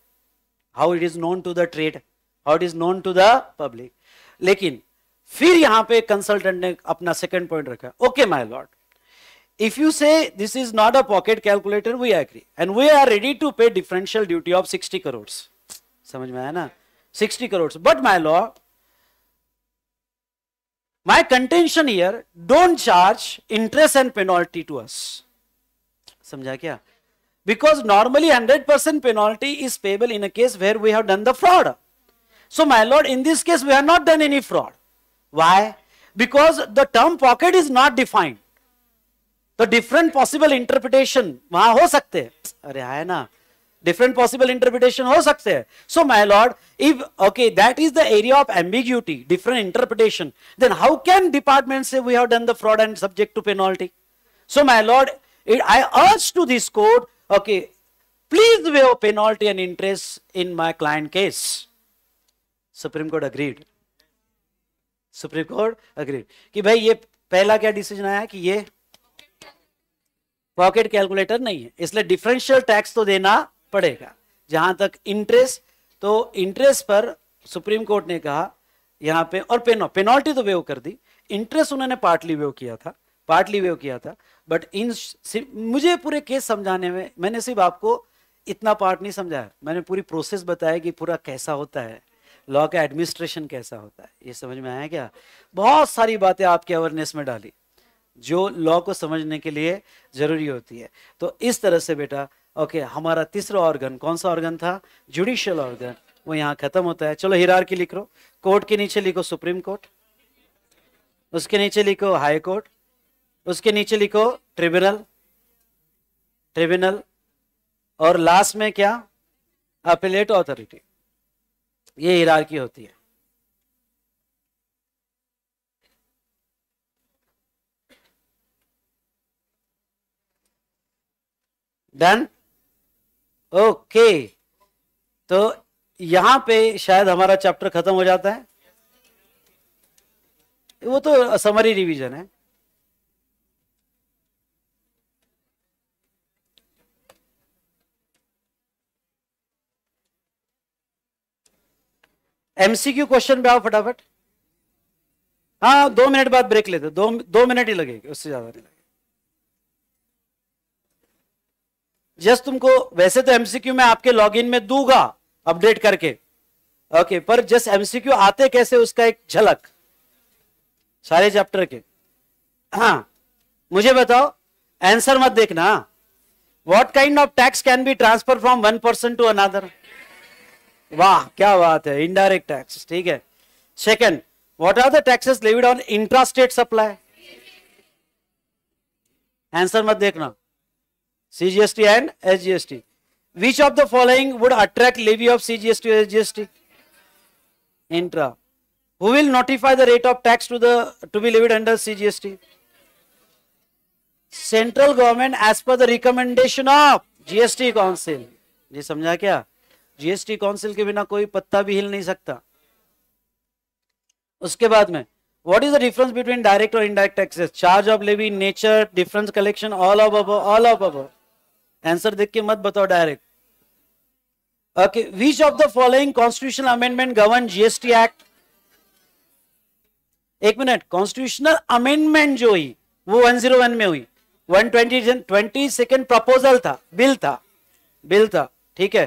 S1: how it is known to the trade how it is known to the public लेकिन फिर यहाँ पे कंसल्टेंट ने अपना सेकेंड पॉइंट रखा okay my lord If you say this is not a pocket calculator, we agree. And we are ready to pay differential duty of 60 crores. समझ में 60 crores. But my law, my contention here, don't charge interest and penalty to us. समझा kya? Because normally 100% penalty is payable in a case where we have done the fraud. So my lord, in this case, we have not done any fraud. Why? Because the term pocket is not defined. तो डिफरेंट पॉसिबल इंटरप्रिटेशन वहां हो सकते हैं अरे है ना डिफरेंट पॉसिबल इंटरप्रिटेशन हो सकते हैं so my lord if okay that is the area of ambiguity different interpretation then how can department से we have done the fraud and subject to penalty so my lord I urge to this court okay please waive penalty and interest in my client case supreme court agreed supreme court agreed कि भाई ये पहला क्या डिसीजन आया कि ये पॉकेट कैलकुलेटर नहीं है इसलिए डिफरेंशियल टैक्स तो देना पड़ेगा जहां तक इंटरेस्ट तो इंटरेस्ट पर सुप्रीम कोर्ट ने कहा यहाँ पे और पेनो पेनल्टी तो वेव कर दी इंटरेस्ट उन्होंने पार्टली वेव किया था पार्टली वेव किया था बट इन मुझे पूरे केस समझाने में मैंने सिर्फ आपको इतना पार्ट नहीं समझाया मैंने पूरी प्रोसेस बताया कि पूरा कैसा होता है लॉ का एडमिनिस्ट्रेशन कैसा होता है ये समझ में आया क्या बहुत सारी बातें आपके अवेयरनेस में डाली जो लॉ को समझने के लिए ज़रूरी होती है तो इस तरह से बेटा ओके हमारा तीसरा ऑर्गन कौन सा ऑर्गन था जुडिशियल ऑर्गन वो यहाँ खत्म होता है चलो हिरार की लिख लो कोर्ट के नीचे लिखो सुप्रीम कोर्ट उसके नीचे लिखो हाई कोर्ट उसके नीचे लिखो ट्रिब्यूनल ट्रिब्यूनल और लास्ट में क्या अपिलेट अथॉरिटी ये हिरार की होती है डन ओके तो यहां पे शायद हमारा चैप्टर खत्म हो जाता है वो तो समरी रिवीजन है एमसीक्यू क्वेश्चन पे आओ फटाफट हाँ दो मिनट बाद ब्रेक लेते दो दो मिनट ही लगेगा उससे ज्यादा नहीं लगेगा यस तुमको वैसे तो एमसीक्यू मैं आपके लॉगिन में दूंगा अपडेट करके ओके पर जस्ट एमसीक्यू आते कैसे उसका एक झलक सारे चैप्टर के हाँ मुझे बताओ आंसर मत देखना what kind of tax can be transfer from one person to another वाह क्या बात है इनडायरेक्ट टैक्स ठीक है second what are the taxes levied on intrastate supply answer मत देखना CGST and SGST. Which of the following would attract levy of CGST or SGST? Intra. Who will notify the rate of tax to the to be levied under CGST? Central government as per the recommendation of GST Council. ये समझा क्या जीएसटी काउंसिल के बिना कोई पत्ता भी हिल नहीं सकता उसके बाद में what is the difference between direct और indirect taxes charge of levy nature difference collection all of above all of above answer देख के मत बताओ direct okay which of the following constitutional amendment govern GST act एक मिनट कॉन्स्टिट्यूशनल अमेंडमेंट जो हुई वो 101 में हुई 120 ट्वेंटी सेकेंड प्रपोजल था बिल था बिल था ठीक है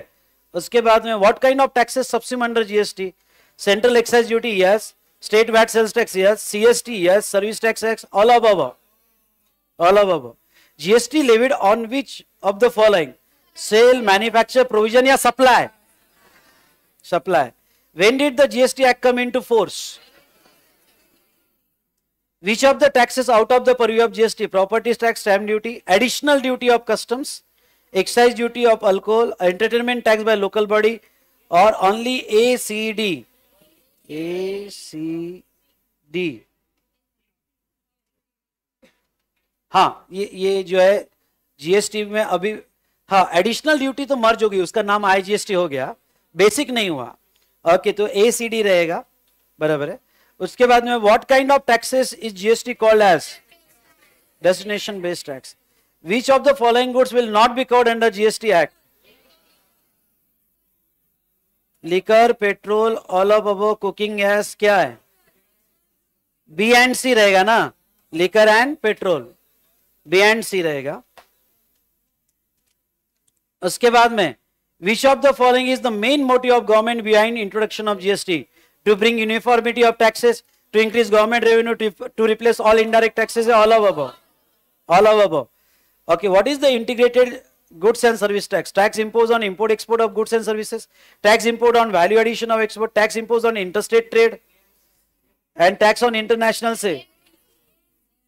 S1: उसके बाद में what kind of taxes subsume under GST central excise duty yes state VAT sales tax yes CST yes service tax ex all above all above GST levied on which of the following? Sale, manufacture, provision or supply? Supply. When did the GST Act come into force? Which of the taxes out of the purview of GST? Property tax, stamp duty, additional duty of customs, excise duty of alcohol, entertainment tax by local body or only ACD? ACD. हाँ ये ये जो है जीएसटी में अभी हाँ एडिशनल ड्यूटी तो मर्ज हो गई उसका नाम आईजीएसटी हो गया बेसिक नहीं हुआ ओके तो ए सी डी रहेगा बराबर है उसके बाद में what kind of taxes is GST called as destination based tax which of the following goods will not be called under GST act liquor petrol all of above cooking gas क्या है बी एंड सी रहेगा ना लिकर एंड पेट्रोल बेड सी रहेगा उसके बाद में which of the following is the main motive of government behind introduction of GST to bring uniformity of taxes to increase government revenue to replace all indirect taxes all of above all of above okay what is the integrated goods and service tax tax impose on import export of goods and services tax import on value addition of export tax impose on interstate trade and tax on international से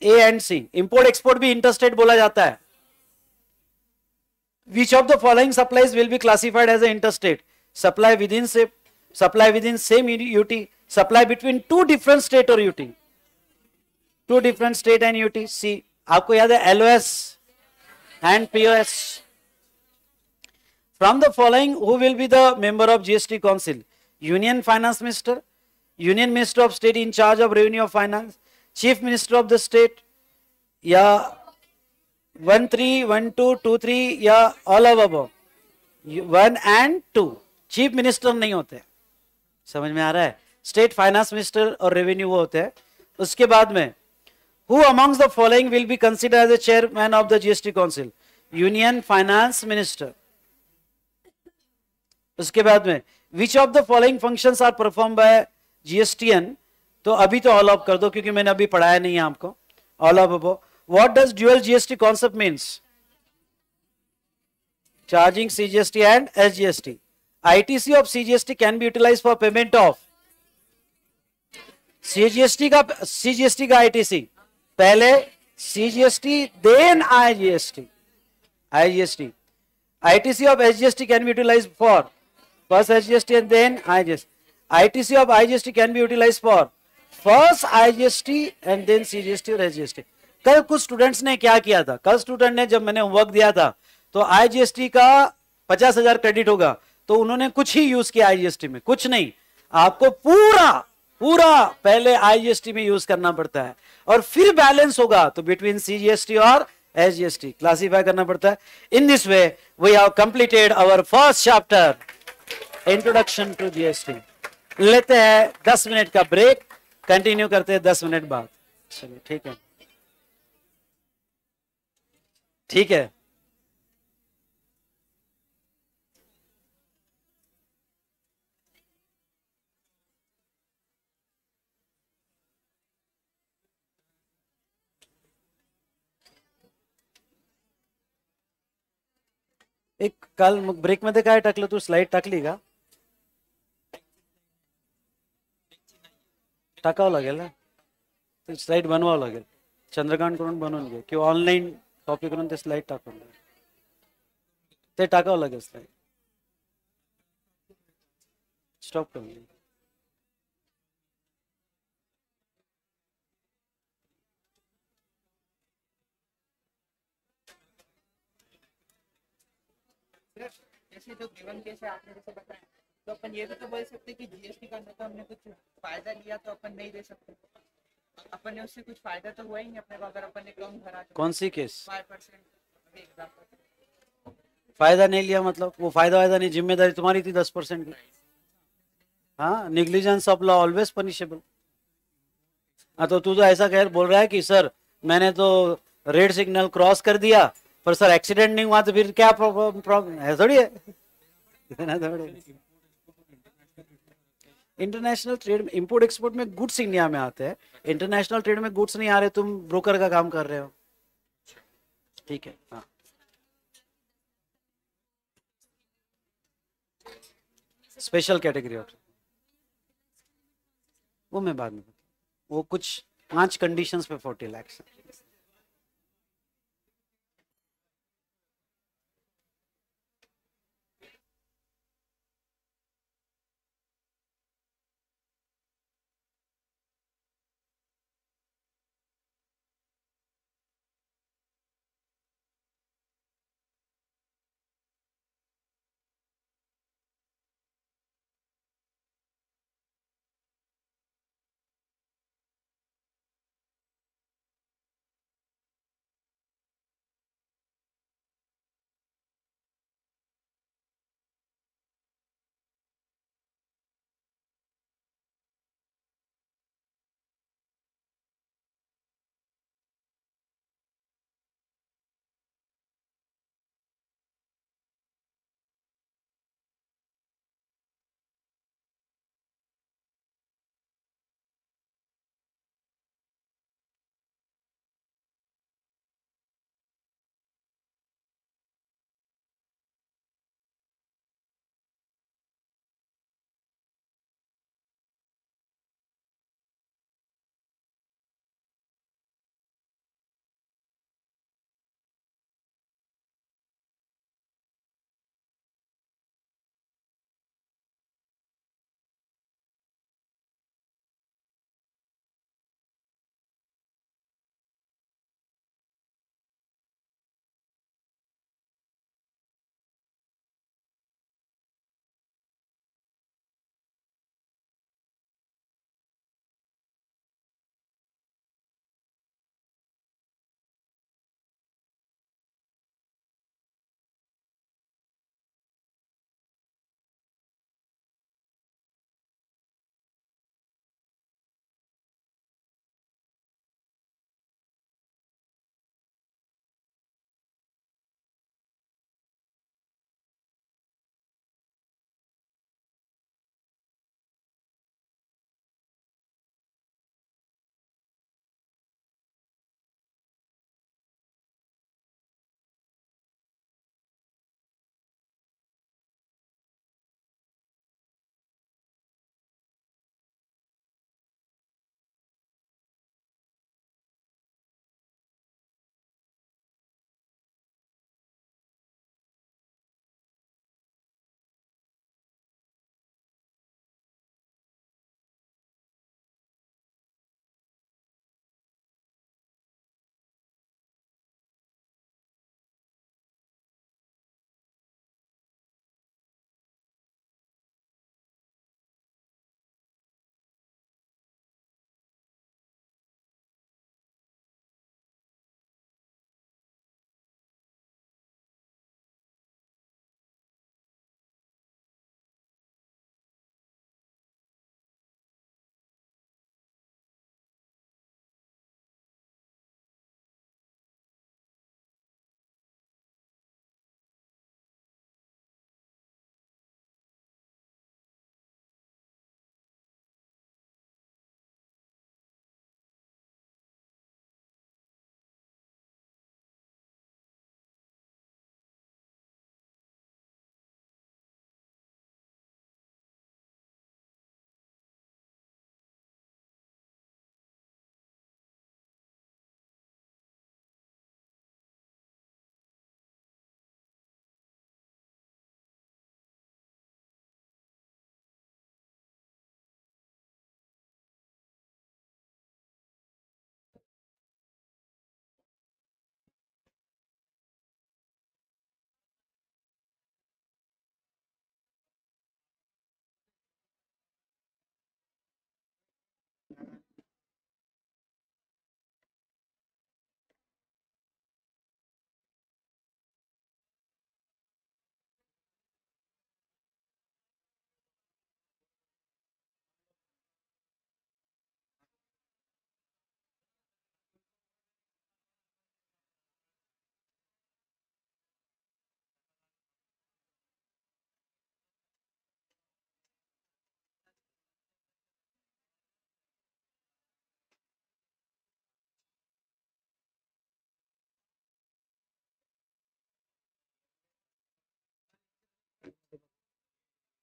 S1: A and C import export भी इंटरस्टेट बोला जाता है which of the following supplies will be classified as a interstate supply within से supply within same UT supply between two different state और UT two different state and UT C आपको याद है एलओ S and S from the following who will be the member of GST council union finance minister union minister of state in charge of revenue of finance chief minister of the state या one three one two two three या all of above one and two chief minister नहीं होते समझ में आ रहा है स्टेट फाइनेंस मिनिस्टर और रेवेन्यू वो होते हैं उसके बाद में who amongst the following will be consider as a chairman of the GST council union finance minister उसके बाद में which of the following function are perform by GSTN तो अभी तो ऑल ऑफ कर दो क्योंकि मैंने अभी पढ़ाया नहीं है आपको all of above what does dual GST concept mean charging CGST and S GST ITC of CGST can be utilise for payment of CGST का सीजीएसटी का आईटीसी पहले CGST then IGST IGST ITC of SGST can be utilise for first SGST and then IGST ITC of IGST can be utilise for first IGST and then CGST और एसजीएसटी कल कुछ स्टूडेंट्स ने क्या किया था कल स्टूडेंट ने जब मैंने वर्क दिया था तो आईजीएसटी का पचास हजार क्रेडिट होगा तो उन्होंने कुछ ही यूज किया आईजीएसटी में कुछ नहीं आपको पूरा पूरा पहले आईजीएसटी में यूज करना पड़ता है और फिर बैलेंस होगा तो बिटवीन सीजीएसटी और एसजीएसटी क्लासीफाई करना पड़ता है in this way we have completed our first chapter introduction to GST लेते हैं दस मिनट का ब्रेक कंटिन्यू करते हैं दस मिनट बाद चलिए ठीक है ठीक है एक कल ब्रेक में देखा है टकले तू स्लाइड टक लेगा टाकावं लागेल ना स्लाईड बनवावं लागेल चंद्रकांतकडून बनवून घे किंवा ऑनलाईन कॉपी करून ते स्लाईड टाकून द्या ते टाकावं लागेल स्लाईड स्टॉप करून द्या जो गिवन केस है आपने जैसे बताया तो अपन ये भी तो बोल सकते कि जीएसटी करने का हमने कुछ फायदा लिया तो अपन नहीं दे सकते अपन ने उससे कुछ फायदा तो हुआ ही नहीं अपने को अगर अपन ने कम भरा तो कौन सी केस फायदा नहीं लिया मतलब वो फायदा वायदा नहीं जिम्मेदारी तुम्हारी थी दस परसेंट की हाँ negligence of law always punishable हाँ तो तू तो ऐसा कह बोल रहा है कि सर मैंने तो रेड सिग्नल क्रॉस कर दिया पर सर एक्सीडेंट नहीं हुआ तो फिर क्या प्रॉब्लम है थोड़ी है थोड़ी इंटरनेशनल ट्रेड इम्पोर्ट एक्सपोर्ट में गुड्स इंडिया में आते हैं इंटरनेशनल ट्रेड में गुड्स नहीं आ रहे तुम ब्रोकर का काम कर रहे हो ठीक है हाँ स्पेशल कैटेगरी ऑफ वो मैं बाद में वो कुछ पांच कंडीशंस पे फोर्टी लैक्स है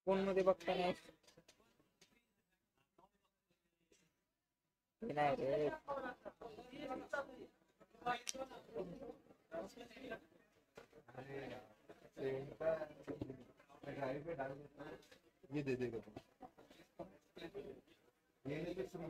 S1: फोनमध्ये बघता नाही नाही रे ये दे देगा तुम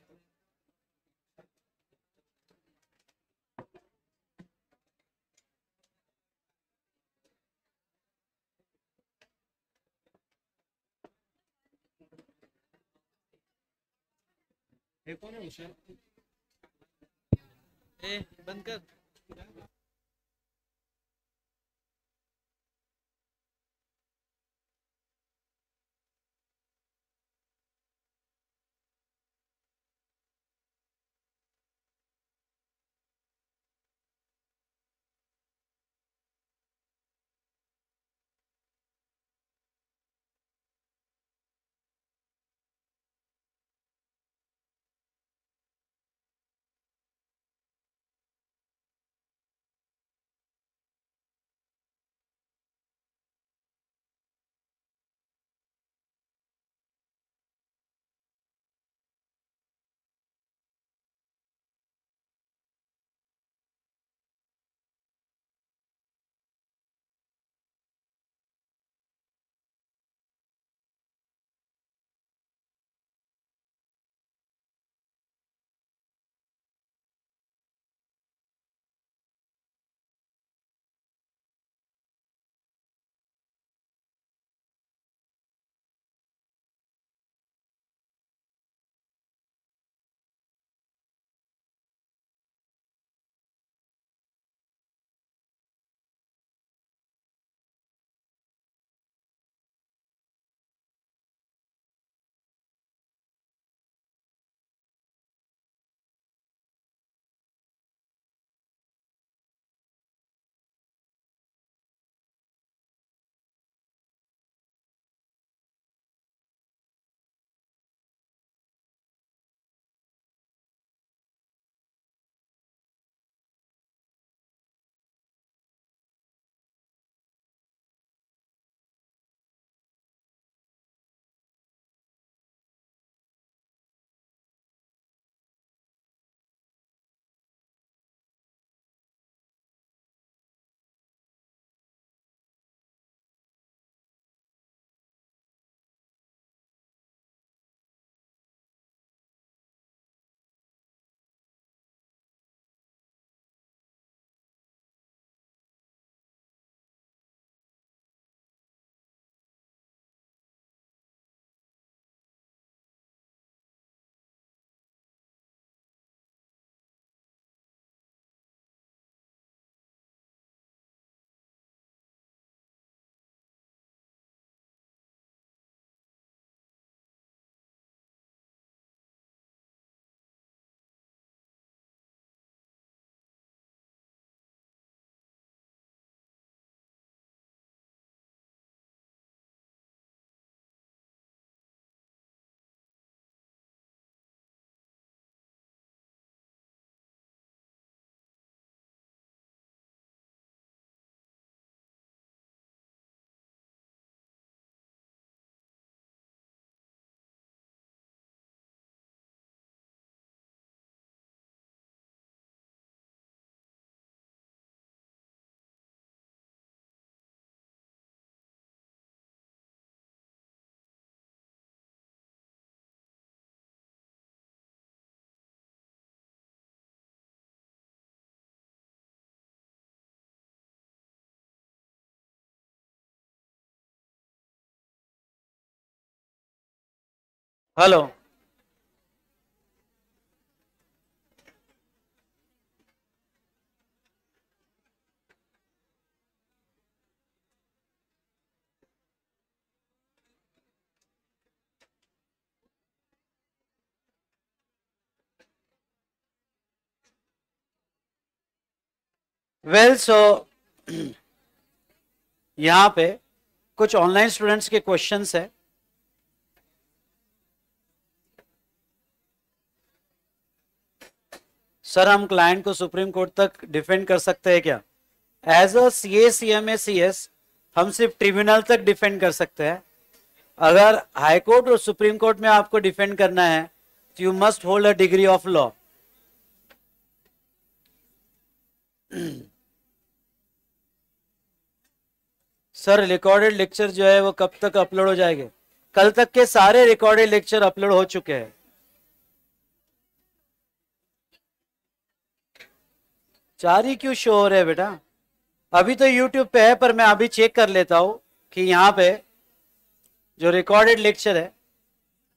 S1: देखो ना ए बंद कर हेलो वेल सो यहाँ पे कुछ ऑनलाइन स्टूडेंट्स के क्वेश्चंस है सर हम क्लाइंट को सुप्रीम कोर्ट तक डिफेंड कर सकते हैं क्या as a C A C M A C S हम सिर्फ ट्रिब्यूनल तक डिफेंड कर सकते हैं अगर हाई कोर्ट और सुप्रीम कोर्ट में आपको डिफेंड करना है तो you must hold a degree of law sir recorded lecture जो है वो कब तक अपलोड हो जाएंगे कल तक के सारे रिकॉर्डेड लेक्चर अपलोड हो चुके हैं चार ही क्यों शो हो रहे बेटा अभी तो यूट्यूब पे है पर मैं अभी चेक कर लेता हूँ कि यहाँ पे जो रिकॉर्डेड लेक्चर है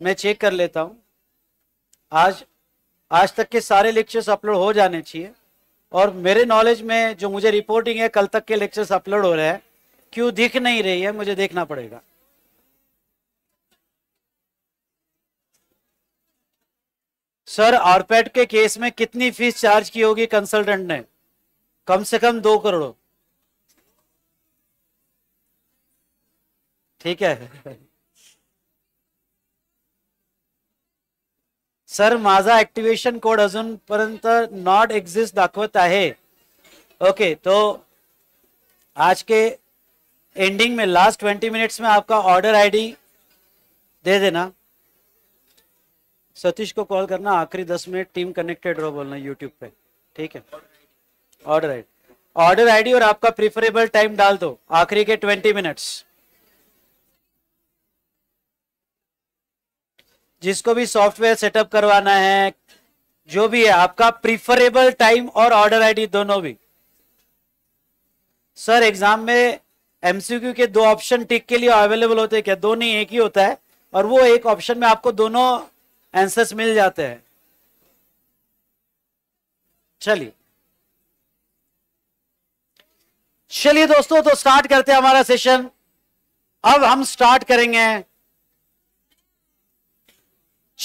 S1: मैं चेक कर लेता हूँ आज आज तक के सारे लेक्चर्स अपलोड हो जाने चाहिए और मेरे नॉलेज में जो मुझे रिपोर्टिंग है कल तक के लेक्चर्स अपलोड हो रहे हैं क्यों दिख नहीं रही है मुझे देखना पड़ेगा सर आरपेट के केस में कितनी फीस चार्ज की होगी कंसल्टेंट ने कम से कम दो करोड़ ठीक है सर माजा एक्टिवेशन कोड अजूनपर्यंत नॉट एक्जिस्ट दाखवत आहे ओके तो आज के एंडिंग में लास्ट ट्वेंटी मिनट्स में आपका ऑर्डर आईडी दे देना सतीश को कॉल करना आखिरी दस मिनट टीम कनेक्टेड रहो बोलना यूट्यूब पे ठीक है ऑर्डर आईडी ऑर्डर आईडी और आपका प्रिफरेबल टाइम डाल दो आखिरी के ट्वेंटी मिनट्स जिसको भी सॉफ्टवेयर सेटअप करवाना है जो भी है आपका प्रिफरेबल टाइम और ऑर्डर आईडी दोनों भी सर एग्जाम में एमसीक्यू के दो ऑप्शन टिक के लिए अवेलेबल होते हैं क्या दो नहीं एक ही होता है और वो एक ऑप्शन में आपको दोनों आंसर्स मिल जाते हैं चलिए चलिए दोस्तों तो स्टार्ट करते हैं हमारा सेशन अब हम स्टार्ट करेंगे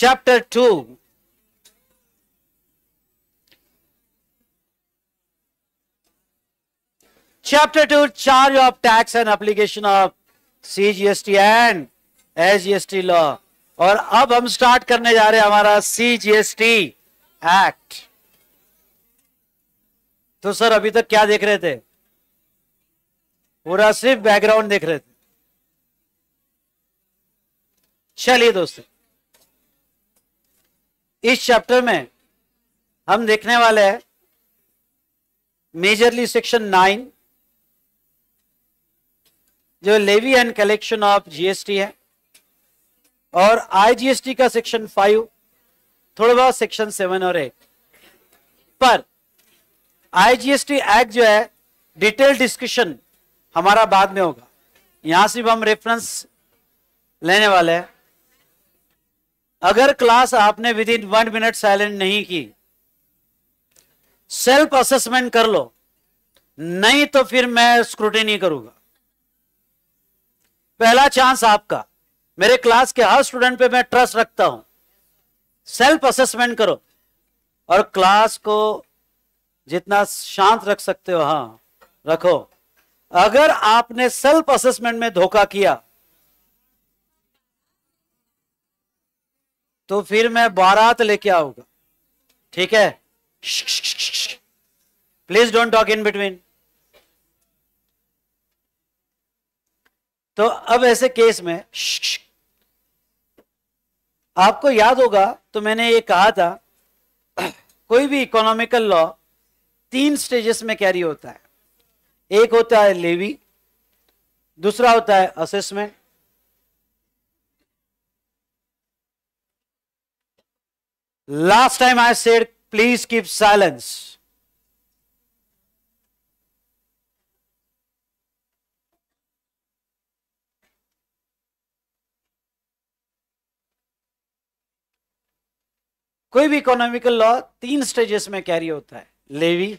S1: chapter two application of C G S T and S G S T law और अब हम स्टार्ट करने जा रहे हैं हमारा सीजीएसटी एक्ट तो सर अभी तक क्या देख रहे थे पूरा सिर्फ बैकग्राउंड देख रहे थे चलिए दोस्तों इस चैप्टर में हम देखने वाले हैं मेजरली सेक्शन नाइन जो levy and collection of GST है और आईजीएसटी का सेक्शन फाइव थोड़ा बहुत सेक्शन सेवन और एट पर आईजीएसटी एक्ट जो है डिटेल डिस्कशन हमारा बाद में होगा यहां से हम रेफरेंस लेने वाले हैं अगर क्लास आपने within one minute silent नहीं की सेल्फ असेसमेंट कर लो नहीं तो फिर मैं स्क्रूटिनी करूंगा पहला चांस आपका मेरे क्लास के हर स्टूडेंट पे मैं ट्रस्ट रखता हूं सेल्फ असेसमेंट करो और क्लास को जितना शांत रख सकते हो हां रखो अगर आपने सेल्फ असेसमेंट में धोखा किया तो फिर मैं बारात लेके आऊंगा ठीक है please don't talk in between तो अब ऐसे केस में आपको याद होगा तो मैंने ये कहा था कोई भी इकोनॉमिकल लॉ तीन स्टेजेस में कैरी होता है एक होता है लेवी दूसरा होता है assessment last time I said please keep silence कोई भी इकोनॉमिकल लॉ तीन स्टेजेस में कैरी होता है लेवी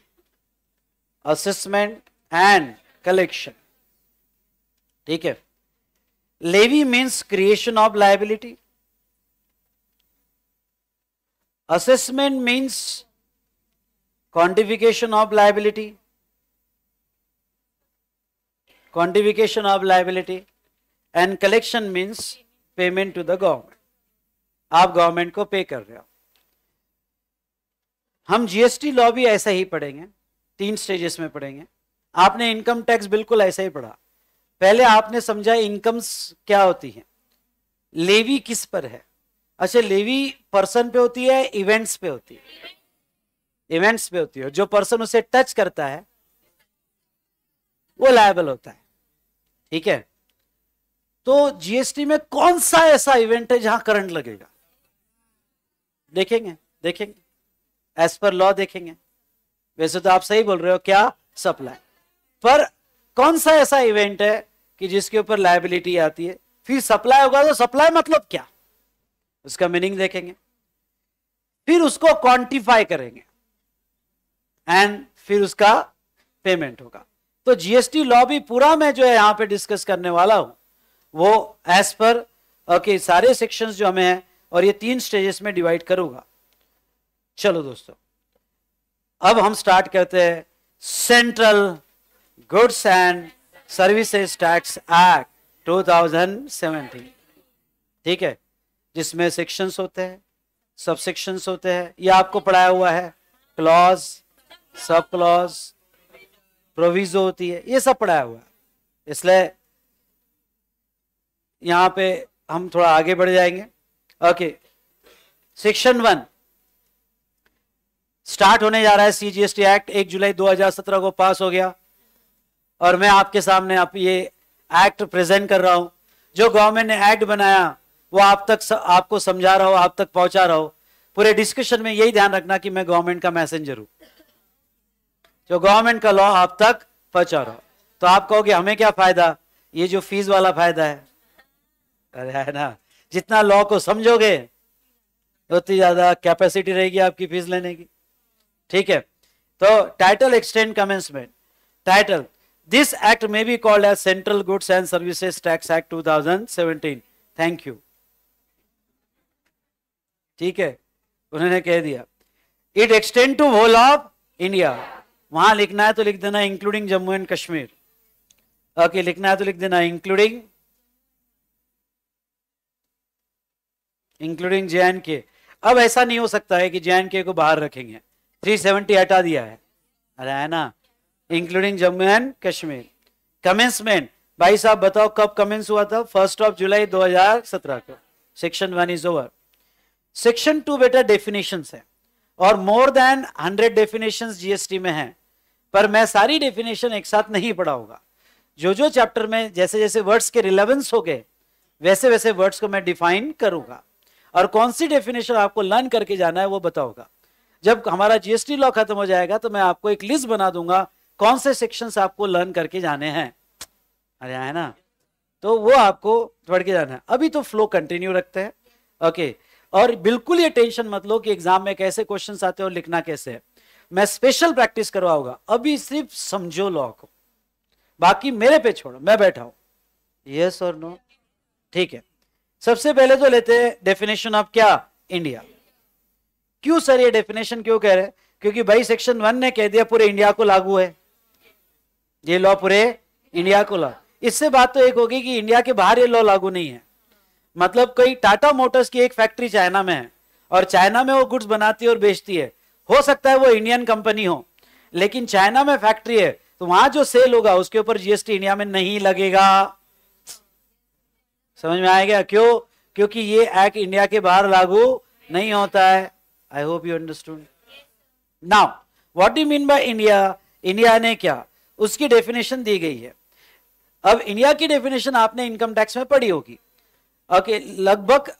S1: असेसमेंट एंड कलेक्शन ठीक है levy means creation of liability assessment means quantification of liability quantification of liability and collection means payment to the government आप गवर्नमेंट को पे कर रहे हो हम जीएसटी लॉ भी ऐसा ही पढ़ेंगे तीन स्टेजेस में पढ़ेंगे आपने इनकम टैक्स बिल्कुल ऐसा ही पढ़ा पहले आपने समझा इनकम्स क्या होती है लेवी किस पर है अच्छा लेवी पर्सन पे होती है इवेंट्स पे होती है इवेंट्स पे होती है जो पर्सन उसे टच करता है वो लायबल होता है ठीक है तो जीएसटी में कौन सा ऐसा इवेंट है जहां करंट लगेगा देखेंगे देखेंगे एज पर लॉ देखेंगे वैसे तो आप सही बोल रहे हो क्या सप्लाई पर कौन सा ऐसा इवेंट है कि जिसके ऊपर लाइबिलिटी आती है फिर सप्लाई होगा तो सप्लाई मतलब क्या उसका मीनिंग देखेंगे फिर उसको क्वांटिफाई करेंगे एंड फिर उसका पेमेंट होगा तो जीएसटी लॉबी पूरा मैं जो है यहां पे डिस्कस करने वाला हूं वो एज पर ओके सारे सेक्शंस जो हमें हैं और ये तीन स्टेजेस में डिवाइड करूंगा चलो दोस्तों अब हम स्टार्ट करते हैं central goods and services tax act 2017 ठीक है जिसमें सेक्शंस होते हैं सब सेक्शंस होते हैं ये आपको पढ़ाया हुआ है क्लॉज सब क्लॉज प्रोविजो होती है ये सब पढ़ाया हुआ है इसलिए यहाँ पे हम थोड़ा आगे बढ़ जाएंगे ओके सेक्शन वन स्टार्ट होने जा रहा है सीजीएसटी एक्ट एक जुलाई 2017 को पास हो गया और मैं आपके सामने आप ये एक्ट प्रेजेंट कर रहा हूँ जो गवर्नमेंट ने एक्ट बनाया वो आप तक स, आपको समझा रहा हो आप तक पहुंचा रहा हो पूरे डिस्कशन में यही ध्यान रखना कि मैं गवर्नमेंट का मैसेंजर हूं जो गवर्नमेंट का लॉ आप तक पहुंचा रहा हो तो आप कहोगे हमें क्या फायदा ये जो फीस वाला फायदा है अरे है ना जितना लॉ को समझोगे उतनी ज्यादा कैपेसिटी रहेगी आपकी फीस लेने की ठीक है तो title extend commencement title act में be called as central goods and Goods tax act two thousand 2017. Thank you ठीक है उन्होंने कह दिया it extend to whole of India वहां लिखना है तो लिख देना including Jammu and Kashmir okay लिखना है तो लिख देना इंक्लूडिंग इंक्लूडिंग जे एंड के अब ऐसा नहीं हो सकता है कि जे एंड के को बाहर रखेंगे थ्री सेवेंटी हटा दिया है अरे है ना including Jammu and Kashmir commencement भाई साहब बताओ कब कमेंस हुआ था फर्स्ट ऑफ जुलाई 2017 को section one is over section two बेटा डेफिनेशन है और more than hundred definition GST में है पर मैं सारी डेफिनेशन एक साथ नहीं पढ़ाऊंगा जो जो चैप्टर में जैसे जैसे वर्ड्स के रिलेवेंस हो गए वैसे वैसे वर्ड्स को मैं डिफाइन करूंगा और कौन सी डेफिनेशन आपको लर्न करके जाना है वो बताऊंगा जब हमारा जीएसटी लॉ खत्म हो जाएगा तो मैं आपको एक लिस्ट बना दूंगा कौन से सेक्शंस आपको लर्न करके जाने हैं अरे है ना तो वो आपको पढ़ के जाना है अभी तो फ्लो कंटिन्यू रखते हैं ओके और बिल्कुल ये टेंशन मत लो कि एग्जाम में कैसे क्वेश्चन आते हैं और लिखना कैसे है मैं स्पेशल प्रैक्टिस करवाऊंगा अभी सिर्फ समझो लॉ को बाकी मेरे पे छोड़ो मैं बैठा हूं यस और नो ठीक है सबसे पहले तो लेते हैं डेफिनेशन ऑफ क्या इंडिया क्यों सर ये डेफिनेशन क्यों कह रहे हैं क्योंकि भाई सेक्शन वन ने कह दिया पूरे इंडिया को लागू है ये लॉ पूरे इंडिया को लॉ इससे बात तो एक होगी कि इंडिया के बाहर ये लॉ लागू नहीं है मतलब कई टाटा मोटर्स की एक फैक्ट्री चाइना में है और चाइना में वो गुड्स बनाती है और बेचती है हो सकता है वो इंडियन कंपनी हो लेकिन चाइना में फैक्ट्री है तो वहां जो सेल होगा उसके ऊपर जीएसटी इंडिया में नहीं लगेगा समझ में आएगा क्यों क्योंकि ये एक्ट इंडिया के बाहर लागू नहीं होता है I hope you understood now what do mean by India India ने क्या उसकी डेफिनेशन दी गई है अब इंडिया की डेफिनेशन आपने इनकम टैक्स में पढ़ी होगी ओके लगभग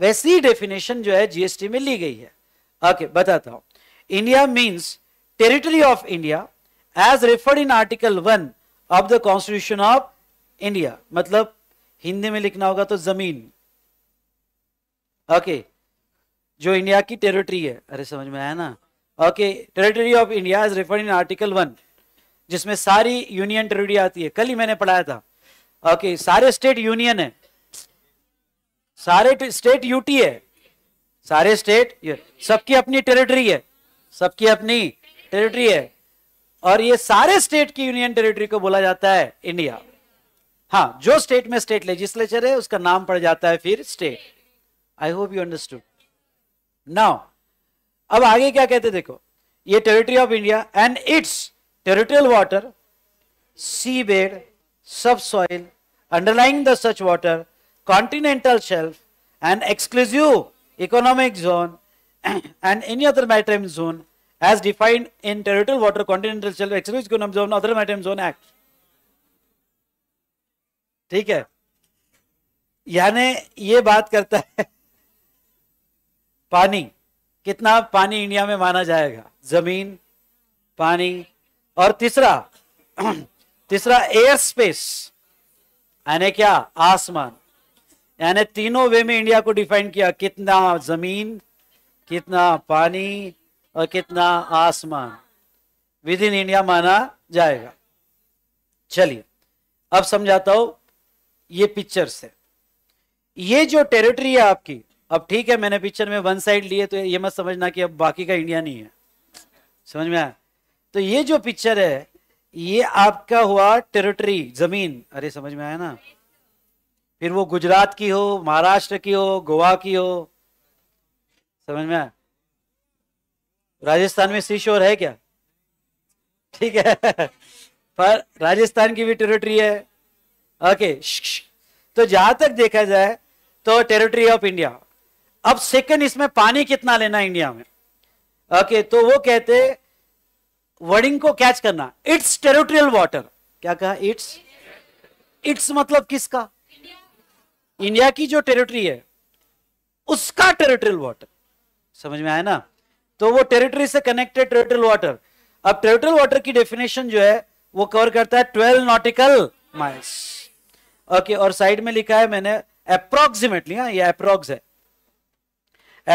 S1: वैसी डेफिनेशन जो है जीएसटी में ली गई है ओके बताता हूं India means territory of India as referred in article one of the constitution of India मतलब हिंदी में लिखना होगा तो जमीन ओके जो इंडिया की टेरिटरी है अरे समझ में आया ना okay territory of India is referred in article one जिसमें सारी यूनियन टेरिटरी आती है कल ही मैंने पढ़ाया था ओके सारे स्टेट यूनियन है सारे स्टेट यूटी है सारे स्टेट सबकी अपनी टेरिटरी है सबकी अपनी टेरिटरी है और ये सारे स्टेट की यूनियन टेरिटरी को बोला जाता है इंडिया हाँ जो स्टेट में स्टेट लेजिस्लेचर है उसका नाम पड़ जाता है फिर state I hope you understood now अब आगे क्या कहते देखो ये territory of India and its territorial water, seabed, subsoil, underlying the such water, continental shelf, and exclusive economic zone and any other maritime zone as defined in territorial water, continental shelf, exclusive economic zone, other maritime zone act. ठीक है यानी ये बात करता है पानी कितना पानी इंडिया में माना जाएगा जमीन पानी और तीसरा तीसरा एयर स्पेस यानी क्या आसमान यानी तीनों वे में इंडिया को डिफाइन किया कितना जमीन कितना पानी और कितना आसमान विद इन इंडिया माना जाएगा चलिए अब समझाता हूं ये पिक्चर से ये जो टेरिटरी है आपकी अब ठीक है मैंने पिक्चर में वन साइड लिए तो ये मत समझना कि अब बाकी का इंडिया नहीं है समझ में आया तो ये जो पिक्चर है ये आपका हुआ टेरिटरी जमीन अरे समझ में आया ना फिर वो गुजरात की हो महाराष्ट्र की हो गोवा की हो समझ में आया राजस्थान में सी शोर है क्या ठीक है पर राजस्थान की भी टेरिटरी है ओके तो जहां तक देखा जाए तो टेरिटरी ऑफ इंडिया अब सेकंड इसमें पानी कितना लेना इंडिया में ओके तो वो कहते वर्डिंग को कैच करना इट्स टेरिटोरियल वाटर क्या कहा इट्स इट्स मतलब किसका इंडिया की जो टेरिटरी है उसका टेरिटोरियल वाटर समझ में आया ना तो वो टेरिटरी से कनेक्टेड टेरिटोरियल वाटर अब टेरिटोरियल वाटर की डेफिनेशन जो है वो कवर करता है ट्वेल्व नॉटिकल माइल्स ओके और साइड में लिखा है मैंने अप्रोक्सीमेटली हाँ, अप्रोक्स है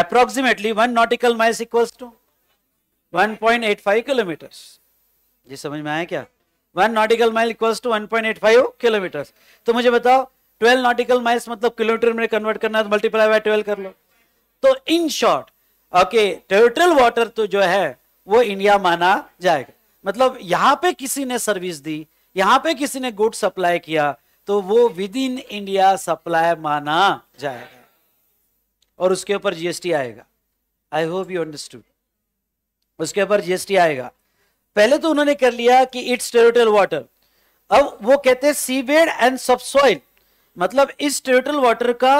S1: approximately one nautical miles equals to 1.85 kilometre ये समझ में आया क्या one nautical mile equals to 1.85 kilometre तो मुझे बताओ 12 नॉटिकल माइल्स मतलब किलोमीटर में कन्वर्ट करना है तो मल्टीप्लाई बाय 12 कर लो तो in short okay total water तो जो है वो इंडिया माना जाएगा मतलब यहाँ पे किसी ने सर्विस दी यहाँ पे किसी ने गुड सप्लाई किया तो वो विद इन इंडिया सप्लाई माना जाएगा और उसके ऊपर जीएसटी आएगा आई होप यू अंडरस्टूड उसके ऊपर जीएसटी आएगा पहले तो उन्होंने कर लिया कि इट्स टेरिटोरियल वाटर अब वो कहते हैं सीवेड एंड सबसॉइल मतलब इस टेरिटोरियल वाटर का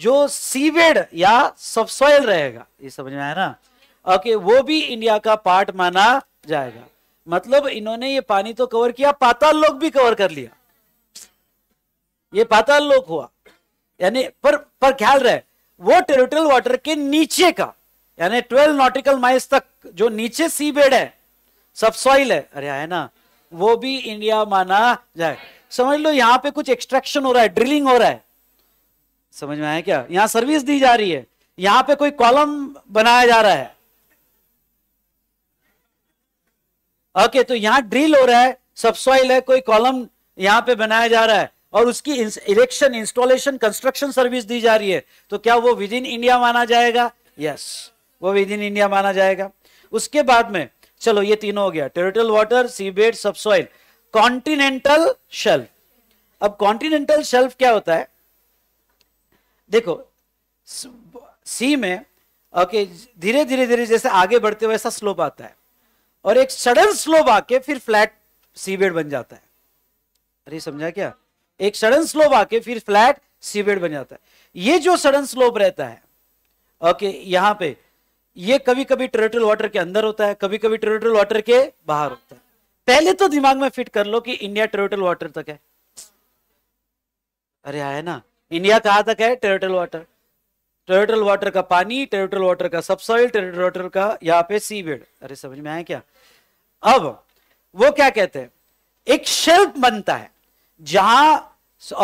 S1: जो सीवेड या सबसॉइल रहेगा ये समझ में आया ना ओके वो भी इंडिया का पार्ट माना जाएगा मतलब इन्होंने ये पानी तो कवर किया पाताल लोग भी कवर कर लिया ये पाताल लोक हुआ यानी पर पर ख्याल रहे वो टेरिटोरियल वाटर के नीचे का यानी ट्वेल्व नॉटिकल माइल्स तक जो नीचे सी बेड है सब सॉइल है अरे है ना वो भी इंडिया माना जाए समझ लो यहाँ पे कुछ एक्सट्रैक्शन हो रहा है ड्रिलिंग हो रहा है समझ में आया क्या यहाँ सर्विस दी जा रही है यहाँ पे कोई कॉलम बनाया जा रहा है ओके तो यहां ड्रिल हो रहा है सब सॉइल है कोई कॉलम यहां पे बनाया जा रहा है और उसकी इलेक्शन इंस्टॉलेशन कंस्ट्रक्शन सर्विस दी जा रही है तो क्या वो विद इन इंडिया माना जाएगा यस yes. वो विद इन इंडिया माना जाएगा उसके बाद में चलो ये तीनों हो गया territorial water seabed subsoil continental shelf अब कॉन्टिनेंटल शेल्फ क्या होता है देखो सी में ओके धीरे धीरे धीरे जैसे आगे बढ़ते हुए ऐसा स्लोप आता है और एक सडन स्लोप आके फिर फ्लैट सीबेड बन जाता है अरे समझा क्या एक सडन स्लोप आके फिर फ्लैट सीबेड बन जाता है ये जो सडन स्लोप रहता है ओके यहां पर ये कभी कभी टेरिटोरियल वाटर के अंदर होता है कभी कभी टेरिटोरियल वाटर के बाहर होता है पहले तो दिमाग में फिट कर लो कि इंडिया टेरिटोरियल वाटर तक है अरे आया ना इंडिया कहां तक है टेरिटोरियल वाटर टेरिटोरियल वाटर का पानी टेरिटोरियल वाटर का सबसॉइल टेरिटोरियल वाटर का यहाँ पे सी बेड अरे समझ में आया क्या अब वो क्या कहते हैं एक शेल्फ बनता है जहां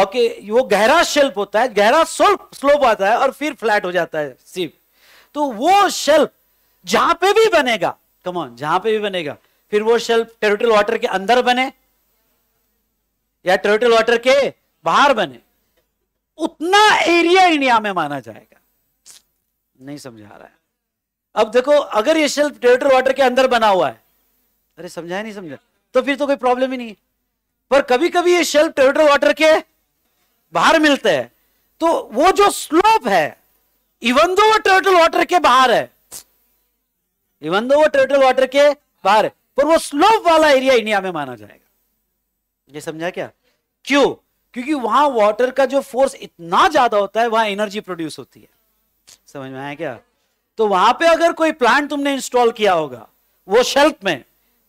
S1: ओके वो गहरा शेल्फ होता है गहरा स्लोप आता है और फिर फ्लैट हो जाता है सीप तो वो शेल्फ जहां पे भी बनेगा कमॉन जहां पे भी बनेगा फिर वो शेल्फ टेरिटोरियल वाटर के अंदर बने या टेरिटोरियल वाटर के बाहर बने उतना एरिया इंडिया में माना जाएगा नहीं समझा रहा है अब देखो अगर ये शेल्फ टेरिटोरियल वाटर के अंदर बना हुआ है अरे समझाया नहीं समझा तो फिर तो कोई प्रॉब्लम ही नहीं है पर कभी कभी ये शेल्फ टेरिटोरियल वाटर के बाहर मिलते हैं तो वो जो स्लोप है इवन दो वो टर्टल वाटर के बाहर है इवन दो वो टर्टल वाटर के बाहर है पर वो स्लोप वाला एरिया इंडिया में माना जाएगा ये समझा क्या क्यों क्योंकि वहां वाटर का जो फोर्स इतना ज्यादा होता है वहां एनर्जी प्रोड्यूस होती है समझ में आया क्या तो वहां पे अगर कोई प्लांट तुमने इंस्टॉल किया होगा वो शेल्फ में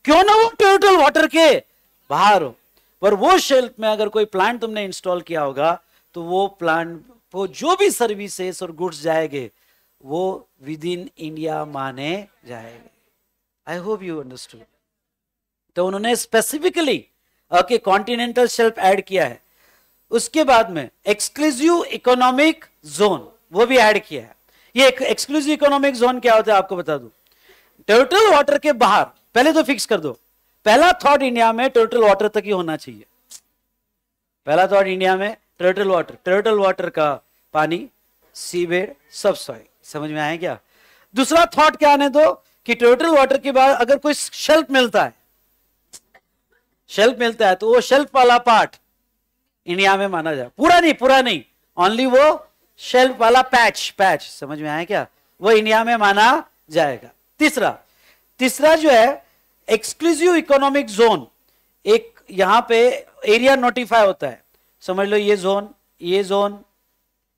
S1: क्यों ना वो टोटल वाटर के बाहर हो पर वो शेल्फ में अगर कोई प्लांट तुमने इंस्टॉल किया होगा तो वो प्लांट वो जो भी सर्विसेस और गुड्स जाएंगे वो विद इन इंडिया माने जाएंगे आई होप यू अंडरस्टूड तो उन्होंने specifically okay continental shelf add किया है उसके बाद में एक्सक्लूसिव इकोनॉमिक जोन वो भी ऐड किया है ये एक्सक्लूसिव इकोनॉमिक जोन क्या होता है आपको बता दू टोटल वाटर के बाहर पहले तो फिक्स कर दो पहला थॉट इंडिया में टोटल वाटर तक ही होना चाहिए पहला थॉट इंडिया में टोटल वाटर टोटल वाटर का पानी सीवेड सब सॉइल समझ में आए क्या दूसरा थॉट क्या आने दो कि टोटल वाटर के बाद अगर कोई शेल्फ मिलता है शेल्फ मिलता है तो वो शेल्फ वाला पार्ट इंडिया में माना जाए पूरा नहीं पूरा नहीं ओनली वो शेल्फ वाला पैच पैच समझ में आया क्या वो इंडिया में माना जाएगा तीसरा तीसरा जो है एक्सक्लूसिव इकोनॉमिक जोन एक यहां पे एरिया नोटिफाई होता है समझ लो ये जोन ये जोन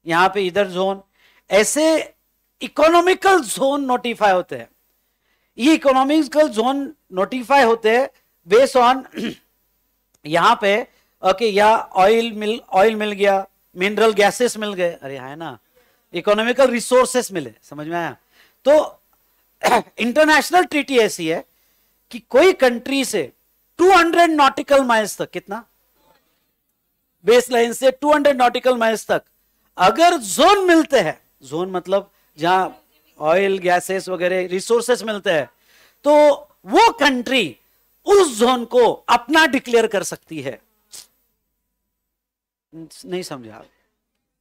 S1: यहां पे इधर जोन ऐसे इकोनॉमिकल जोन नोटिफाई होते हैं ये इकोनॉमिकल जोन नोटिफाई होते हैं बेस ऑन यहां पे ओके या ऑयल मिल ऑयल मिल गया मिनरल गैसेस मिल गए अरे हाँ, है ना इकोनॉमिकल रिसोर्सेस मिले समझ में आया तो इंटरनेशनल ट्रीटी ऐसी है कि कोई कंट्री से 200 नॉटिकल माइल्स तक कितना बेस लाइन से 200 नॉटिकल माइल्स तक अगर जोन मिलते हैं जोन मतलब जहां ऑयल गैसेस वगैरह रिसोर्सेस मिलते हैं तो वो कंट्री उस जोन को अपना डिक्लेयर कर सकती है नहीं समझा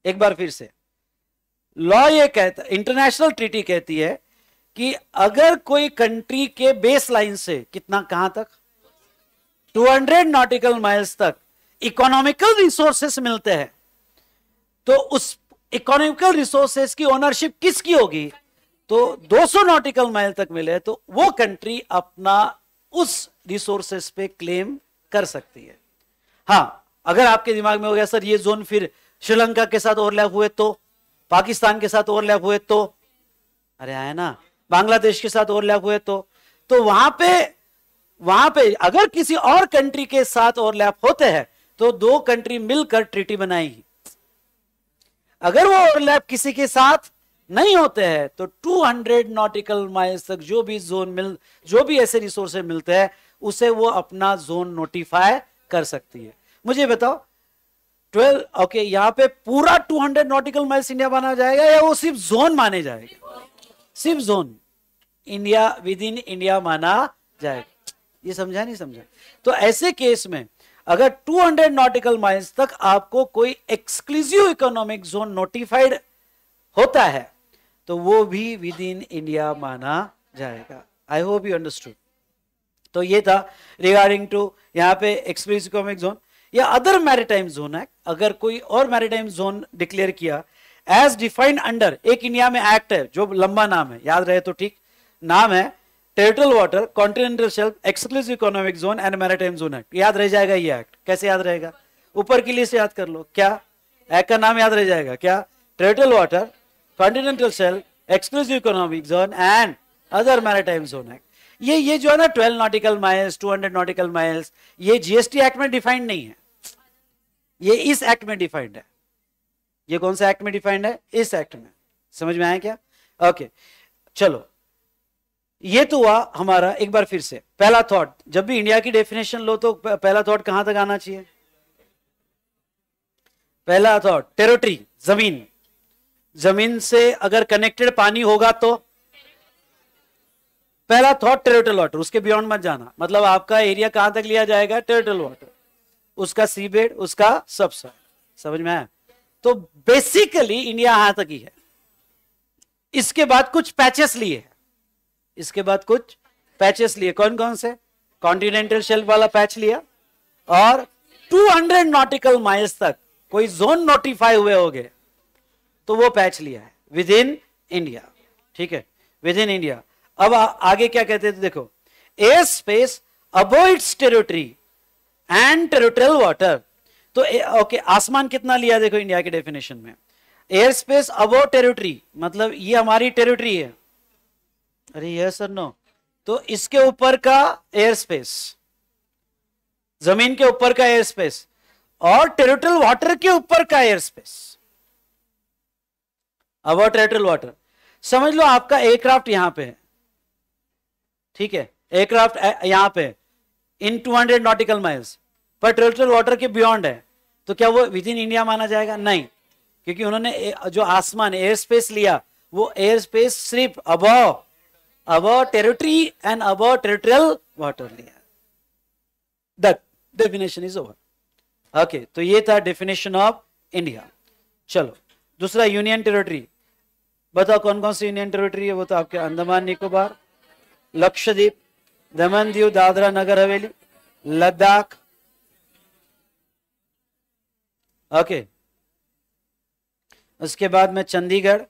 S1: एक बार फिर से लॉ ये कहता इंटरनेशनल ट्रीटी कहती है कि अगर कोई कंट्री के बेस लाइन से कितना कहां तक 200 नॉटिकल माइल्स तक इकोनॉमिकल रिसोर्सेस मिलते हैं तो उस इकोनॉमिकल रिसोर्सेस की ओनरशिप किसकी होगी तो 200 नॉटिकल माइल तक मिले तो वो कंट्री अपना उस रिसोर्सेस पे क्लेम कर सकती है हाँ अगर आपके दिमाग में हो गया सर ये जोन फिर श्रीलंका के साथ ओवरलैप हुए तो पाकिस्तान के साथ ओवरलैप हुए तो अरे आया ना बांग्लादेश के साथ ओवरलैप हुए तो तो वहां पे वहां पे अगर किसी और कंट्री के साथ ओवरलैप होते हैं तो दो कंट्री मिलकर ट्रीटी बनाएगी अगर वो ओवरलैप किसी के साथ नहीं होते हैं तो 200 नॉटिकल माइल्स तक जो भी जोन मिल जो भी ऐसे रिसोर्सेज मिलते हैं उसे वो अपना जोन नोटिफाई कर सकती है मुझे बताओ 12 ओके यहाँ पे पूरा 200 नॉटिकल माइल्स इंडिया माना जाएगा या वो सिर्फ जोन माने जाएगा सिर्फ zone India within India माना जाएगा ये समझा नहीं समझा तो ऐसे केस में अगर 200 नॉटिकल माइल्स तक आपको कोई एक्सक्लूसिव इकोनॉमिक जोन नोटिफाइड होता है तो वो भी विद इन इंडिया माना जाएगा आई होप यू अंडरस्टूड तो ये था रिगार्डिंग टू यहाँ पे एक्सक्लूसिव इकोनॉमिक जोन या अदर मैरिटाइम जोन है अगर कोई और मैरिटाइम जोन डिक्लेयर किया एज डिफाइंड अंडर एक इंडिया में एक्ट है जो लंबा नाम है याद रहे तो ठीक नाम है territorial water continental shelf exclusive economic zone and maritime zone act याद रह जाएगा ये एक्ट कैसे याद रहेगा ऊपर की लिस्ट याद कर लो क्या एक्ट का नाम याद रह जाएगा क्या territorial water continental shelf exclusive economic zone and other maritime zone act ये ये जो है ना twelve nautical miles two hundred nautical miles ये जीएसटी एक्ट में डिफाइंड नहीं है ये इस एक्ट में डिफाइंड है ये कौन सा एक्ट में डिफाइंड है इस एक्ट में समझ में आया क्या ओके okay. चलो ये तो हुआ हमारा एक बार फिर से पहला थॉट जब भी इंडिया की डेफिनेशन लो तो पहला थॉट कहां तक आना चाहिए पहला थॉट टेरिटरी जमीन जमीन से अगर कनेक्टेड पानी होगा तो पहला थॉट टेरिटल वाटर उसके बियॉन्ड मत जाना मतलब आपका एरिया कहां तक लिया जाएगा टेरिटल वाटर उसका सीबेड उसका सबसा समझ में आया तो बेसिकली इंडिया यहां तक ही है इसके बाद कुछ पैचेस लिए हैं इसके बाद कुछ पैचेस लिए कौन कौन से कॉन्टिनेंटल शेल्फ वाला पैच लिया और 200 नॉटिकल माइल्स तक कोई जोन नोटिफाई हुए हो तो वो पैच लिया है विद इन इंडिया ठीक है विद इन इंडिया अब आ, आगे क्या कहते थे देखो air space above its territory and territorial water तो ए, ओके आसमान कितना लिया देखो इंडिया के डेफिनेशन में एयर स्पेस अबो टेरिटरी मतलब ये हमारी टेरिटरी है अरे यस सर नो तो इसके ऊपर का एयर स्पेस जमीन के ऊपर का एयर स्पेस और टेरिटोरियल वाटर के ऊपर का एयर स्पेस अब टेरिटोरियल वाटर समझ लो आपका एयरक्राफ्ट यहां पे है ठीक है एयरक्राफ्ट यहां पे इन 200 नॉटिकल माइल्स पर टेरिटोरियल वाटर के बियॉन्ड है तो क्या वो विद इन इंडिया माना जाएगा नहीं क्योंकि उन्होंने जो आसमान एयर स्पेस लिया वो एयर स्पेस सिर्फ above above territory and above territorial water layer. That definition is over. Okay, to ye tha definition of India. chalo dusra union territory bata kon kon si union territory hai wo to aapke andaman nicobar lakshadweep daman diu dadra nagar haveli ladakh okay okay. उसके बाद में चंडीगढ़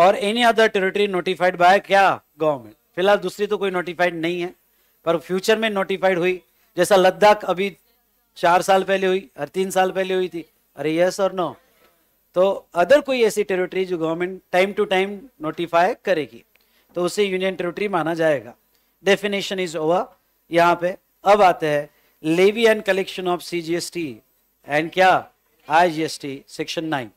S1: और any other territory notified by क्या गवर्नमेंट फिलहाल दूसरी तो कोई नोटिफाइड नहीं है पर फ्यूचर में नोटिफाइड हुई जैसा लद्दाख अभी चार साल पहले हुई और तीन साल पहले हुई थी अरे यस और नो तो अदर कोई ऐसी टेरिटरी जो government time to time notify करेगी तो उसे यूनियन टेरिटरी माना जाएगा डेफिनेशन इज ओवर यहाँ पे अब आते हैं levy and collection of C G S T and क्या I G S T section nine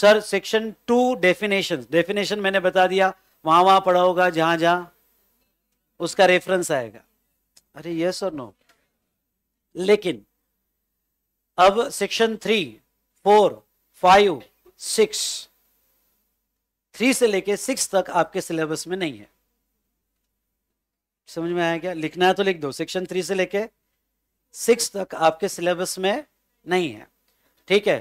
S1: sir section two definition definition मैंने बता दिया वहां वहां पढ़ा होगा जहां जहां उसका रेफरेंस आएगा अरे यस और नो लेकिन अब section three four five six three से लेके सिक्स तक आपके सिलेबस में नहीं है समझ में आया क्या लिखना है तो लिख दो सेक्शन थ्री से लेके सिक्स तक आपके सिलेबस में नहीं है ठीक है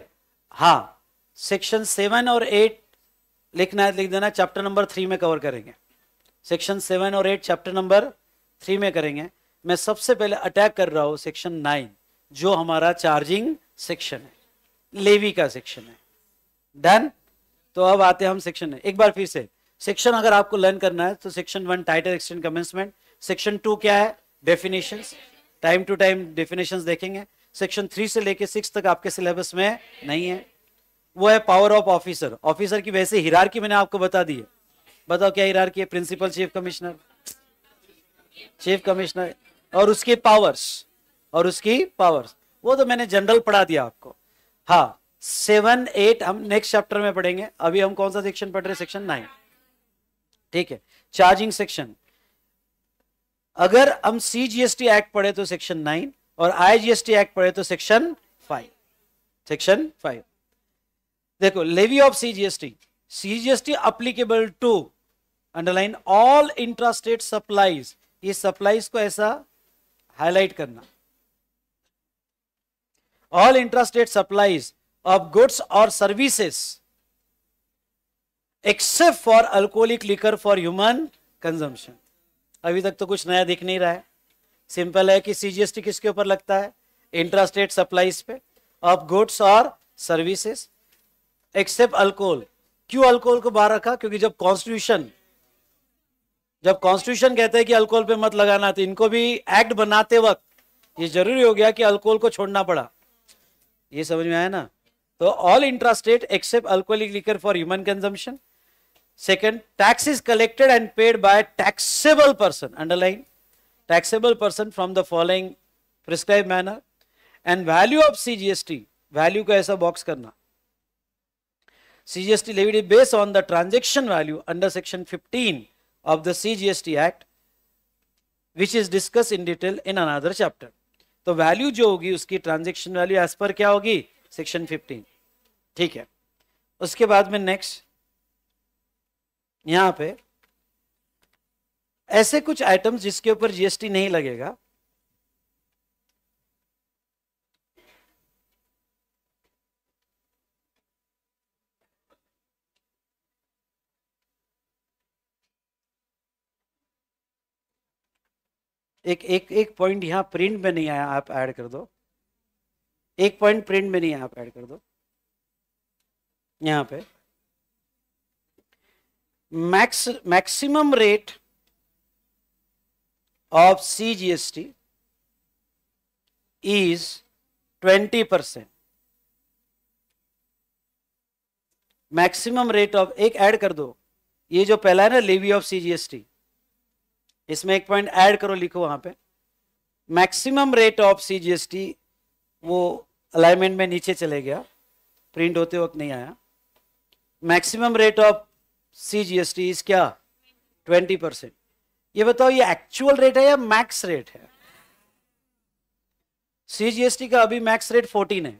S1: हाँ सेक्शन सेवन और एट लिखना है लिख देना चैप्टर नंबर थ्री में कवर करेंगे सेक्शन सेवन और एट चैप्टर नंबर थ्री में करेंगे मैं सबसे पहले अटैक कर रहा हूं सेक्शन नाइन जो हमारा चार्जिंग सेक्शन है लेवी का सेक्शन है डन तो अब आते हैं हम सेक्शन एक बार फिर से सेक्शन अगर आपको लर्न करना है तो section one title extend commencement section two क्या है definition time to time definition देखेंगे सेक्शन थ्री से लेके सिक्स तक आपके सिलेबस में नहीं है वो है पावर ऑफ ऑफिसर ऑफिसर की वैसे हिरार की मैंने आपको बता दी है बताओ क्या हिरार की है principal chief commissioner chief commissioner और उसकी पावर्स और उसकी पावर्स वो तो मैंने जनरल पढ़ा दिया आपको हाँ सेवन एट हम नेक्स्ट चैप्टर में पढ़ेंगे अभी हम कौन सा सेक्शन पढ़ रहे सेक्शन नाइन ठीक है चार्जिंग सेक्शन अगर हम सीजीएसटी एक्ट पढ़े तो सेक्शन नाइन और आईजीएसटी एक्ट पढ़े तो सेक्शन फाइव सेक्शन फाइव देखो levy of CGST CGST applicable to underline all intrastate supplies ये सप्लाईज को ऐसा हाईलाइट करना all intrastate supplies of goods और services except for alcoholic liquor for human consumption अभी तक तो कुछ नया दिख नहीं रहा है सिंपल है कि सीजीएसटी किसके ऊपर लगता है इंट्रास्टेट सप्लाईज पे ऑफ गुड्स और सर्विसेस एक्सेप्ट अल्कोहल क्यों अल्कोहल को बाहर रखा क्योंकि जब कॉन्स्टिट्यूशन जब कॉन्स्टिट्यूशन कहते हैं कि अल्कोहल पे मत लगाना तो इनको भी एक्ट बनाते वक्त ये जरूरी हो गया कि अल्कोहल को छोड़ना पड़ा ये समझ में आया ना तो all intrastate except alcoholic liquor for human consumption second tax is collected and paid by taxable person underline taxable person from the following prescribe manner and value of C G S T value का ऐसा बॉक्स करना CGST levy based on the transaction value under section 15 of the CGST Act which is discussed in detail in another chapter. तो value jo hogi, uski transaction value as per kya hogi? Section 15 Theek hai. Uske baad mein next, yahan pe, aise kuch items jiske upar GST nahi lagega, एक एक एक पॉइंट यहाँ प्रिंट में नहीं आया आप ऐड कर दो एक पॉइंट प्रिंट में नहीं आया आप ऐड कर दो यहाँ पे max maximum rate of C G S T is twenty percent maximum rate of एक ऐड कर दो ये जो पहला है ना levy of C G S T इसमें एक पॉइंट ऐड करो लिखो वहां पे मैक्सिमम रेट ऑफ सीजीएसटी वो अलाइनमेंट में नीचे चले गया प्रिंट होते वक्त नहीं आया maximum rate of CGST is क्या ट्वेंटी परसेंट ये बताओ ये एक्चुअल रेट है या मैक्स रेट है सीजीएसटी का अभी मैक्स रेट फोर्टीन है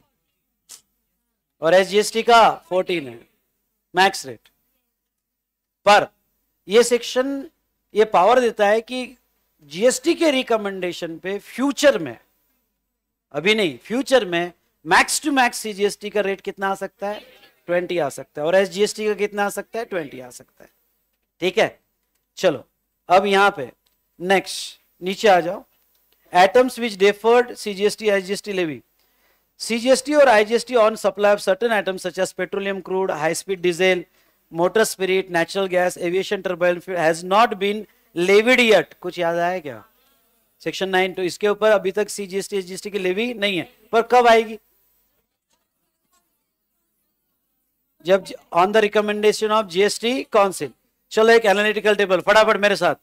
S1: और एसजीएसटी का फोर्टीन है मैक्स रेट पर ये सेक्शन ये पावर देता है कि जीएसटी के रिकमेंडेशन पे फ्यूचर में अभी नहीं फ्यूचर में मैक्स टू मैक्स सीजीएसटी का रेट कितना आ सकता है ट्वेंटी आ सकता है और एसजीएसटी का कितना आ सकता है ट्वेंटी आ सकता है ठीक है चलो अब यहां पे नेक्स्ट नीचे आ जाओ items which deferred CGST SGST levy CGST और IGST on supply of certain items such as petroleum crude high speed diesel motor spirit natural gas aviation turbine fuel has not been levied yet कुछ याद आया क्या सेक्शन नाइन टू इसके ऊपर अभी तक सी जी की लेवी नहीं है पर कब आएगी जब on the recommendation of GST council चलो एक एनालिटिकल टेबल फटाफट मेरे साथ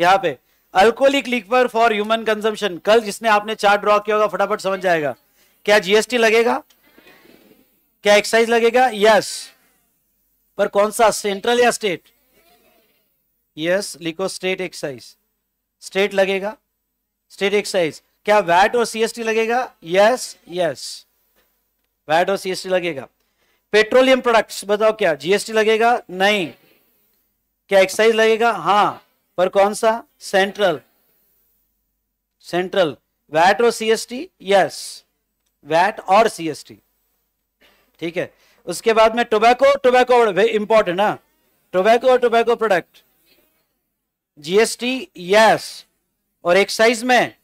S1: यहाँ पे alcoholic liquor for human consumption कल जिसने आपने चार ड्रॉ किया होगा फटाफट समझ जाएगा क्या जीएसटी लगेगा क्या एक्साइज लगेगा यस yes. पर कौन सा सेंट्रल या स्टेट यस लिखो स्टेट एक्साइज स्टेट लगेगा स्टेट एक्साइज क्या वैट और सीएसटी लगेगा यस यस वैट और सीएसटी लगेगा पेट्रोलियम प्रोडक्ट्स बताओ क्या जीएसटी लगेगा नहीं क्या एक्साइज लगेगा हाँ पर कौन सा सेंट्रल सेंट्रल वैट और सीएसटी यस वैट और सीएसटी ठीक है उसके बाद में टोबैको टोबैको इंपॉर्टेंट ना टोबैको और टोबैको प्रोडक्ट जीएसटी यस और एक्साइज में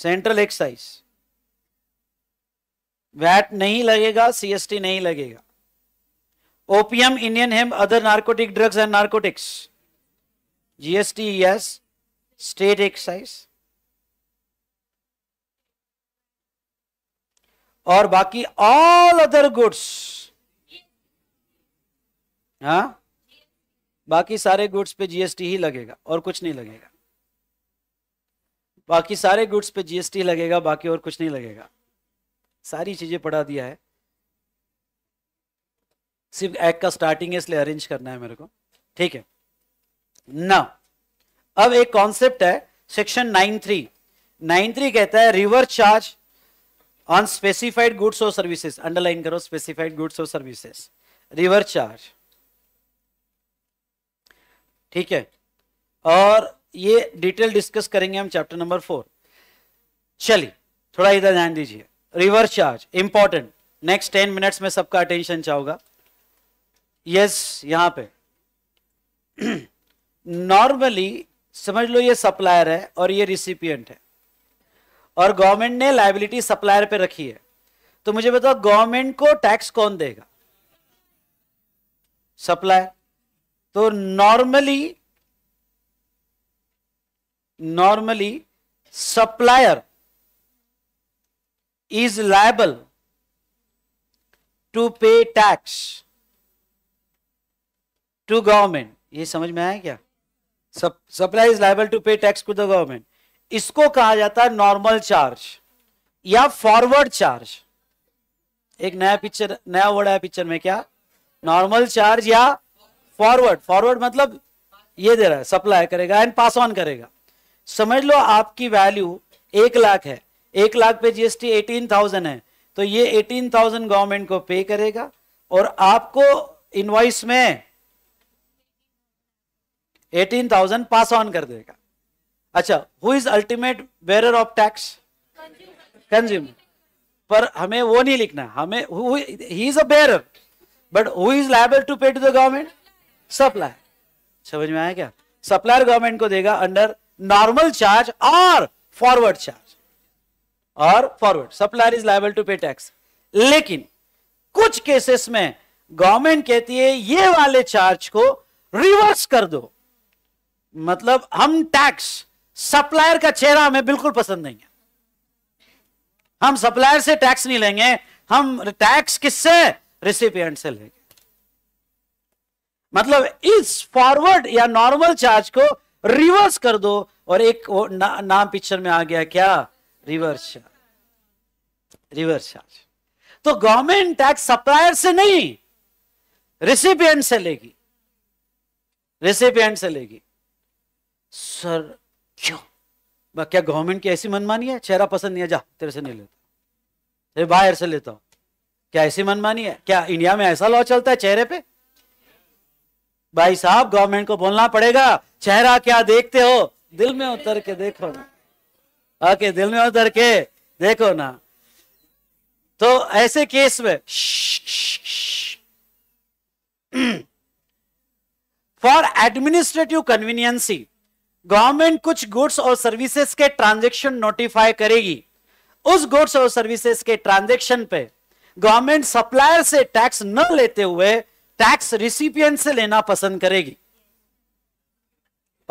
S1: सेंट्रल एक्साइज वैट नहीं लगेगा सीएसटी नहीं लगेगा opium Indian hemp other narcotic drugs and narcotics GST yes state excise और बाकी ऑल अदर गुड्स हाँ बाकी सारे गुड्स पे जीएसटी ही लगेगा और कुछ नहीं लगेगा बाकी सारे गुड्स पे जीएसटी लगेगा बाकी और कुछ नहीं लगेगा सारी चीजें पढ़ा दिया है सिर्फ एक्ट का स्टार्टिंग है इसलिए अरेंज करना है मेरे को ठीक है ना अब एक कॉन्सेप्ट है section nine three nine three कहता है reverse charge on specified goods और सर्विसेज अंडरलाइन करो स्पेसिफाइड गुड्स और सर्विसेज रिवर्स चार्ज ठीक है और ये डिटेल डिस्कस करेंगे हम चैप्टर नंबर फोर चलिए थोड़ा इधर ध्यान दीजिए reverse charge important next ten minutes में सबका अटेंशन चाहूंगा यस यहां पे नॉर्मली समझ लो ये सप्लायर है और ये रिसिपियंट है और गवर्नमेंट ने लाइबिलिटी सप्लायर पे रखी है तो मुझे बताओ गवर्नमेंट को टैक्स कौन देगा सप्लायर तो normally normally supplier is liable to pay tax to government ये समझ में आया क्या supply is liable to pay tax to the government इसको कहा जाता है नॉर्मल चार्ज या फॉरवर्ड चार्ज एक नया पिक्चर नया वर्ड है पिक्चर में क्या नॉर्मल चार्ज या फॉरवर्ड फॉरवर्ड मतलब ये दे रहा है सप्लाई करेगा एंड पास ऑन करेगा समझ लो आपकी वैल्यू एक लाख है एक लाख पे जीएसटी एटीन थाउजेंड है तो ये एटीन थाउजेंड गवर्नमेंट को पे करेगा और आपको इनवाइस में एटीन थाउजेंड पास ऑन कर देगा अच्छा who is ultimate bearer of tax consumer पर हमें वो नहीं लिखना हमें he is a bearer but who is liable to pay to the government supplier समझ में आया क्या सप्लायर गवर्नमेंट को देगा अंडर नॉर्मल चार्ज और फॉरवर्ड चार्ज और forward supplier is liable to pay tax लेकिन कुछ केसेस में गवर्नमेंट कहती है ये वाले चार्ज को रिवर्स कर दो मतलब हम टैक्स सप्लायर का चेहरा हमें बिल्कुल पसंद नहीं है हम सप्लायर से टैक्स नहीं लेंगे हम टैक्स किससे रिसिपियंट से लेंगे मतलब इस फॉरवर्ड या नॉर्मल चार्ज को रिवर्स कर दो और एक ना, नाम पिक्चर में आ गया क्या रिवर्स चार्ज रिवर्स चार्ज तो गवर्नमेंट टैक्स सप्लायर से नहीं रिसिपियंट से लेगी रिसिपियंट से लेगी सर क्यों क्या गवर्नमेंट की ऐसी मनमानी है चेहरा पसंद नहीं है जा तेरे से नहीं लेता तेरे बाहर से लेता हूं क्या ऐसी मनमानी है क्या इंडिया में ऐसा लॉ चलता है चेहरे पे भाई साहब गवर्नमेंट को बोलना पड़ेगा चेहरा क्या देखते हो दिल में उतर के देखो ना ओके दिल में उतर के देखो ना तो ऐसे केस में फॉर एडमिनिस्ट्रेटिव कन्वीनियंसी गवर्नमेंट कुछ गुड्स और सर्विसेज के ट्रांजैक्शन नोटिफाई करेगी उस गुड्स और सर्विसेज के ट्रांजैक्शन पे गवर्नमेंट सप्लायर से टैक्स न लेते हुए टैक्स रिसिपियंट से लेना पसंद करेगी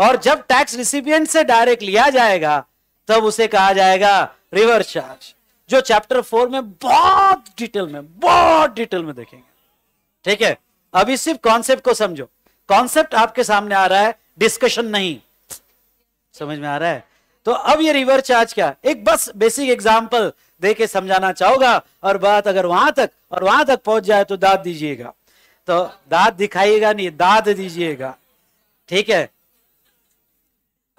S1: और जब टैक्स रिसिपियंट से डायरेक्ट लिया जाएगा तब उसे कहा जाएगा रिवर्स चार्ज जो चैप्टर फोर में बहुत डिटेल में बहुत डिटेल में देखेंगे ठीक है अभी सिर्फ कॉन्सेप्ट को समझो कॉन्सेप्ट आपके सामने आ रहा है डिस्कशन नहीं समझ में आ रहा है तो अब ये रिवर्स चार्ज क्या एक बस बेसिक एग्जाम्पल दे के समझाना चाहोगा और बात अगर वहां तक और वहां तक पहुंच जाए तो दाद दीजिएगा तो दाद दिखाइएगा नहीं दाद दीजिएगा ठीक है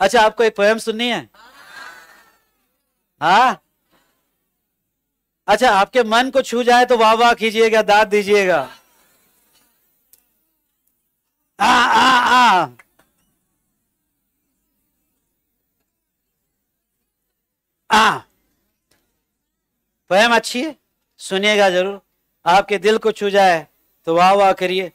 S1: अच्छा आपको एक पोयम सुननी है हा अच्छा आपके मन को छू जाए तो वाह वाह कीजिएगा दाद दीजिएगा आ आ आ आ हाँ। पोएम अच्छी है सुनिएगा जरूर आपके दिल को छू जाए तो वाह वाह करिए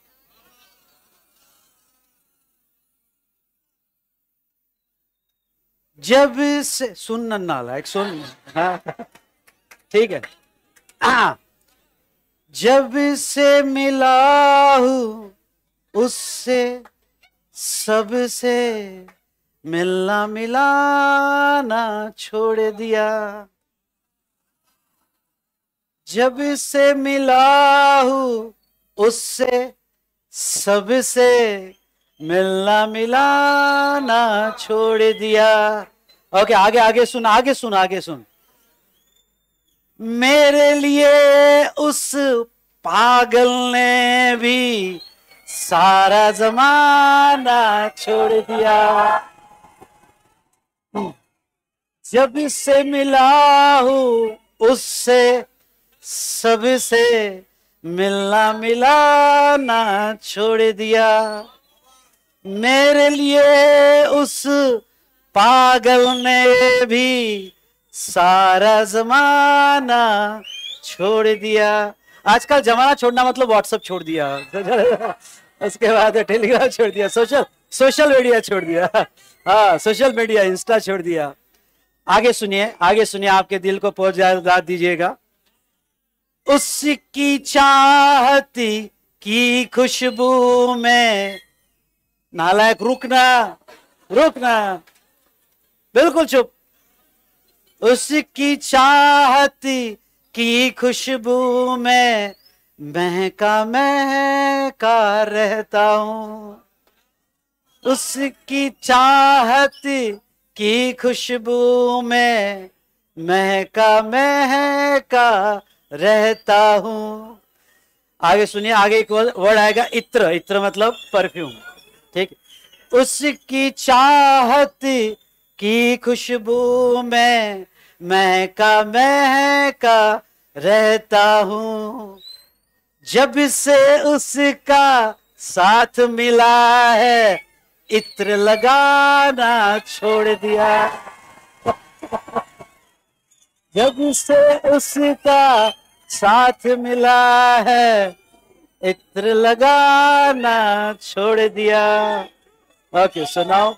S1: जब से सुन नाला एक सुन हाँ। ठीक है आ, हाँ। जब से मिला हूं उससे सबसे मिलना मिलाना छोड़ दिया जब से मिला हूं उससे सबसे मिलना मिलाना छोड़ दिया ओके okay, आगे आगे सुन आगे सुन आगे सुन मेरे लिए उस पागल ने भी सारा जमाना छोड़ दिया जब से मिला हूं उससे सबसे मिलना मिला ना छोड़ दिया मेरे लिए उस पागल ने भी सारा जमाना छोड़ दिया आजकल जमाना छोड़ना मतलब व्हाट्सएप छोड़ दिया उसके बाद टेलीग्राम छोड़ दिया सोशल सोशल मीडिया छोड़ दिया हाँ सोशल मीडिया इंस्टा छोड़ दिया आगे सुनिए आगे सुनिए आपके दिल को पहुंच जाए दीजिएगा उसकी चाहती की खुशबू में नालायक रुकना रुकना बिल्कुल चुप उसकी चाहती की खुशबू में महका महका रहता हूं उसकी चाहत की खुशबू में महका महका रहता हूं आगे सुनिए आगे एक वर्ड आएगा इत्र इत्र मतलब परफ्यूम ठीक उसकी चाहत की खुशबू में महका महका रहता हूँ जब से उसका साथ मिला है इत्र लगाना छोड़ दिया जब से उसका साथ मिला है इत्र लगाना छोड़ दिया ओके सुनाओ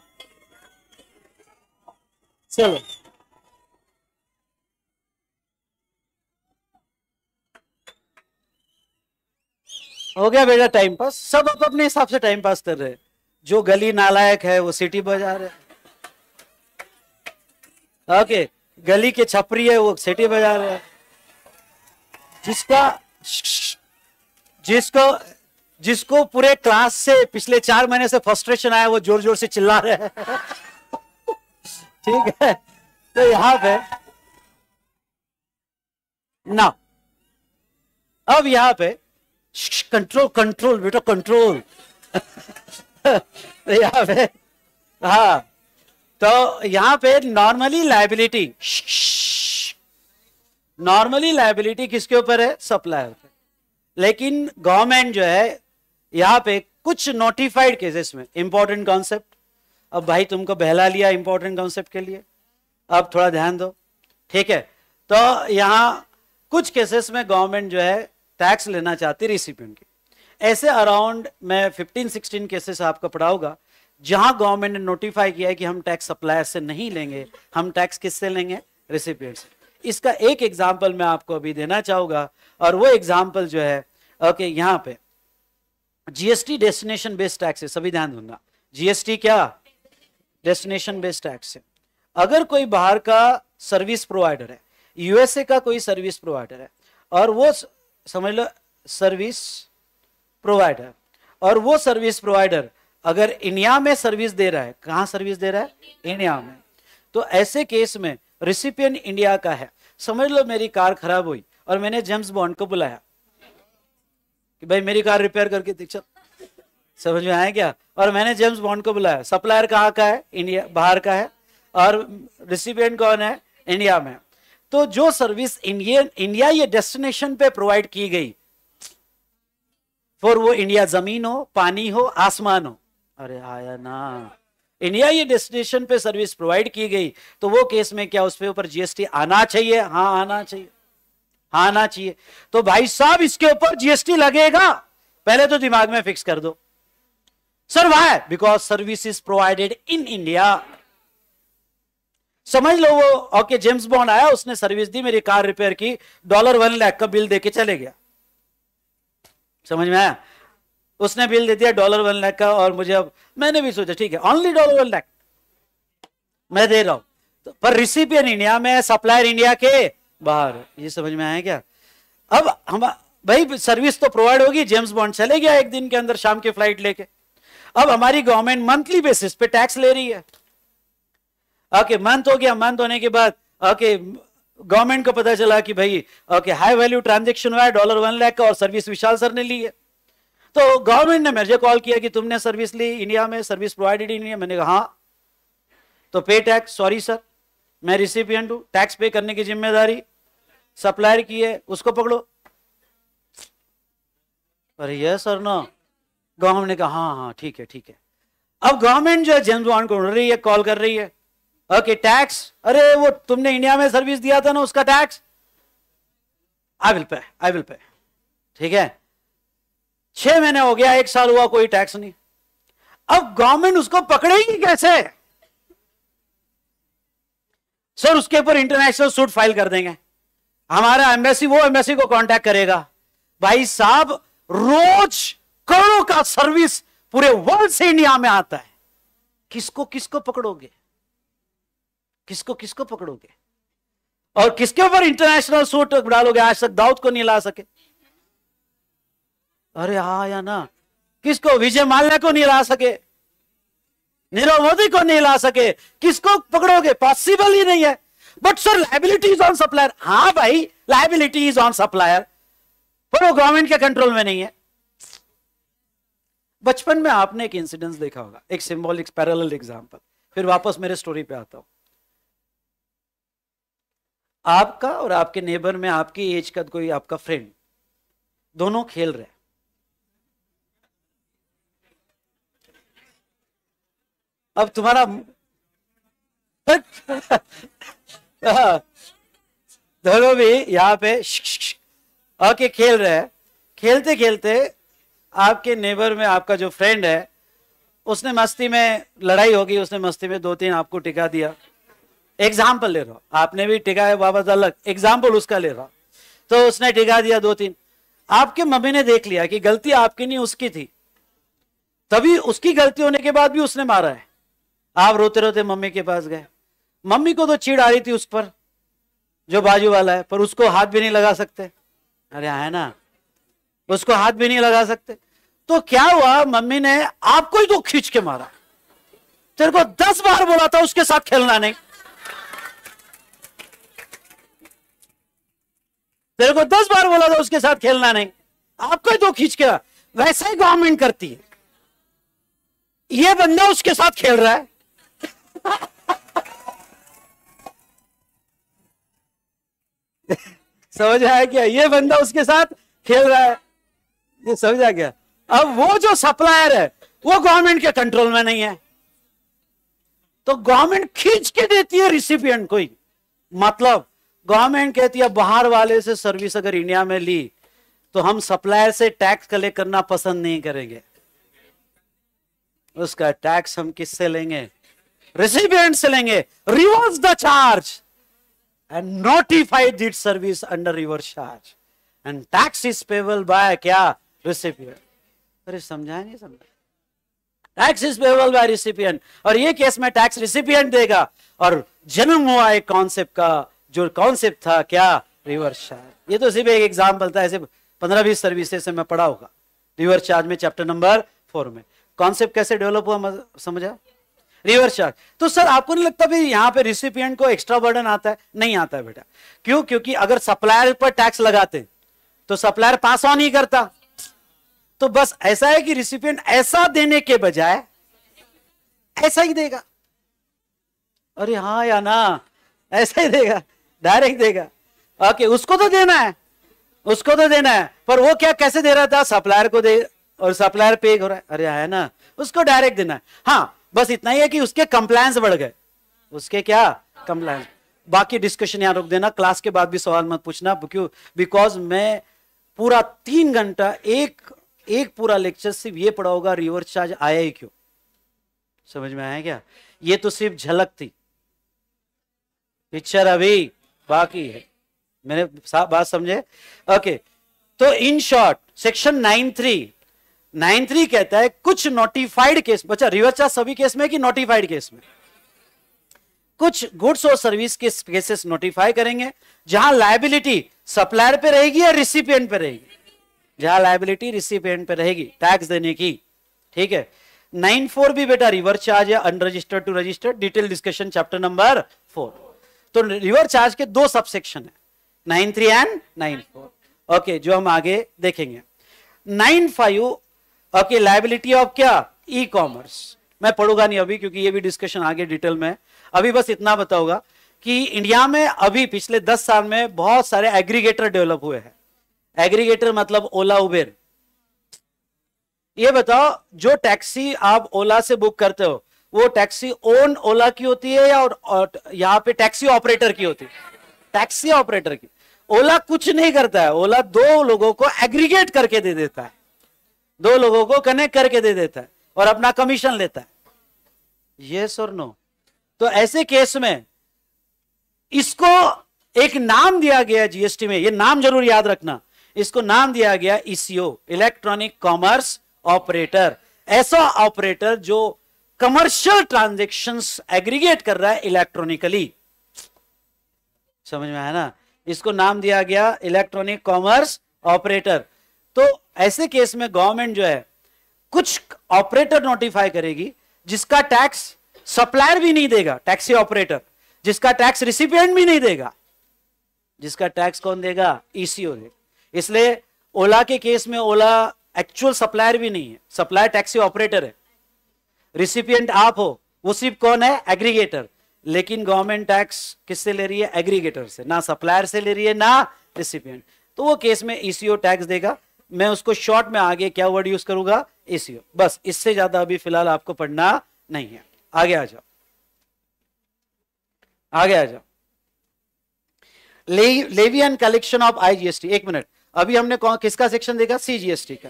S1: चलो हो गया बेटा टाइम पास सब अपने हिसाब से टाइम पास कर रहे हैं जो गली नालायक है वो सिटी बाजार है ओके गली के छपरी है वो सिटी बाजार है जिसका जिसको जिसको पूरे क्लास से पिछले चार महीने से फ्रस्ट्रेशन आया वो जोर जोर से चिल्ला रहे ठीक है तो यहां पे ना अब यहां पे कंट्रोल कंट्रोल बेटा कंट्रोल यहाँ पे हाँ तो यहाँ पे नॉर्मली लाइबिलिटी नॉर्मली लाइबिलिटी किसके ऊपर है सप्लायर पे लेकिन गवर्नमेंट जो है यहाँ पे कुछ नोटिफाइड केसेस में इंपॉर्टेंट कॉन्सेप्ट अब भाई तुमको बहला लिया इंपॉर्टेंट कॉन्सेप्ट के लिए अब थोड़ा ध्यान दो ठीक है तो यहाँ कुछ केसेस में गवर्नमेंट जो है टैक्स लेना चाहती रिसिपियन की ऐसे अराउंड मैं 15 16 केसेस आपका पढ़ाऊंगा जहां गवर्नमेंट ने नोटिफाई किया है कि हम टैक्स सप्लायर से नहीं लेंगे हम टैक्स किससे लेंगे रिसिपियंट इसका एक एग्जाम्पल मैं आपको अभी देना चाहूंगा और वो एग्जाम्पल जो है ओके यहाँ पे जीएसटी डेस्टिनेशन बेस्ड टैक्स है सभी ध्यान दूंगा जीएसटी क्या डेस्टिनेशन बेस्ड टैक्स है अगर कोई बाहर का सर्विस प्रोवाइडर है यूएसए का कोई सर्विस प्रोवाइडर है और वो समझ लो सर्विस प्रोवाइडर और वो सर्विस प्रोवाइडर अगर इंडिया में सर्विस दे रहा है कहाँ सर्विस दे रहा है इंडिया में तो ऐसे केस में रिसिपियन इंडिया का है समझ लो मेरी कार खराब हुई और मैंने जेम्स बॉन्ड को बुलाया कि भाई मेरी कार रिपेयर करके देख चल समझ में आया क्या और मैंने जेम्स बॉन्ड को बुलाया सप्लायर कहाँ का है इंडिया बाहर का है और रिसिपियंट कौन है इंडिया में तो जो सर्विस इंडियन इंडिया ये डेस्टिनेशन पे प्रोवाइड की गई फॉर वो इंडिया जमीन हो पानी हो आसमान हो अरे आया ना इंडिया ये डेस्टिनेशन पे सर्विस प्रोवाइड की गई तो वो केस में क्या उसके ऊपर जीएसटी आना चाहिए हाँ आना चाहिए हाँ आना चाहिए तो भाई साहब इसके ऊपर जीएसटी लगेगा पहले तो दिमाग में फिक्स कर दो sir why because service is provided in India समझ लो वो ओके जेम्स बॉन्ड आया उसने सर्विस दी मेरी कार रिपेयर की डॉलर वन लैख का बिल देके चले गया समझ में आया उसने बिल दे दिया डॉलर वन लाख का और मुझे अब मैंने भी सोचा ठीक है ऑनली डॉलर वन लाख मैं दे रहा हूं तो, पर रिसिपियन इंडिया में सप्लायर इंडिया के बाहर ये समझ में आया क्या अब हम भाई सर्विस तो प्रोवाइड होगी जेम्स बॉन्ड चले गया एक दिन के अंदर शाम की फ्लाइट लेके अब हमारी गवर्नमेंट मंथली बेसिस पे टैक्स ले रही है ओके मंथ हो गया मंथ होने के बाद ओके गवर्नमेंट को पता चला कि भाई ओके हाई वैल्यू ट्रांजेक्शन हुआ है डॉलर वन लैख और सर्विस विशाल सर ने ली है तो गवर्नमेंट ने मेरे कॉल किया कि तुमने सर्विस ली इंडिया में सर्विस प्रोवाइडेड इंडिया मैंने कहा हाँ तो पे टैक्स सॉरी सर मैं रिसिपियंट हूं टैक्स पे करने की जिम्मेदारी सप्लायर की है उसको पकड़ो अरे ये सर ना गवर्नमेंट ने कहा हाँ हाँ ठीक है ठीक है अब गवर्नमेंट जो है जेम्स वॉन्ड को रही है कॉल कर रही है ओके टैक्स अरे वो तुमने इंडिया में सर्विस दिया था ना उसका tax I will pay I will pay ठीक है छह महीने हो गया एक साल हुआ कोई टैक्स नहीं अब गवर्नमेंट उसको पकड़ेगी कैसे सर उसके ऊपर इंटरनेशनल सूट फाइल कर देंगे हमारा एम्बेसी वो एम्बेसी को कांटेक्ट करेगा भाई साहब रोज करोड़ों का सर्विस पूरे वर्ल्ड से इंडिया में आता है किसको किसको पकड़ोगे किसको किसको पकड़ोगे और किसके ऊपर इंटरनेशनल सूट डालोगे आज तक दाऊद को नहीं ला सके अरे हा या ना किसको विजय माल्या को नहीं ला सके नीरव मोदी को नहीं ला सके किसको पकड़ोगे पॉसिबल ही नहीं है but sir liability is on supplier हाँ भाई लाइबिलिटी इज ऑन सप्लायर पर वो गवर्नमेंट के कंट्रोल में नहीं है बचपन में आपने एक इंसिडेंस देखा होगा एक सिंबॉलिक पैरेलल एग्जांपल फिर वापस मेरे स्टोरी पे आता हूं आपका और आपके नेबर में आपकी एज का कोई आपका फ्रेंड दोनों खेल रहे अब तुम्हारा धरो भी यहाँ पे ओके खेल रहे हैं खेलते खेलते आपके नेबर में आपका जो फ्रेंड है उसने मस्ती में लड़ाई होगी उसने मस्ती में दो तीन आपको टिका दिया एग्जाम्पल ले रहा आपने भी टिका है बाबा अलग एग्जाम्पल उसका ले रहा तो उसने टिका दिया दो तीन आपके मम्मी ने देख लिया कि गलती आपकी नहीं उसकी थी तभी उसकी गलती होने के बाद भी उसने मारा है आप रोते रोते मम्मी के पास गए मम्मी को तो चीड़ आ रही थी उस पर जो बाजू वाला है पर उसको हाथ भी नहीं लगा सकते अरे है ना उसको हाथ भी नहीं लगा सकते तो क्या हुआ मम्मी ने आपको ही तो खींच के मारा तेरे को दस बार बोला था उसके साथ खेलना नहीं तेरे को दस बार बोला था उसके साथ खेलना नहीं आपको ही तो खींच के वैसे ही गवर्नमेंट करती है ये बंदा उसके साथ खेल रहा है समझ आया क्या ये बंदा उसके साथ खेल रहा है ये समझ आ गया अब वो जो सप्लायर है वो गवर्नमेंट के कंट्रोल में नहीं है तो गवर्नमेंट खींच के देती है रिसिपियंट को ही मतलब गवर्नमेंट कहती है बाहर वाले से सर्विस अगर इंडिया में ली तो हम सप्लायर से टैक्स कलेक्ट करना पसंद नहीं करेंगे उसका टैक्स हम किससे लेंगे रिसिपियंट से लेंगे reverse the charge and notified that service under reverse charge and tax is payable by क्या रिसिपियंट अरे समझाएंगे समझा tax is payable by recipient और ये केस में टैक्स रिसिपियंट देगा और जन्म हुआ एक कॉन्सेप्ट का जो कॉन्सेप्ट था क्या रिवर्स चार्ज ये तो सिर्फ एक एग्जाम्पल था ऐसे पंद्रह बीस सर्विसेज से मैं पढ़ा होगा रिवर्स चार्ज में चैप्टर नंबर फोर में कॉन्सेप्ट कैसे डेवलप हुआ समझा रिवर्स चार्ज तो सर आपको नहीं लगता भी यहाँ पे रिसिपियंट को एक्स्ट्रा बर्डन आता है नहीं आता है बेटा क्यों क्योंकि अगर सप्लायर पर टैक्स लगाते तो सप्लायर पास ऑन ही करता तो बस ऐसा है कि रिसिपियंट ऐसा देने के बजाय ऐसा ही देगा अरे हाँ या ना ऐसा ही देगा डायरेक्ट देगा ओके उसको तो देना है उसको तो देना है पर वो क्या कैसे दे रहा था सप्लायर को दे और सप्लायर पे हो रहा है अरे है ना उसको डायरेक्ट देना है हाँ बस इतना ही है कि उसके कंप्लायंस बढ़ गए उसके क्या कंप्लायंस बाकी डिस्कशन यहाँ रोक देना क्लास के बाद भी सवाल मत पूछना क्यों बिकॉज मैं पूरा तीन घंटा एक एक पूरा लेक्चर सिर्फ ये पढ़ा होगा रिवर्स चार्ज आया ही क्यों समझ में आया क्या ये तो सिर्फ झलक थी पिक्चर अभी बाकी है मैंने बात समझे ओके तो in short section nine three nine three कहता है कुछ नोटिफाइड केस बच्चा रिवर्स चार्ज सभी केस में कि नोटिफाइड केस में कुछ गुड्स और सर्विस के केसेस नोटिफाई करेंगे जहां लाइबिलिटी सप्लायर पे रहेगी या रिसिपियंट पे रहेगी जहां लाइबिलिटी रिसिपियंट पे रहेगी टैक्स देने की ठीक है नाइन फोर भी बेटा रिवर्स चार्ज या unregistered to registered detail discussion chapter number four तो रिवर चार्ज के दो सबसेक्शन है nine three and nine four okay जो हम आगे देखेंगे nine five okay liability of क्या ई कॉमर्स मैं पढ़ूंगा नहीं अभी क्योंकि ये भी डिस्कशन आगे डिटेल में है अभी बस इतना बताऊंगा कि इंडिया में अभी पिछले दस साल में बहुत सारे एग्रीगेटर डेवलप हुए हैं एग्रीगेटर मतलब ओला उबेर ये बताओ जो टैक्सी आप ओला से बुक करते हो वो टैक्सी ओन ओला की होती है या और यहाँ पे टैक्सी ऑपरेटर की होती है टैक्सी ऑपरेटर की ओला कुछ नहीं करता है ओला दो लोगों को एग्रीगेट करके दे देता है दो लोगों को कनेक्ट करके दे देता है और अपना कमीशन लेता है यस और नो तो ऐसे केस में इसको एक नाम दिया गया जीएसटी में ये नाम जरूर याद रखना इसको नाम दिया गया ईसीओ इलेक्ट्रॉनिक कॉमर्स ऑपरेटर ऐसा ऑपरेटर जो कमर्शियल ट्रांजेक्शंस एग्रीगेट कर रहा है इलेक्ट्रॉनिकली समझ में आया ना इसको नाम दिया गया इलेक्ट्रॉनिक कॉमर्स ऑपरेटर तो ऐसे केस में गवर्नमेंट जो है कुछ ऑपरेटर नोटिफाई करेगी जिसका टैक्स सप्लायर भी नहीं देगा टैक्सी ऑपरेटर जिसका टैक्स रिसिपियंट भी नहीं देगा जिसका टैक्स कौन देगा ईसीओ e देगा इसलिए ओला के केस में ओला एक्चुअल सप्लायर भी नहीं है सप्लायर टैक्सी ऑपरेटर है रिसिपियंट आप हो वो सिर्फ कौन है एग्रीगेटर लेकिन गवर्नमेंट टैक्स किससे ले रही है एग्रीगेटर से ना सप्लायर से ले रही है ना रिसिपियंट तो वो केस में ईसीओ e टैक्स देगा मैं उसको शॉर्ट में आगे क्या वर्ड यूज करूंगा ईसीओ e बस इससे ज्यादा अभी फिलहाल आपको पढ़ना नहीं है आगे आ जाओ आगे आ जाओ levy and collection of IGST एक मिनट अभी हमने किसका सेक्शन देखा सीजीएसटी का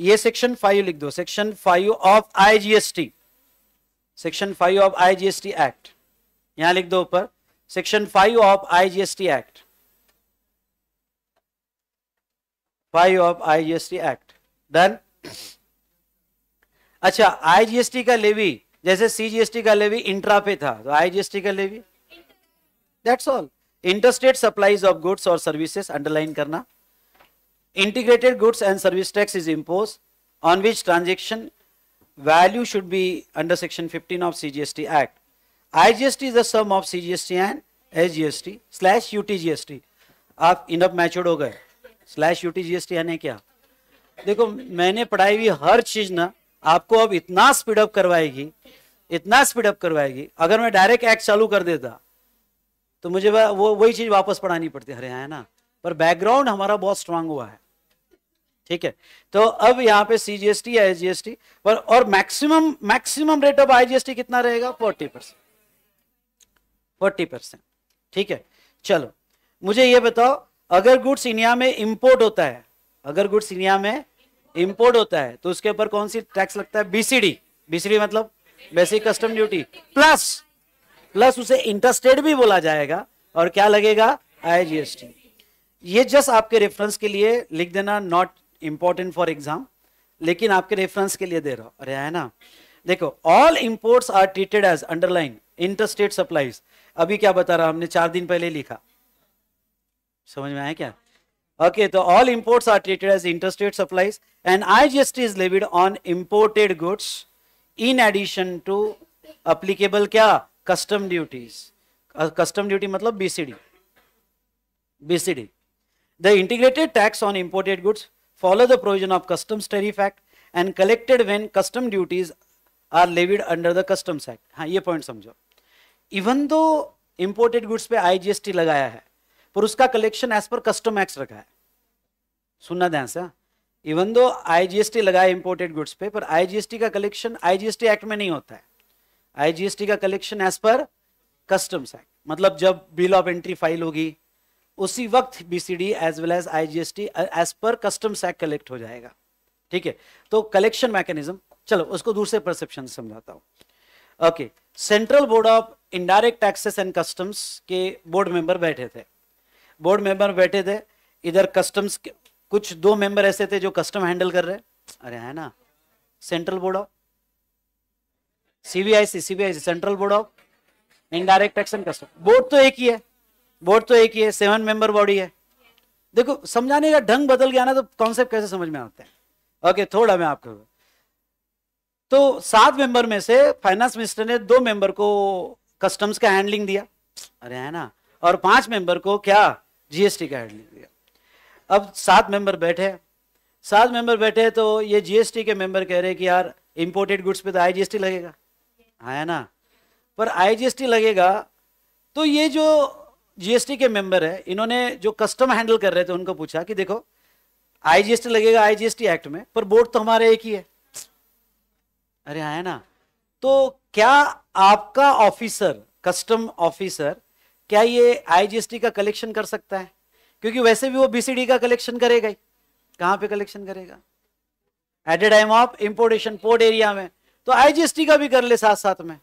S1: ये सेक्शन फाइव लिख दो section five of IGST section five of IGST act यहां लिख दो ऊपर section five of IGST act five of IGST act then अच्छा आईजीएसटी का लेवी जैसे सीजीएसटी का लेवी इंट्रा पे था तो आईजीएसटी का levy that's all interstate supplies of goods और सर्विसेस अंडरलाइन करना Integrated goods and service tax is imposed on which transaction value should be under section 15 of CGST Act. IGST is the sum of CGST and SGST slash UTGST. आप इनअप मैच्योर्ड हो गए स्लैश टी यानी क्या देखो मैंने पढ़ाई हुई हर चीज ना आपको अब इतना स्पीड अप करवाएगी इतना स्पीड अप करवाएगी अगर मैं डायरेक्ट एक्ट चालू कर देता तो मुझे वो वही चीज वापस पढ़ानी पड़ती यहाँ है ना पर बैकग्राउंड हमारा बहुत स्ट्रांग हुआ है ठीक है तो अब यहाँ पे सी जी एस टी या एस जी एस टी और maximum maximum rate of I G S T कितना रहेगा फोर्टी परसेंट फोर्टी परसेंट ठीक है चलो मुझे ये बताओ अगर गुड्स इंडिया में इंपोर्ट होता है अगर गुड्स इंडिया में इंपोर्ट होता है तो उसके ऊपर कौन सी टैक्स लगता है बीसीडी बीसीडी मतलब basic custom duty plus plus उसे इंटरस्टेट भी बोला जाएगा और क्या लगेगा आईजीएसटी ये जस्ट आपके रेफरेंस के लिए लिख देना नॉट इंपॉर्टेंट फॉर एग्जाम लेकिन आपके रेफरेंस के लिए दे रहा अरे है ना देखो all imports are treated as underline interstate supplies अभी क्या बता रहा हमने चार दिन पहले लिखा समझ में आया क्या ओके तो all imports are treated as interstate supplies and I IGST is levied on imported goods in addition to applicable क्या कस्टम ड्यूटी कस्टम ड्यूटी मतलब BCD BCD the integrated tax on imported goods follow the provision of customs tariff act and collected when custom duties are levied under the customs act हाँ ये पॉइंट समझो इवन दो इम्पोर्टेड गुड्स पे आईजीएसटी लगाया है पर उसका collection as per custom act रखा है सुनना ध्यान से इवन दो आईजीएसटी लगाया इम्पोर्टेड गुड्स पे पर आईजीएसटी का कलेक्शन आईजीएसटी एक्ट में नहीं होता है आईजीएसटी का collection as per customs act मतलब जब बिल ऑफ एंट्री फाइल होगी उसी वक्त BCD as well as IGST as per custom सैक कलेक्ट हो जाएगा ठीक है तो कलेक्शन मैकेनिज्म चलो उसको दूसरे परसेप्शन समझाता हूं okay central board of indirect taxes and customs के बोर्ड मेंबर बैठे थे बोर्ड मेंबर बैठे थे इधर कस्टम्स कुछ दो मेंबर ऐसे थे जो कस्टम हैंडल कर रहे अरे है ना central board of CBIC CBIC central board of indirect tax and custom board तो एक ही है बोर्ड तो एक ही है सेवन मेंबर बॉडी है देखो समझाने का ढंग बदल गया ना तो कॉन्सेप्ट कैसे समझ में आते हैं ओके थोड़ा मैं आपको तो सात मेंबर में से फाइनेंस मिनिस्टर ने दो मेंबर को कस्टम्स का हैंडलिंग दिया अरे है ना और पांच मेंबर को क्या जीएसटी का हैंडलिंग दिया अब सात मेंबर बैठे सात मेंबर बैठे तो ये जीएसटी के मेंबर कह रहे कि यार इंपोर्टेड गुड्स पे तो आईजीएसटी लगेगा हाँ, है ना पर आईजीएसटी लगेगा तो ये जो जीएसटी के मेंबर है इन्होंने जो कस्टम हैंडल कर रहे थे उनको पूछा कि देखो आईजीएसटी लगेगा आईजीएसटी एक्ट में पर बोर्ड तो हमारे एक ही है अरे आए ना तो क्या आपका ऑफिसर कस्टम ऑफिसर क्या ये आईजीएसटी का कलेक्शन कर सकता है क्योंकि वैसे भी वो बीसीडी का कलेक्शन करेगा ही कहां पे कलेक्शन करेगा at a time of port area में तो आईजीएसटी का भी कर ले साथ साथ में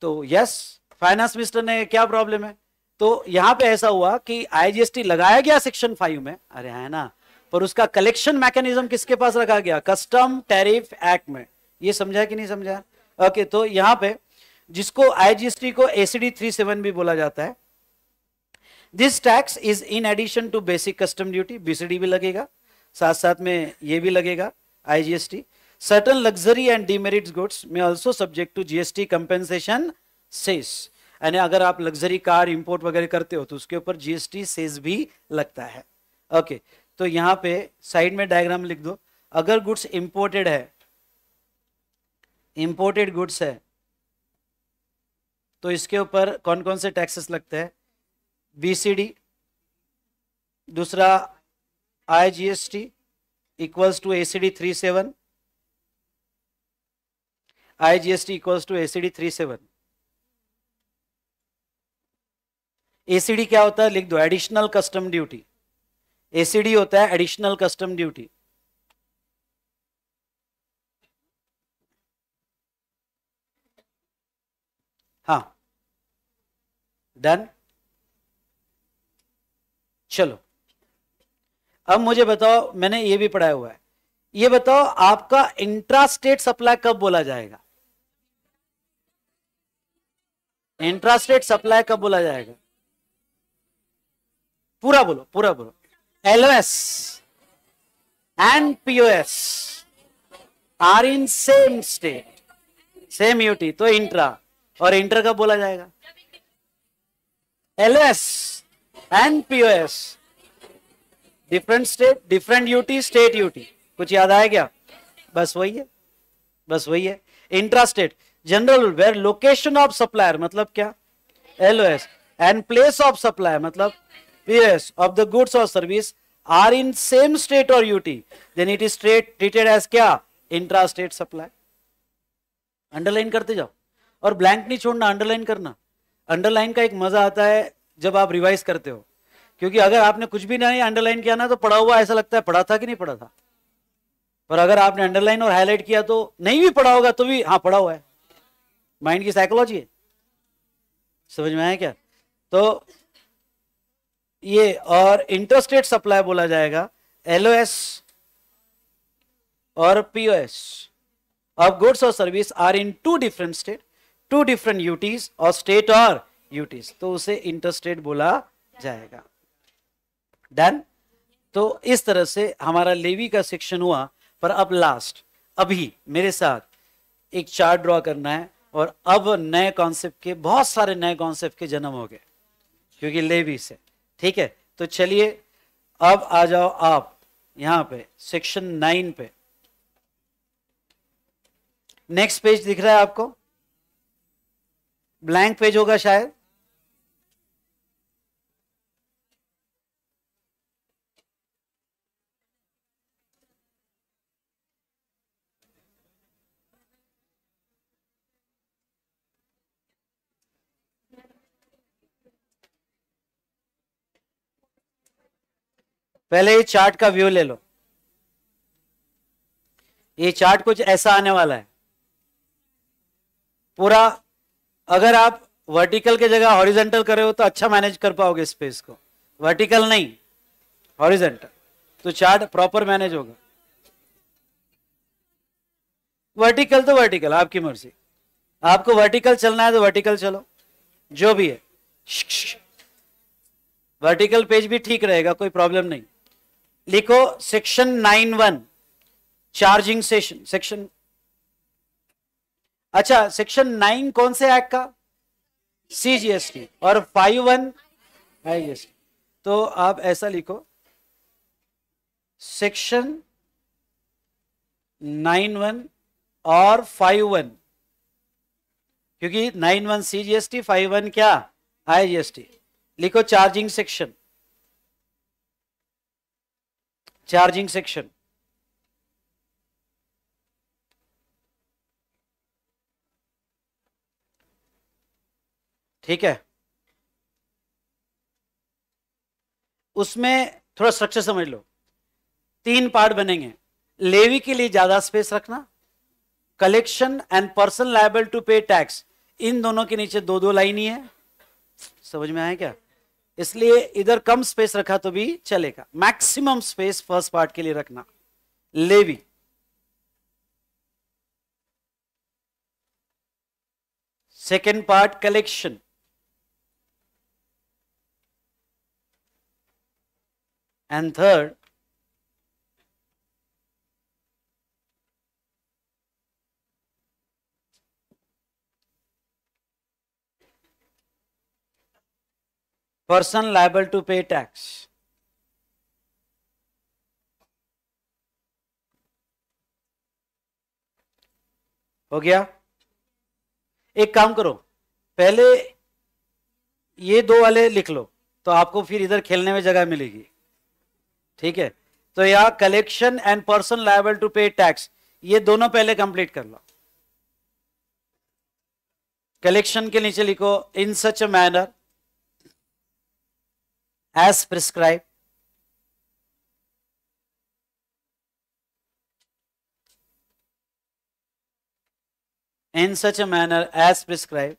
S1: तो यस फाइनेंस मिनिस्टर ने क्या प्रॉब्लम है तो यहां पे ऐसा हुआ कि आईजीएसटी लगाया गया सेक्शन फाइव में अरे है ना पर उसका कलेक्शन मैकेनिज्म किसके पास रखा गया कस्टम टैरिफ एक्ट में ये समझा कि नहीं समझा ओके तो यहां पे जिसको आईजीएसटी को एसीडी थ्री सेवन भी बोला जाता है this tax is in addition to basic custom duty BCD भी लगेगा साथ साथ में ये भी लगेगा IGST certain luxury and demerit goods में also subject to GST compensation cess यानी अगर आप लग्जरी कार इंपोर्ट वगैरह करते हो तो उसके ऊपर जीएसटी सेस भी लगता है ओके तो यहां पे साइड में डायग्राम लिख दो अगर गुड्स इंपोर्टेड है इंपोर्टेड गुड्स है तो इसके ऊपर कौन कौन से टैक्सेस लगते हैं बीसीडी दूसरा I G S T equals to A C D three seven I G S T equals to A C D three seven ACD क्या होता है लिख दो एडिशनल कस्टम ड्यूटी एसीडी होता है एडिशनल कस्टम ड्यूटी हाँ डन चलो अब मुझे बताओ मैंने ये भी पढ़ाया हुआ है ये बताओ आपका इंट्रा स्टेट सप्लाई कब बोला जाएगा इंट्रा स्टेट सप्लाई कब बोला जाएगा पूरा बोलो पूरा बोलो LOS and S are in same state same UT तो इंट्रा और इंटर का बोला जाएगा LS and S different state different UT state UT कुछ याद आया क्या बस वही है बस वही है intra state general where location of supplier मतलब क्या LOS and place of supplier मतलब yes of the goods or service are in same state or ut then it is straight treated as kya intra state supply Underline करते जाओ और blank नहीं छोड़ना underline करना Underline का एक मजा आता है जब आप revise करते हो क्योंकि अगर आपने कुछ भी नहीं अंडरलाइन किया ना तो पढ़ा हुआ ऐसा लगता है पढ़ा था कि नहीं पढ़ा था पर अगर आपने अंडरलाइन और हाईलाइट किया तो नहीं भी पढ़ा होगा तो भी हाँ पढ़ा हुआ है माइंड की साइकोलॉजी है समझ में आया क्या तो ये और इंटरेस्ट रेट सप्लाई बोला जाएगा एलओएस और पीओएस ऑफ गुड्स और service are in two different state two different UTs और स्टेट और यूटीज तो उसे इंटरेस्ट रेट बोला जाएगा डन तो इस तरह से हमारा लेवी का सेक्शन हुआ पर अब लास्ट अभी मेरे साथ एक चार्ट ड्रॉ करना है और अब नए कॉन्सेप्ट के बहुत सारे नए कॉन्सेप्ट के जन्म हो गए क्योंकि लेवी से ठीक है तो चलिए अब आ जाओ आप यहां पे सेक्शन नाइन पे नेक्स्ट पेज दिख रहा है आपको ब्लैंक पेज होगा शायद पहले ये चार्ट का व्यू ले लो ये चार्ट कुछ ऐसा आने वाला है पूरा अगर आप वर्टिकल के जगह हॉरिजेंटल करे हो तो अच्छा मैनेज कर पाओगे स्पेस को वर्टिकल नहीं हॉरिजेंटल तो चार्ट प्रॉपर मैनेज होगा वर्टिकल तो वर्टिकल आपकी मर्जी आपको वर्टिकल चलना है तो वर्टिकल चलो जो भी है वर्टिकल पेज भी ठीक रहेगा कोई प्रॉब्लम नहीं लिखो section nine one charging section section अच्छा सेक्शन नाइन कौन से एक्ट का सीजीएसटी और फाइव वन टी तो आप ऐसा लिखो सेक्शन नाइन वन और फाइव वन क्योंकि nine one C G S T five one क्या आई जी एस टी लिखो चार्जिंग सेक्शन चार्जिंग सेक्शन ठीक है उसमें थोड़ा स्ट्रक्चर समझ लो तीन पार्ट बनेंगे लेवी के लिए ज्यादा स्पेस रखना collection and person liable to pay tax इन दोनों के नीचे दो दो लाइन ही है समझ में आया क्या इसलिए इधर कम स्पेस रखा तो भी चलेगा मैक्सिमम स्पेस फर्स्ट पार्ट के लिए रखना levy second part collection and third person liable to pay tax. हो गया एक काम करो पहले ये दो वाले लिख लो तो आपको फिर इधर खेलने में जगह मिलेगी ठीक है तो यहां collection and person liable to pay tax ये दोनों पहले कंप्लीट कर लो कलेक्शन के नीचे लिखो in such a manner as prescribed in such a manner as prescribed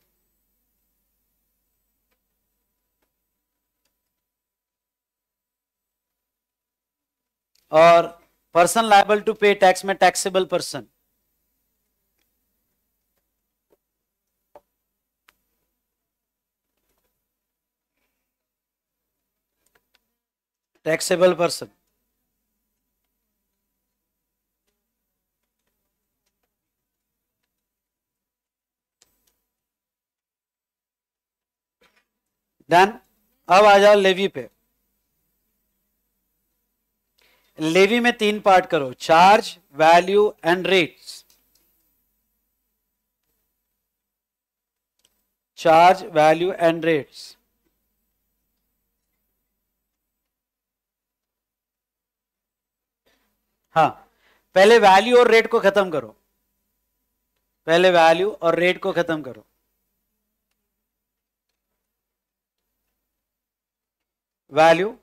S1: or person liable to pay tax में taxable person taxable person then अब आ जाओ लेवी पे लेवी में तीन पार्ट करो charge value and rates charge value and rates हाँ पहले वैल्यू और रेट को खत्म करो पहले वैल्यू और रेट को खत्म करो value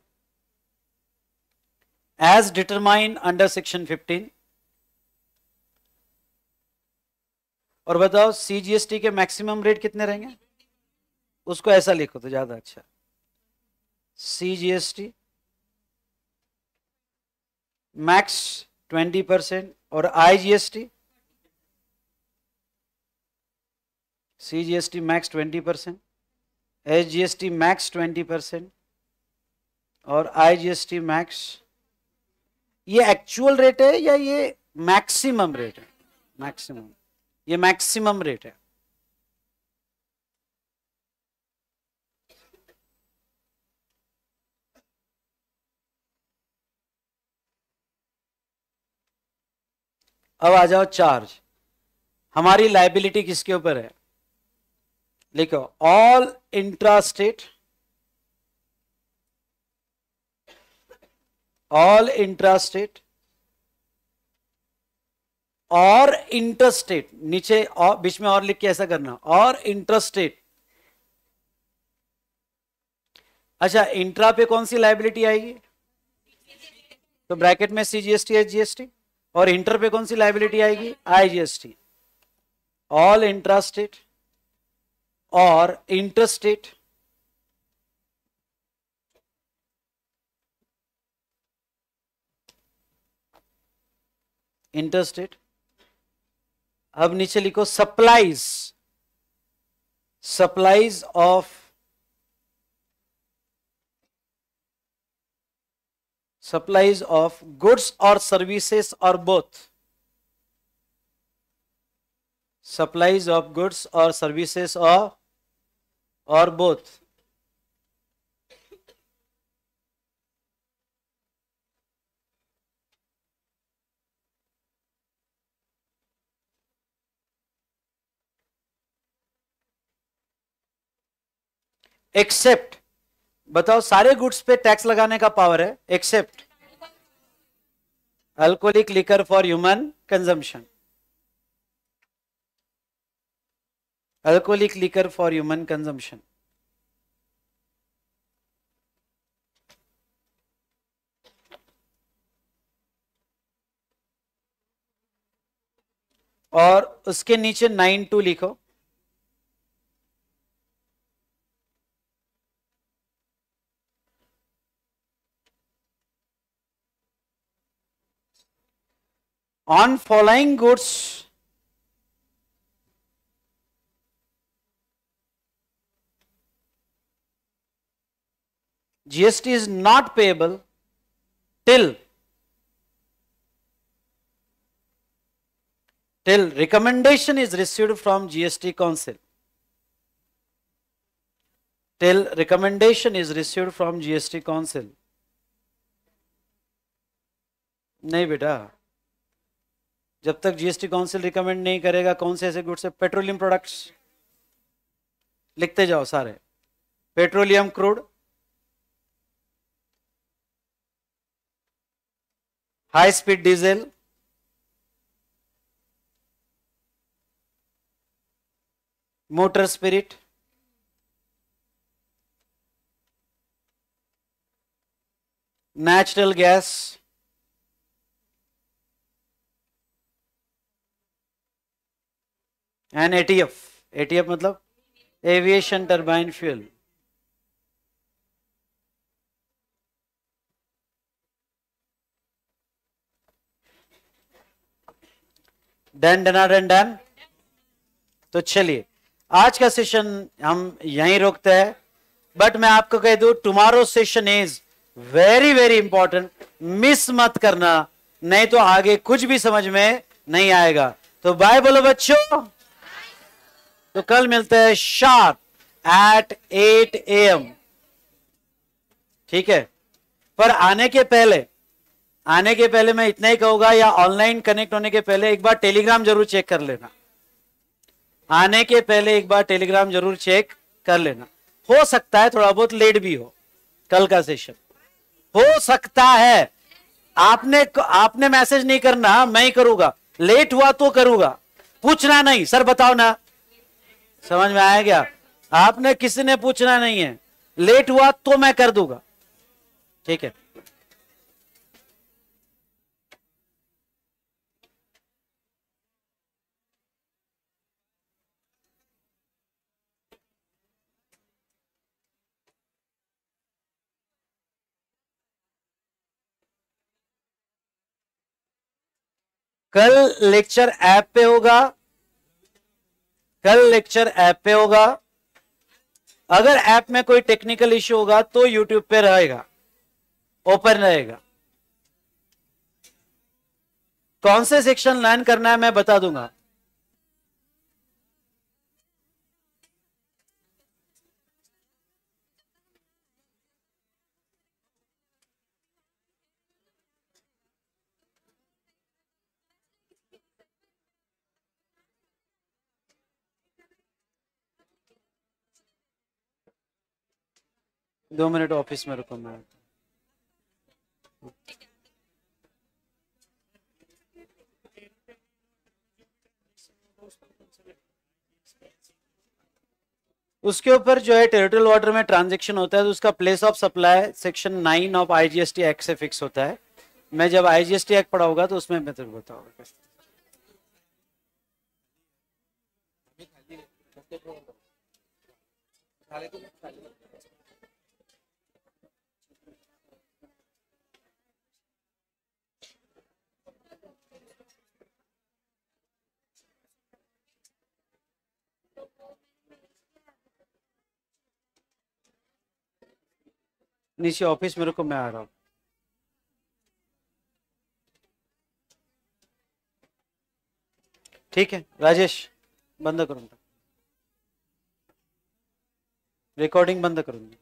S1: as determine under section 15 और बताओ सीजीएसटी के मैक्सिमम रेट कितने रहेंगे उसको ऐसा लिखो तो ज्यादा अच्छा सीजीएसटी मैक्स ट्वेंटी परसेंट और I G S T C G S T max twenty percent H G S T max twenty percent और I G S T max ये एक्चुअल रेट है या ये मैक्सिमम रेट है मैक्सिमम ये मैक्सिमम रेट है अब आ जाओ चार्ज हमारी लाइबिलिटी किसके ऊपर है लिखो all intra state all intra state और इंटरस्टेट नीचे और बीच में और लिख के ऐसा करना और इंटरस्टेट अच्छा इंट्रा पे कौन सी लाइबिलिटी आएगी तो ब्रैकेट में सीजीएसटी एस जीएसटी और इंटर पे कौन सी लाइबिलिटी आएगी आईजीएसटी ऑल इंट्रा और इंटर स्टेट अब नीचे लिखो supplies supplies of supplies of goods or services or both supplies of goods or services or or both except बताओ सारे गुड्स पे टैक्स लगाने का पावर है except alcoholic liquor for human consumption alcoholic liquor for human consumption और उसके नीचे नाइन टू लिखो on following goods GST is not payable till till recommendation is received from GST Council. Till recommendation is received from GST Council. नहीं बेटा जब तक जीएसटी काउंसिल रिकमेंड नहीं करेगा कौन से ऐसे गुड्स है पेट्रोलियम प्रोडक्ट्स लिखते जाओ सारे petroleum crude high speed diesel motor spirit natural gas and ATF ATF मतलब एविएशन टर्बाइन फ्यूल डन डना डन डन तो चलिए आज का सेशन हम यहीं रोकते हैं बट मैं आपको कह दू tomorrow session is very very important miss मत करना नहीं तो आगे कुछ भी समझ में नहीं आएगा तो बाय बोलो बच्चों तो कल मिलते हैं sharp at eight A M ठीक है पर आने के पहले आने के पहले मैं इतना ही कहूंगा या ऑनलाइन कनेक्ट होने के पहले एक बार टेलीग्राम जरूर चेक कर लेना आने के पहले एक बार टेलीग्राम जरूर चेक कर लेना हो सकता है थोड़ा बहुत लेट भी हो कल का सेशन हो सकता है आपने आपने मैसेज नहीं करना मैं ही करूंगा लेट हुआ तो करूंगा पूछना नहीं सर बताओ ना समझ में आया क्या आपने किसी ने पूछना नहीं है लेट हुआ तो मैं कर दूंगा ठीक है कल लेक्चर ऐप पे होगा कल लेक्चर ऐप पे होगा अगर ऐप में कोई टेक्निकल इश्यू होगा तो यूट्यूब पे रहेगा ओपन रहेगा कौन से सेक्शन लर्न करना है मैं बता दूंगा दो मिनट ऑफिस में रुको मैं उसके ऊपर जो है टेरिटोरियल वाटर में ट्रांजेक्शन होता है तो उसका place of supply section nine of IGST act से फिक्स होता है मैं जब आईजीएसटी एक्ट पढ़ा होगा तो उसमें मैं तेरे बताऊंगा खाली नीचे ऑफिस में रुको मैं आ रहा हूँ ठीक है राजेश बंद करूँगा रिकॉर्डिंग बंद करूँगा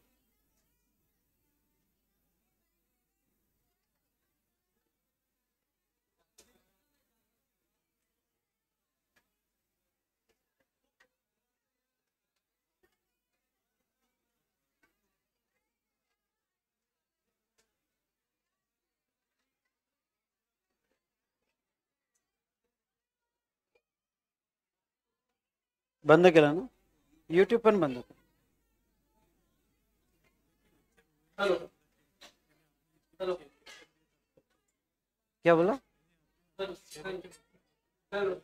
S1: बंद केलं यूट्यूब पण बंद केलं क्या बोला